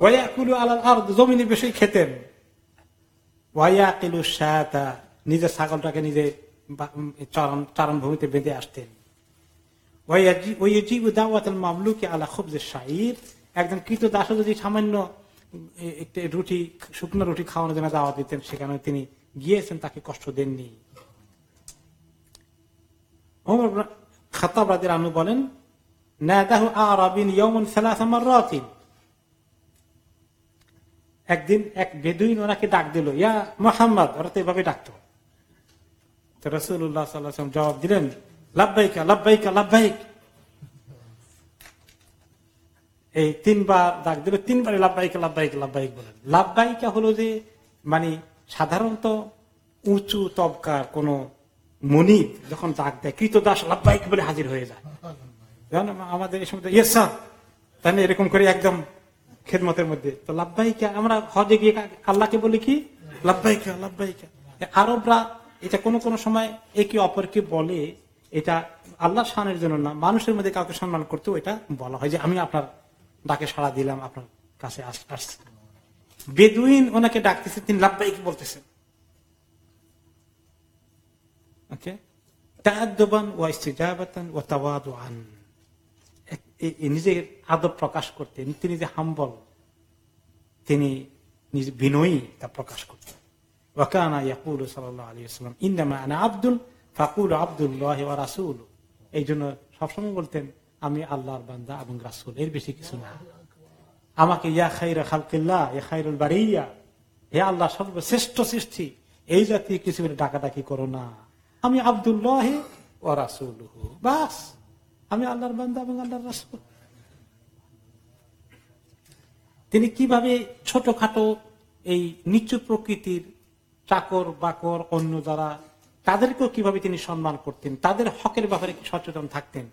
ওয়াকুলু আলাল আর জমিনে বেশি খেতেন ওয়াইয়া কিলু সায়াতা নিজের ছাগলটাকে নিজে চরণ চরণ ভূমিতে বেঁধে আসতেন ওয়াইয়াজিবু দাওয়াতুল মামলুকে আলা খুবজে শাহির একজন কৃত দাসও যদি সামান্য রুটি শুকনো রুটি খাওয়ানোর জন্য দাওয়া দিতেন সেখানে তিনি গিয়েছেন তাকে কষ্ট দেননি খাতাব রাজির আনু বলেন না তাহু আর আবিন ইয়মন আমার রতিন একদিন এক বেদুইন ওনাকে ডাক দিল ইয়া মোহাম্মদ ওরা তো এভাবে ডাকতো তো রসুল্লাহ সাল্লাম জবাব দিলেন লাভবাইকা লাভবাইকা লাভবাইক এই তিনবার ডাক দিল তিনবার লাভবাইকা লাভবাইক লাভবাইক বলেন লাভবাইকা হলো যে মানে সাধারণত উঁচু তবকার কোন মনি যখন ডাক দেয় কৃতদাস লাভবাইক বলে হাজির হয়ে যায় আমাদের এই সময় ইয়েস স্যার তাহলে এরকম করে একদম খেদমতের মধ্যে তো লাভবাহিকা আমরা হজে গিয়ে আল্লাহকে বলি কি লাভবাহিকা লাভবাহিকা আরবরা এটা কোনো কোনো সময় একে অপরকে বলে এটা আল্লাহ সানের জন্য না মানুষের মধ্যে কাউকে সম্মান করতেও এটা বলা হয় যে আমি আপনার ডাকে সাড়া দিলাম আপনার কাছে আসছি বেদুইন ওনাকে ডাকতেছে তিনি লাভবাহিক বলতেছেন ওকে তাহাদ্দবান ওয়া ইস্তিজাবাতান ওয়া তাওয়াদুআন নিজের আদব প্রকাশ করতেন তিনি যে হাম্বল তিনি নিজ বিনয়ী তা প্রকাশ করতেন ওয়াকানা ইয়াকুল সাল আলী আসসালাম ইন্দামা আনা আব্দুল ফাকুর আব্দুল্লাহ রাসুল এই জন্য সবসময় বলতেন আমি আল্লাহর বান্দা এবং রাসুল এর বেশি কিছু না আমাকে ইয়া খাইরা খালকিল্লা ইয়া খাইরুল বাড়িয়া হে আল্লাহ সর্বশ্রেষ্ঠ সৃষ্টি এই জাতীয় কিছু ডাকাডাকি করো না আমি আব্দুল্লাহ ও রাসুল বাস আমি আল্লাহর বান্দা এবং আল্লাহর রাসুল তিনি কিভাবে ছোটখাটো এই নিচু প্রকৃতির চাকর বাকর অন্য যারা তাদেরকেও কিভাবে তিনি সম্মান করতেন তাদের হকের ব্যাপারে সচেতন থাকতেন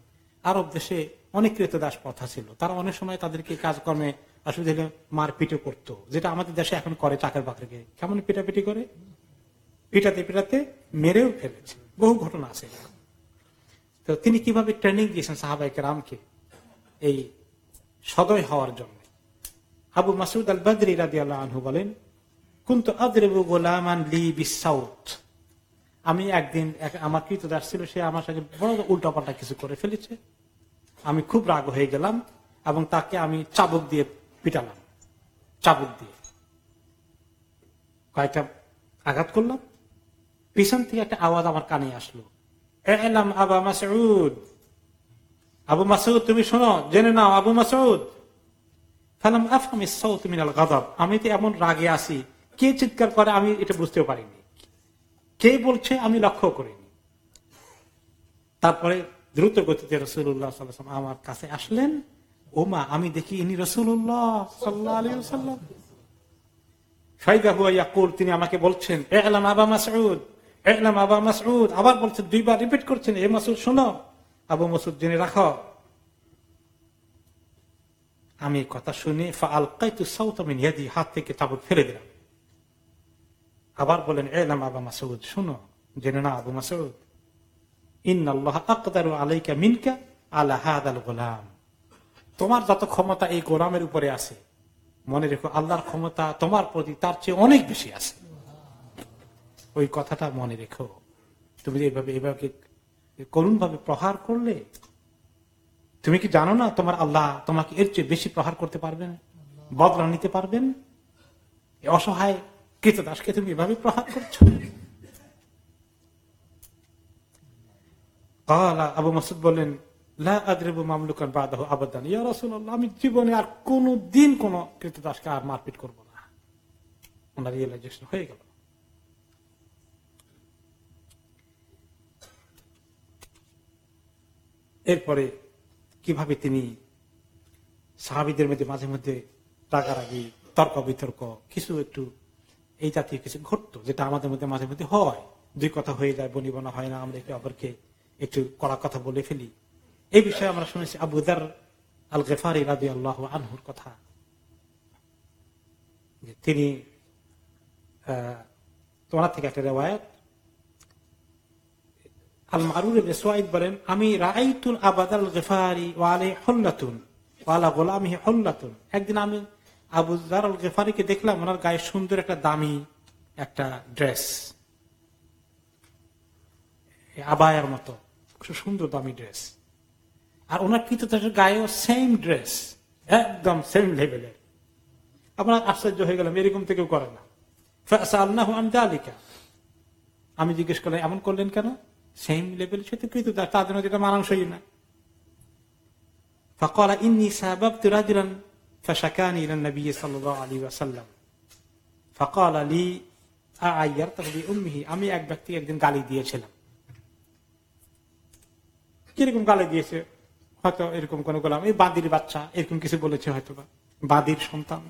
আরব দেশে অনেক ক্রেত দাস প্রথা ছিল তারা অনেক সময় তাদেরকে কাজকর্মে অসুবিধা হলে মারপিটও করত যেটা আমাদের দেশে এখন করে চাকর বাকরকে কেমন পিটাপিটি করে পিটাতে পিটাতে মেরেও ফেলেছে বহু ঘটনা আছে এখন তো তিনি কিভাবে ট্রেনিং দিয়েছেন সাহাবাইকে রামকে এই সদয় হওয়ার জন্য আবু মাসুদ আল বাদরি রাদি আনহু বলেন কুন্তু লি আমি একদিন আমার দাস ছিল সে আমার সাথে বড় উল্টাপাল্টা কিছু করে ফেলেছে আমি খুব রাগ হয়ে গেলাম এবং তাকে আমি চাবুক দিয়ে পিটালাম চাবুক দিয়ে কয়েকটা আঘাত করলাম পিছন থেকে একটা আওয়াজ আমার কানে আসলো এলাম আবা আবু মাসুদ তুমি শোনো জেনে নাও আবু মাসুদ আফামি আমি তো এমন রাগে আসি কে চিৎকার করে আমি এটা বুঝতেও পারিনি কে বলছে আমি লক্ষ্য করিনি তারপরে দ্রুত গতিতে রসুল্লাহ আমার কাছে আসলেন ওমা আমি দেখি ইনি রসুল্লাহ সাল্লাহ সাল্লাম ফাইদা হুয়া ইয়াকুল তিনি আমাকে বলছেন এলাম আবা মাসুদ এলাম আবা মাসুদ আবার বলছেন দুইবার রিপিট করছেন এ মাসুদ শোনো আবু মাসুদ জেনে রাখো আমি কথা শুনি শুনে হাত থেকে তাবুত ফেলে দিলাম আবার বলেন এলাম আবা মাসুদ শোনো জেনে না আবু মাসুদ আলাইকা মিনকা আলাহাদ আল গোলাম তোমার যত ক্ষমতা এই গোলামের উপরে আছে মনে রেখো আল্লাহর ক্ষমতা তোমার প্রতি তার চেয়ে অনেক বেশি আছে ওই কথাটা মনে রেখো তুমি যে এভাবে এভাবে করুন ভাবে প্রহার করলে তুমি কি জানো না তোমার আল্লাহ তোমাকে এর চেয়ে বেশি প্রহার করতে পারবেন বদলা নিতে পারবেন অসহায় কেত দাসকে তুমি এভাবে প্রহার করছো আবু মাসুদ বলেন আমি জীবনে আর কোনো দিন কোন কৃতদাসকে আর মারপিট করবো না ওনার রিয়েলাইজেশন হয়ে গেল এরপরে কিভাবে তিনি সাহাবিদের মধ্যে মাঝে মধ্যে টাকার আগে তর্ক বিতর্ক কিছু একটু এই জাতীয় কিছু ঘটতো যেটা আমাদের মধ্যে মাঝে মধ্যে হয় দুই কথা হয়ে যায় বনা হয় না আমরা একে অপরকে একটু কড়া কথা বলে ফেলি এই বিষয়ে আমরা শুনেছি আবুদার আল গেফার ইরাদি আল্লাহ আনহুর কথা তিনি তোমার থেকে একটা রেওয়ায়ত বলেন আমি আবাদাল একদিন আমি আবু জার দেখলাম ওনার গায়ে সুন্দর একটা দামি একটা ড্রেস মতো খুব সুন্দর দামি ড্রেস আর ওনার কিন্তু গায়েও সেম ড্রেস একদম সেম লেভেলের আমরা আশ্চর্য হয়ে গেলাম এরকম থেকেও করে না আমি জিজ্ঞেস করলাম এমন করলেন কেন সেম লেভেল সাথে কৃত তার জন্য যেটা মানানসই না فقال আমি এক ব্যক্তি একদিন গালি দিয়েছিলাম কিরকম গালি দিয়েছে হয়তো এরকম কোন গোলাম এই বাদির বাচ্চা এরকম কিছু বলেছে হয়তো বা বাদির সন্তান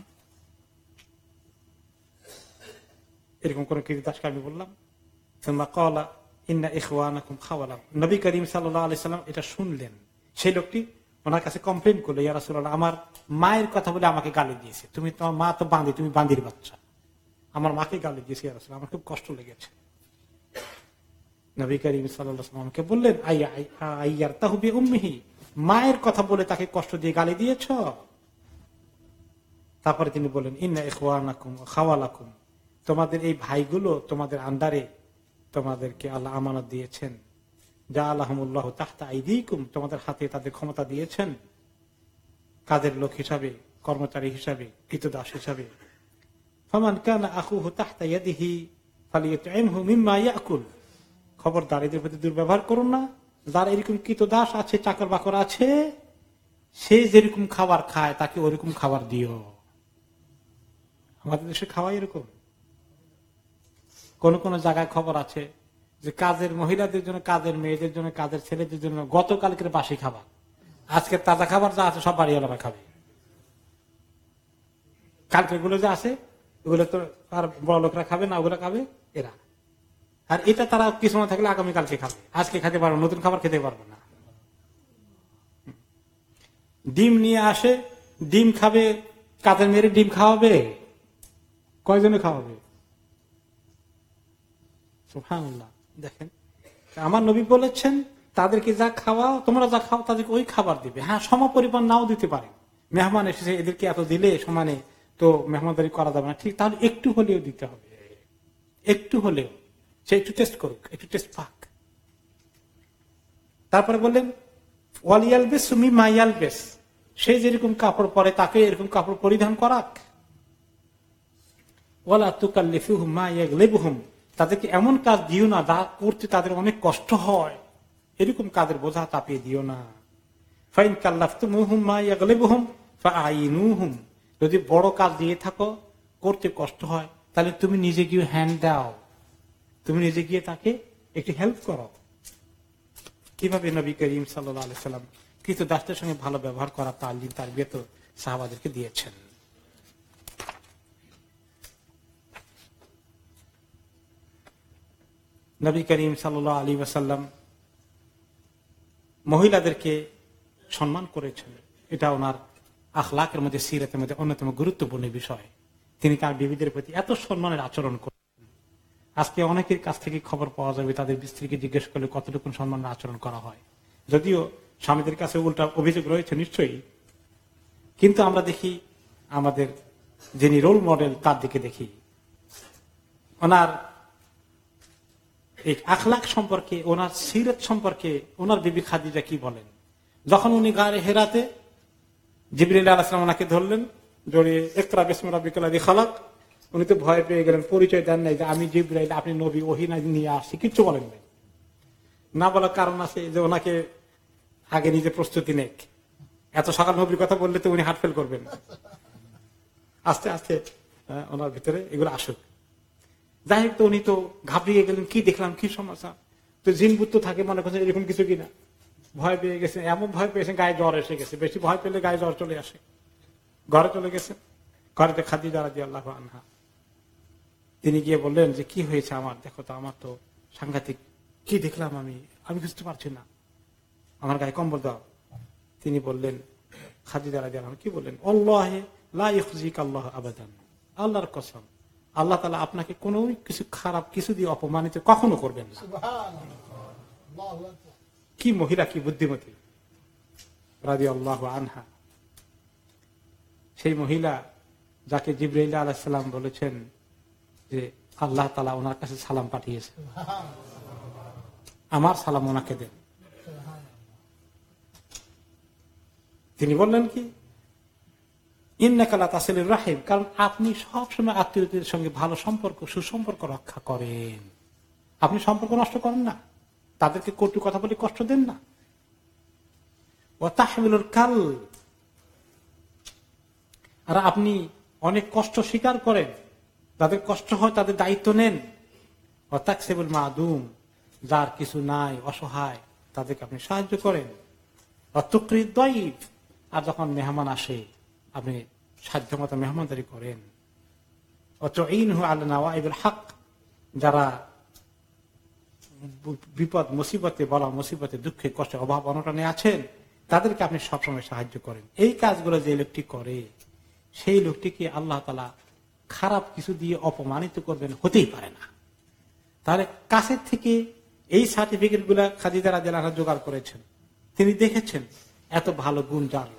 এরকম কোন কিছু দাসকে আমি বললাম কলা ইন্না খাওয়ালাম নবী করিম সাল্লাহ সাল্লাম এটা শুনলেন সেই লোকটি ওনার কাছে কমপ্লেন করলো ইয়ারা আমার মায়ের কথা বলে আমাকে গালি দিয়েছে তুমি তোমার মা তো বাঁধি তুমি বাঁধির বাচ্চা আমার মাকে গালি দিয়েছে ইয়ারা আমার খুব কষ্ট লেগেছে নবী করিম সাল্লামকে বললেন আইয়ার তাহবি উম্মিহি মায়ের কথা বলে তাকে কষ্ট দিয়ে গালি দিয়েছ তারপরে তিনি বললেন ইন্না ইকুয়ানাকুম খাওয়ালাকুম তোমাদের এই ভাইগুলো তোমাদের আন্ডারে তোমাদেরকে আল্লাহ আমানত দিয়েছেন যা আল্লাহমুল্লাহ তাহতা আইদিকুম তোমাদের হাতে তাদের ক্ষমতা দিয়েছেন কাদের লোক হিসাবে কর্মচারী হিসাবে কৃতদাস হিসাবে ফমান কান ইয়াদিহি খবরদার এদের প্রতি দুর্ব্যবহার করুন না যার এরকম দাস আছে চাকর বাকর আছে সে যেরকম খাবার খায় তাকে ওরকম খাবার দিও আমাদের দেশে খাওয়াই এরকম কোন কোন জায়গায় খবর আছে যে কাজের মহিলাদের জন্য কাজের মেয়েদের জন্য কাজের ছেলেদের জন্য গতকালকের বাসি খাবার আজকে তাজা খাবার যা আছে সব বাড়িওয়ালারা খাবে কালকে গুলো যে আছে ওগুলো তো আর বড় লোকরা খাবে না ওগুলো খাবে এরা আর এটা তারা কিছু না থাকলে আগামীকালকে খাবে আজকে খেতে পারবে নতুন খাবার খেতে পারবে না ডিম নিয়ে আসে ডিম খাবে কাতের মেরে ডিম খাওয়াবে কয়জনে খাওয়াবে সুফানুল্লাহ দেখেন আমার নবী বলেছেন তাদেরকে যা খাওয়া তোমরা যা খাও তাদেরকে ওই খাবার দিবে হ্যাঁ সম পরিমাণ নাও দিতে পারে মেহমান এসেছে এদেরকে এত দিলে সমানে তো মেহমানদারি করা যাবে না ঠিক তাহলে একটু হলেও দিতে হবে একটু হলেও সে একটু টেস্ট করুক একটু টেস্ট পাক তারপরে বললেন ওয়ালিয়াল বেশ তুমি মাইয়াল বেশ সে যেরকম কাপড় পরে তাকে এরকম কাপড় পরিধান করাক ওয়ালা তুকাল লেফু তুকাল্লিফুহুম মা ইয়াগলিবুহুম তাদেরকে এমন কাজ দিও না যা করতে তাদের অনেক কষ্ট হয় এরকম কাজের বোঝা চাপিয়ে দিও না ফাইন কাল্লাফতুম যদি বড় কাজ দিয়ে থাকো করতে কষ্ট হয় তাহলে তুমি নিজে গিয়ে হ্যান্ড দাও তুমি নিজে গিয়ে তাকে একটু হেল্প করো কিভাবে নবী করিম সাল্লাম কিন্তু দাসদের সঙ্গে ভালো ব্যবহার করা তালিম তার বেত সাহাবাদেরকে দিয়েছেন নবী করিম সাল আলী ওয়াসাল্লাম মহিলাদেরকে সম্মান করেছেন এটা ওনার আখলাকের মধ্যে সিরাতের মধ্যে অন্যতম গুরুত্বপূর্ণ বিষয় তিনি তার বিবিদের প্রতি এত সম্মানের আচরণ করেন আজকে অনেকের কাছ থেকে খবর পাওয়া যাবে তাদের স্ত্রীকে জিজ্ঞেস করলে কতটুকু সম্মানের আচরণ করা হয় যদিও স্বামীদের কাছে উল্টা অভিযোগ রয়েছে নিশ্চয়ই কিন্তু আমরা দেখি আমাদের যিনি রোল মডেল তার দিকে দেখি ওনার এই আখলাখ সম্পর্কে ওনার সিরত সম্পর্কে ওনার বিবি খাদিজা কি বলেন যখন উনি গাড়ি হেরাতে জিবরিল আলাহাম ওনাকে ধরলেন বেশ একরা বেসমি খালাক উনি তো ভয় পেয়ে গেলেন পরিচয় দেন নাই যে আমি জিব্রাইল আপনি নবী ওহিনা নিয়ে আসছি কিচ্ছু বলেন নাই না বলার কারণ আছে যে ওনাকে আগে নিজে প্রস্তুতি নেক এত সকাল নবীর কথা বললে তো উনি হার্ট ফেল করবেন আস্তে আস্তে ওনার ভিতরে এগুলো আসুক যাই হোক তো উনি তো ঘাবড়িয়ে গেলেন কি দেখলাম কি সমস্যা তো জিনভূত থাকে মনে করছে এরকম কিছু কিনা ভয় পেয়ে গেছে এমন ভয় পেয়েছে গায়ে জ্বর এসে গেছে বেশি ভয় পেলে গায়ে জ্বর চলে আসে ঘরে চলে গেছে ঘরেতে খাদি দাঁড়া দিয়ে আল্লাহ আনহা তিনি গিয়ে বললেন যে কি হয়েছে আমার দেখো তো আমার তো সাংঘাতিক কি দেখলাম আমি আমি বুঝতে পারছি না আমার গায়ে কম্বল দাও তিনি বললেন দাঁড়া দিয়ে আল্লাহ কি বললেন অল্লাহে আল্লাহ আল্লাহর কসম আল্লাহ তালা আপনাকে কোন কিছু খারাপ কিছু দিয়ে অপমানিত কখনো করবেন না কি মহিলা কি বুদ্ধিমতী রাজি আল্লাহ আনহা সেই মহিলা যাকে জিব্রাইল আলাহিসাল্লাম বলেছেন যে আল্লাহ তালা ওনার কাছে সালাম পাঠিয়েছে আমার সালাম ওনাকে দেন তিনি বললেন কি ইন্নাকালা তাসিলের রাহিম কারণ আপনি সবসময় আত্মীয়দের সঙ্গে ভালো সম্পর্ক সুসম্পর্ক রক্ষা করেন আপনি সম্পর্ক নষ্ট করেন না তাদেরকে কটু কথা বলে কষ্ট দেন না ও তাহমিলুর কাল আর আপনি অনেক কষ্ট স্বীকার করেন তাদের কষ্ট হয় তাদের দায়িত্ব নেন ও মা দুম যার কিছু নাই অসহায় তাদেরকে আপনি সাহায্য করেন অত্যক্রিয় দৈব আর যখন মেহমান আসে আপনি সাধ্যমতো মেহমানদারি করেন অত ইন হু আল্লাহ নওয়াইবুল হক যারা বিপদ মুসিবতে বলা মুসিবতে দুঃখে কষ্টে অভাব অনটনে আছেন তাদেরকে আপনি সবসময় সাহায্য করেন এই কাজগুলো যে লোকটি করে সেই লোকটিকে আল্লাহ তালা খারাপ কিছু দিয়ে অপমানিত করবেন হতেই পারে না তাহলে কাছের থেকে এই সার্টিফিকেট গুলা খাদিদারা জেলারা জোগাড় করেছেন তিনি দেখেছেন এত ভালো গুণ যার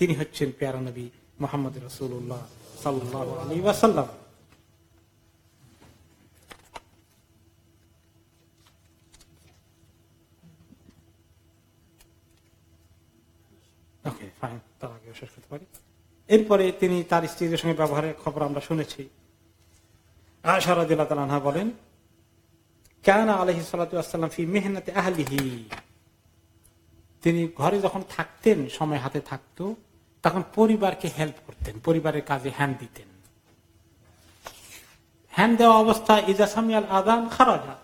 তিনি হচ্ছেন প্যারা নবী মোহাম্মদ রসুল্লাহ সাল্লাহ এরপরে তিনি তার স্ত্রীদের সঙ্গে ব্যবহারের খবর আমরা শুনেছি আশারদুল্লাহ বলেন কেন আলহি সালাম ফি মেহনাতে আহলিহি তিনি ঘরে যখন থাকতেন সময় হাতে থাকতো তখন পরিবারকে হেল্প করতেন পরিবারের কাজে হ্যান্ড দিতেন হ্যান্ড দেওয়া অবস্থা ইজাসামি আল আজান খারাজা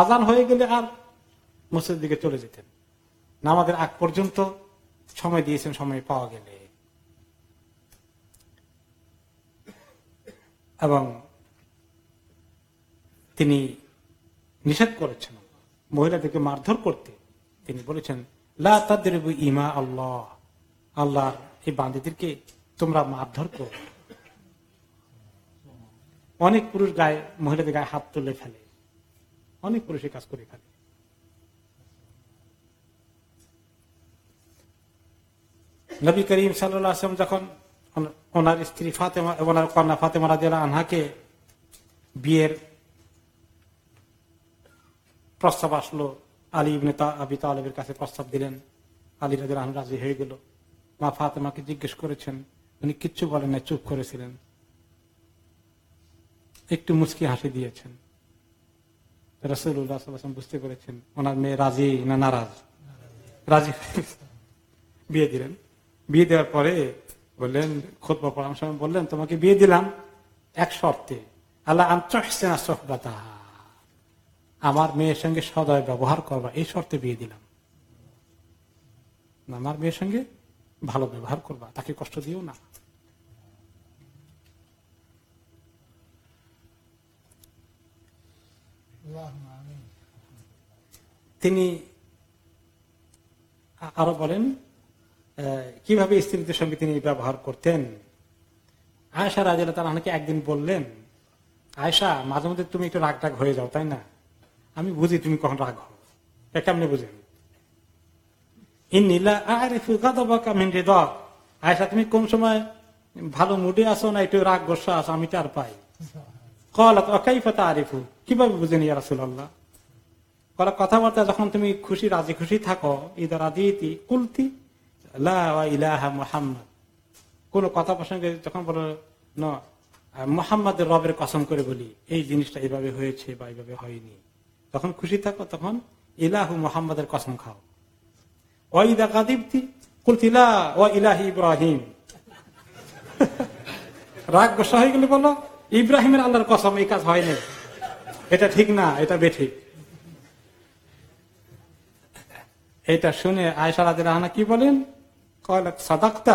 আজান হয়ে গেলে আর মসজিদের দিকে চলে যেতেন নামাজের আগ পর্যন্ত সময় দিয়েছেন সময় পাওয়া গেলে এবং তিনি নিষেধ করেছেন মহিলাদেরকে মারধর করতে তিনি বলেছেন লা ইমা আল্লাহ আল্লাহ এই বান্দিদেরকে তোমরা মারধর করো অনেক পুরুষ গায়ে মহিলাদের গায়ে হাত তুলে ফেলে অনেক পুরুষ কাজ করে ফেলে নবী করিম সাল্লাহ আসলাম যখন ওনার স্ত্রী ফাতেমা ওনার কন্যা ফাতেমা রাজিয়াল আনহাকে বিয়ের প্রস্তাব আসলো আলী নেতা আবি তালেবের কাছে প্রস্তাব দিলেন আলী রাজিয়াল আনহা রাজি হয়ে গেল মা ফাতেমাকে জিজ্ঞেস করেছেন উনি কিচ্ছু বলেন না চুপ করেছিলেন একটু মুচকি হাসি দিয়েছেন রসুল্লাহ বুঝতে পেরেছেন ওনার মেয়ে রাজি না নারাজ রাজি বিয়ে দিলেন বিয়ে দেওয়ার পরে বললেন খোদ পড়ার সময় বললেন তোমাকে বিয়ে দিলাম এক শর্তে আল্লাহ আন্তঃসেনা সহবাতা আমার মেয়ের সঙ্গে সদয় ব্যবহার করবা এই শর্তে বিয়ে দিলাম আমার মেয়ের সঙ্গে ভালো ব্যবহার করবা তাকে কষ্ট দিও না তিনি আরো বলেন কিভাবে স্ত্রীদের সঙ্গে তিনি ব্যবহার করতেন আয়সা তার অনেকে একদিন বললেন আয়সা মাঝে মধ্যে তুমি একটু রাগ রাগ হয়ে যাও তাই না আমি বুঝি তুমি কখন রাগ এটা কেমনি বুঝেন আয়সা তুমি কোন সময় ভালো মুডে আসো না একটু রাগ গোসা আসো আমি তার পাই কলাইফা আরিফু কিভাবে বুঝেনি রাসুল্লাহ কলা কথাবার্তা যখন তুমি খুশি রাজি খুশি থাকো ঈদ রাজিতি কুলতি ইলাহা কোন কথা প্রসঙ্গে যখন বলো না মোহাম্মদের রবের কসম করে বলি এই জিনিসটা এইভাবে হয়েছে বা এইভাবে হয়নি তখন খুশি থাকো তখন ইলাহু মোহাম্মদের কসম খাও ওয়াইদা কাদিবতি কুলতিলা ও ইলাহি ইব্রাহিম রাগ গোসা হয়ে গেলে বলো ইব্রাহিমের আল্লাহর কসম এই কাজ হয়নি এটা ঠিক না এটা বেঠিক এটা শুনে আয়সা রাজ কি বলেন সাদাক্তা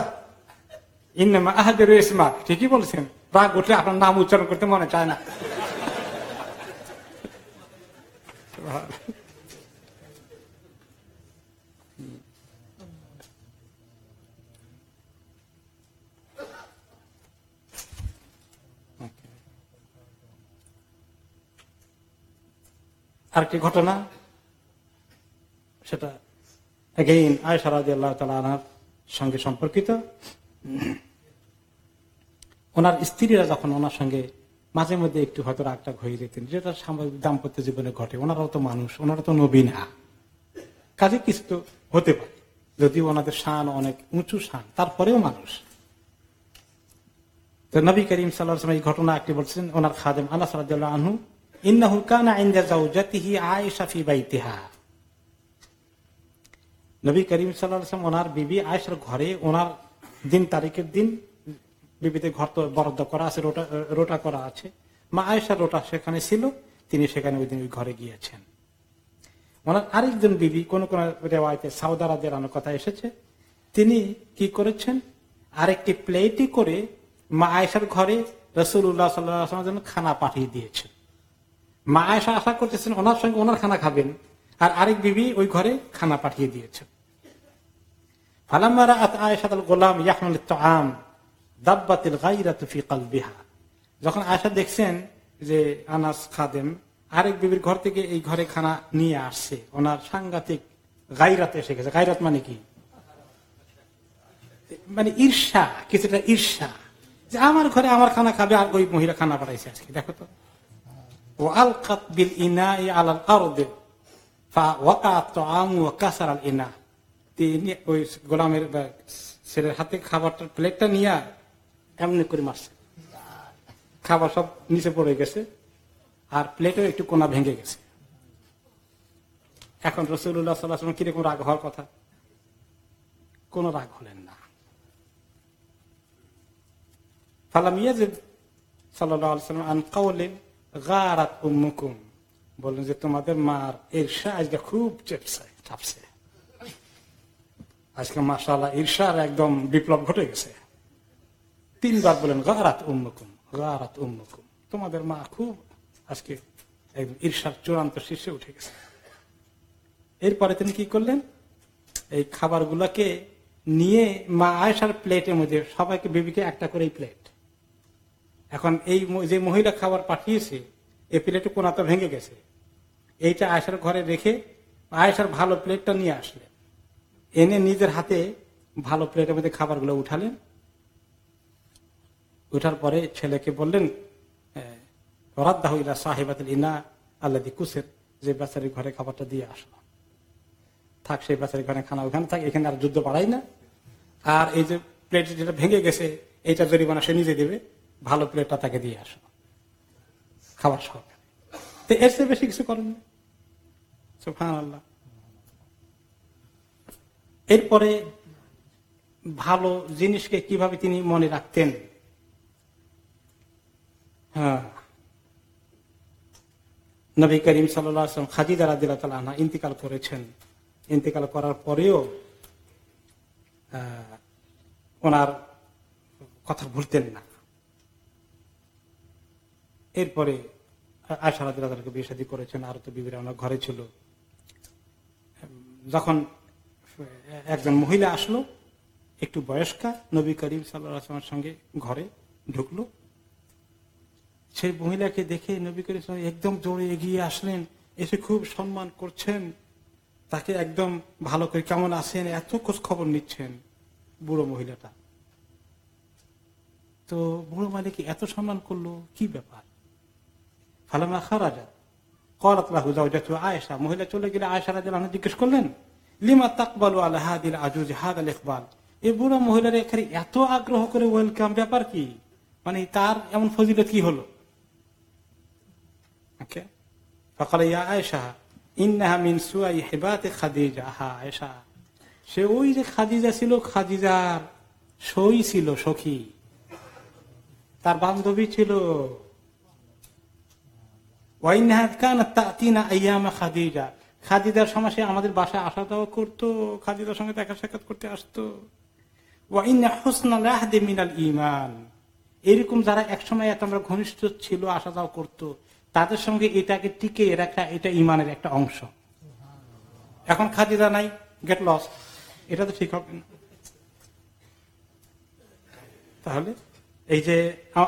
ইনামা আহাদের ইসমাক ঠিকই বলছেন রাগ উঠলে আপনার নাম উচ্চারণ করতে মনে চায় না আরেকটি ঘটনা সেটা এগেইন আয়সারাদি আল্লাহ তালা আনার সঙ্গে সম্পর্কিত ওনার স্ত্রীরা যখন ওনার সঙ্গে মাঝে মধ্যে একটু হয়তো রাগটা হয়ে যেতেন যেটা সামাজিক দাম্পত্য জীবনে ঘটে ওনারাও তো মানুষ ওনারা তো নবী না কাজে কিছু তো হতে পারে যদি ওনাদের শান অনেক উঁচু শান তারপরেও মানুষ তো নবী করিম সাল্লাহ এই ঘটনা একটি বলছেন ওনার খাদেম আল্লাহ সাল্লাহ আনু বিবি সেখানে ছিল তিনি সেখানে ওই দিন ঘরে গিয়েছেন ওনার আরেকজন বিবি কোন রেওয়ায় সাউদারাদের আনো কথা এসেছে তিনি কি করেছেন আরেকটি প্লেটই করে মা আয়েশার ঘরে রসুল্লাহ সাল্লাহ খানা পাঠিয়ে দিয়েছেন মা আয়সা আশা করতেছেন ওনার সঙ্গে ওনার খানা খাবেন আর আরেক বিবি ওই ঘরে খানা পাঠিয়ে দিয়েছে ফালাম্মারা আত আয়সাদ গোলাম ইয়াহনুল আম দাব্বাতিল গাইরা তুফি কাল বিহা যখন আয়সা দেখছেন যে আনাস খাদেম আরেক বিবির ঘর থেকে এই ঘরে খানা নিয়ে আসছে ওনার সাংঘাতিক গাইরাতে এসে গেছে গাইরাত মানে কি মানে ঈর্ষা কিছুটা ঈর্ষা যে আমার ঘরে আমার খানা খাবে আর ওই মহিলা খানা পাঠাইছে আজকে দেখো তো খাবারটার প্লেটটা নিয়ে এমনি করে মারছে খাবার সব নিচে পড়ে গেছে আর প্লেটের একটু কোনা ভেঙে গেছে এখন রসুল্লাহ সাল্লাহ কিরকম রাগ হওয়ার কথা কোন রাগ হলেন না ফালাম ইয়াজ সাল্লাহ আন কাউলেন গারাত উম্মুকুম বললেন যে তোমাদের মার ঈর্ষা আজকে খুব চেপছে চাপছে আজকে মাসাল্লাহ ঈর্ষার একদম বিপ্লব ঘটে গেছে তিনবার বলেন গারাত উম্মুকুম গারাত উম্মুকুম তোমাদের মা খুব আজকে একদম ঈর্ষার চূড়ান্ত শীর্ষে উঠে গেছে এরপরে তিনি কি করলেন এই খাবারগুলোকে নিয়ে মা আয়সার প্লেটের মধ্যে সবাইকে বিবিকে একটা করে প্লেট এখন এই যে মহিলা খাবার পাঠিয়েছে এই প্লেট কোনাতে ভেঙে গেছে এইটা আয়সার ঘরে রেখে আয়সার ভালো প্লেটটা নিয়ে আসলেন এনে নিজের হাতে ভালো প্লেটের মধ্যে খাবারগুলো উঠালেন উঠার পরে ছেলেকে বললেন রাদ্দাহিলা সাহেবাতুল ইনা আল্লাহ কুসের যে বেচারির ঘরে খাবারটা দিয়ে আসলো থাক সেই বেচারির ঘরে খানা ওখানে থাক এখানে আর যুদ্ধ বাড়াই না আর এই যে প্লেট যেটা ভেঙে গেছে এইটা জরিমানা সে নিজে দেবে ভালো প্লেটটা তাকে দিয়ে আসো খাবার সহকারে এর চেয়ে বেশি কিছু করেন এরপরে ভালো জিনিসকে কিভাবে তিনি মনে রাখতেন হ্যাঁ নবী করিম সাল্লাম খাদিদা রাদিল্লা তালা ইন্তিকাল করেছেন ইন্তিকাল করার পরেও ওনার কথা ভুলতেন না এরপরে আশারাদিরা রাজাকে বিয়ে সাদী করেছেন আর তো বিবির ঘরে ছিল যখন একজন মহিলা আসলো একটু বয়স্কা নবী করিম সাল্লা সঙ্গে ঘরে ঢুকলো সেই মহিলাকে দেখে নবী করিম একদম জোরে এগিয়ে আসলেন এসে খুব সম্মান করছেন তাকে একদম ভালো করে কেমন আছেন এত খোঁজ খবর নিচ্ছেন বুড়ো মহিলাটা তো বুড়ো মালিক এত সম্মান করলো কি ব্যাপার ফালামা খারাজা মহিলা চলে গেলে জিজ্ঞেস করলেন লিমা হাদিল আজুজ ইকবাল এই মহিলার এখানে এত আগ্রহ করে ওয়েলকাম ব্যাপার কি মানে তার এমন ফজিলত কি হলো সে ওই যে খাদিজা ছিল খাদিজার সই ছিল সখী তার বান্ধবী ছিল খাদিদার সমাসে আমাদের বাসায় আসা যাওয়া করতো খাদিদার সঙ্গে দেখা সাক্ষাৎ করতে আসতো মিনাল ইমান এরকম যারা একসময় এত আমরা ঘনিষ্ঠ ছিল আসা যাওয়া করতো তাদের সঙ্গে এটাকে টিকে রাখা এটা ইমানের একটা অংশ এখন খাদিদা নাই গেট লস এটা তো ঠিক হবে না তাহলে এই যে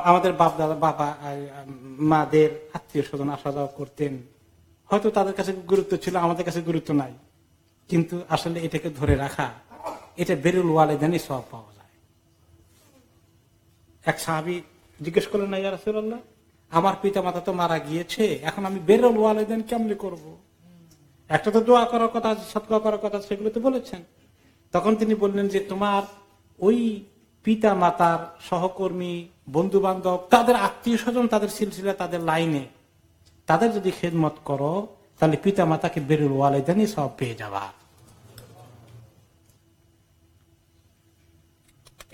আমাদের বাপ দাদা বাবা মাদের আত্মীয় স্বজন আসা যাওয়া করতেন হয়তো তাদের কাছে গুরুত্ব ছিল আমাদের কাছে গুরুত্ব নাই কিন্তু আসলে এটাকে ধরে রাখা এটা বেরুল ওয়ালে জানি সব পাওয়া যায় এক সাহাবি জিজ্ঞেস করলেন না ইয়ারসুল্লাহ আমার পিতা মাতা তো মারা গিয়েছে এখন আমি বেরুল ওয়ালে দেন কেমনি করবো একটা তো দোয়া করার কথা সৎকা করার কথা সেগুলো তো বলেছেন তখন তিনি বললেন যে তোমার ওই পিতা মাতার সহকর্মী বন্ধু বান্ধব তাদের আত্মীয় স্বজন তাদের সিলসিলা তাদের লাইনে তাদের যদি খেদমত করো তাহলে পিতা মাতাকে বেরুল ওয়ালেদানি সব পেয়ে যাবা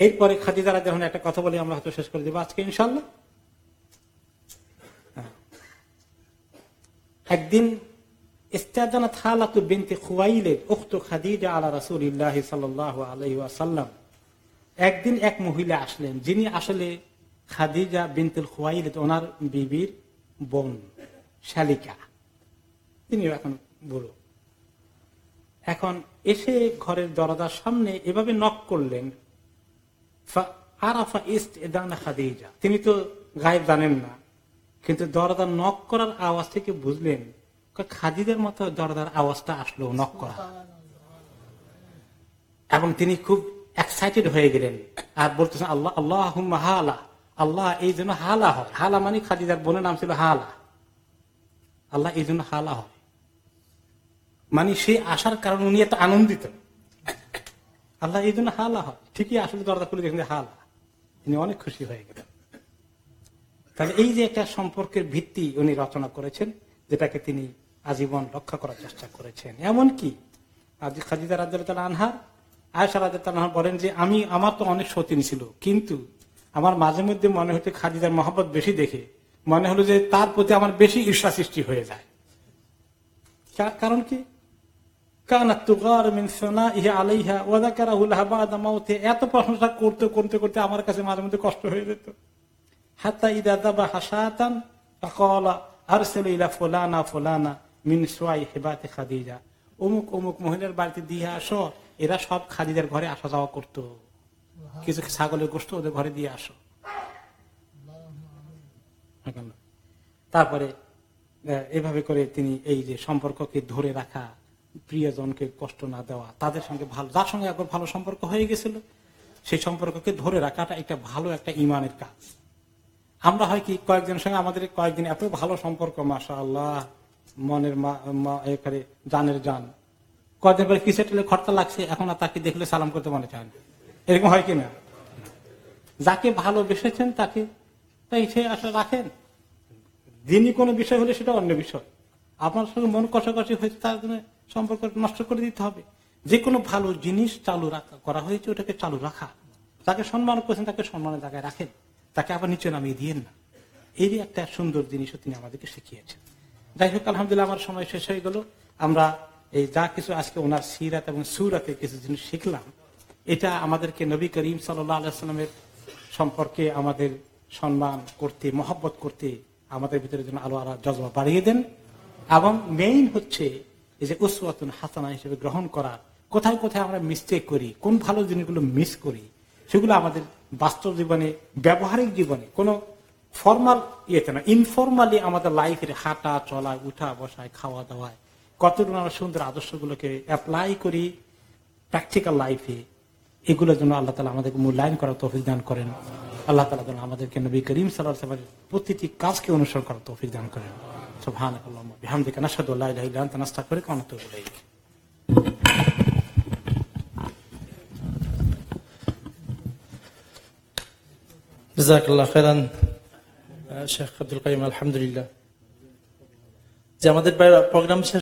এরপরে খাদিজারা যখন একটা কথা বলি আমরা হয়তো শেষ করে দেবো আজকে ইনশাল্লাহ হ্যাঁ। একদিন ইস্তাদানা থালাতু বিনতে খুয়াইলের উক্ত খাদিজা আলা রাসূলিল্লাহ সাল্লাল্লাহু আলাইহি সাল্লাম একদিন এক মহিলা আসলেন যিনি আসলে খাদিজা বিনতুল খোয়াইল ওনার বিবির বোন শালিকা তিনি এখন বুড়ো এখন এসে ঘরের দরজার সামনে এভাবে নক করলেন আরাফা ইস্ট এদানা খাদিজা তিনি তো গায়েব জানেন না কিন্তু দরদার নক করার আওয়াজ থেকে বুঝলেন খাদিদের মতো দরদার আওয়াজটা আসলো নক করা এবং তিনি খুব এক্সাইটেড হয়ে গেলেন আর বলতেছেন আল্লাহ আল্লাহ হালা আল্লাহ এই জন্য হালা হয় হালা মানে খাদিজার বোনের নাম ছিল হালা আল্লাহ এই জন্য হালা হয় মানে সেই আসার কারণে উনি এত আনন্দিত আল্লাহ এই জন্য হালা হয় ঠিকই আসলে দরজা খুলে দেখেন হালা তিনি অনেক খুশি হয়ে গেলেন তাহলে এই যে একটা সম্পর্কের ভিত্তি উনি রচনা করেছেন যেটাকে তিনি আজীবন রক্ষা করার চেষ্টা করেছেন এমন কি আজ খাদিজা রাজ্জাল আনহার আয়সা রাজা বলেন যে আমি আমার তো অনেক সতীন ছিল কিন্তু আমার মাঝে মধ্যে মনে হতে খাদিজার মহাবত বেশি দেখে মনে হলো যে তার প্রতি আমার বেশি ঈর্ষা সৃষ্টি হয়ে যায় কারণ কি এত করতে করতে করতে আমার কাছে মাঝে মধ্যে কষ্ট হয়ে যেত হাসাতান আর হেবাতে অমুক অমুক মহিলার বাড়িতে দিয়ে আস এরা সব খাদিদের ঘরে আসা যাওয়া করত কিছু ছাগলের গোষ্ঠ ওদের ঘরে দিয়ে আসো তারপরে এভাবে করে তিনি এই যে সম্পর্ককে ধরে রাখা প্রিয়জনকে কষ্ট না দেওয়া তাদের সঙ্গে ভালো যার সঙ্গে একবার ভালো সম্পর্ক হয়ে গেছিল সেই সম্পর্ককে ধরে রাখাটা একটা ভালো একটা ইমানের কাজ আমরা হয় কি কয়েকজনের সঙ্গে আমাদের কয়েকদিন এত ভালো সম্পর্ক মাসা আল্লাহ মনের মা জানের জান কদিন পরে কিসের টেলে খরচা লাগছে এখন আর তাকে দেখলে সালাম করতে মনে চায় না এরকম হয় কিনা যাকে ভালোবেসেছেন তাকে তাই সে আশা রাখেন দিনই কোনো বিষয় হলে সেটা অন্য বিষয় আপনার সঙ্গে মন কষাকষি হয়েছে তার জন্য সম্পর্ক নষ্ট করে দিতে হবে যে কোনো ভালো জিনিস চালু রাখা করা হয়েছে ওটাকে চালু রাখা তাকে সম্মান করেছেন তাকে সম্মানের জায়গায় রাখেন তাকে আবার নিচে নামিয়ে দিয়েন না এরই একটা সুন্দর জিনিসও তিনি আমাদেরকে শিখিয়েছেন যাই হোক আলহামদুলিল্লাহ আমার সময় শেষ হয়ে গেল আমরা এই যা কিছু আজকে ওনার সিরাত এবং সুরাতে কিছু জিনিস শিখলাম এটা আমাদেরকে নবী করিম সাল্লামের সম্পর্কে আমাদের সম্মান করতে মহব্বত করতে আমাদের ভিতরে যেন আলো আলা জজবা বাড়িয়ে দেন এবং মেইন হচ্ছে এই যে উসওয়াতুন হাসানা হিসেবে গ্রহণ করা কোথায় কোথায় আমরা মিস্টেক করি কোন ভালো জিনিসগুলো মিস করি সেগুলো আমাদের বাস্তব জীবনে ব্যবহারিক জীবনে কোনো ফর্মাল ইয়েতে না ইনফর্মালি আমাদের লাইফের হাঁটা চলা উঠা বসায় খাওয়া দাওয়ায় কতটুকু আমরা সুন্দর আদর্শগুলোকে অ্যাপ্লাই করি প্র্যাকটিক্যাল লাইফে এগুলোর জন্য আল্লাহ তালা আমাদেরকে মূল্যায়ন করার তৌফিক দান করেন আল্লাহ তালা যেন আমাদেরকে নবী করিম সাল্লাহ প্রতিটি কাজকে অনুসরণ করার তৌফিক দান করেন সুবহান শেখ আব্দুল কাইম আলহামদুলিল্লাহ যে আমাদের প্রোগ্রাম শেষ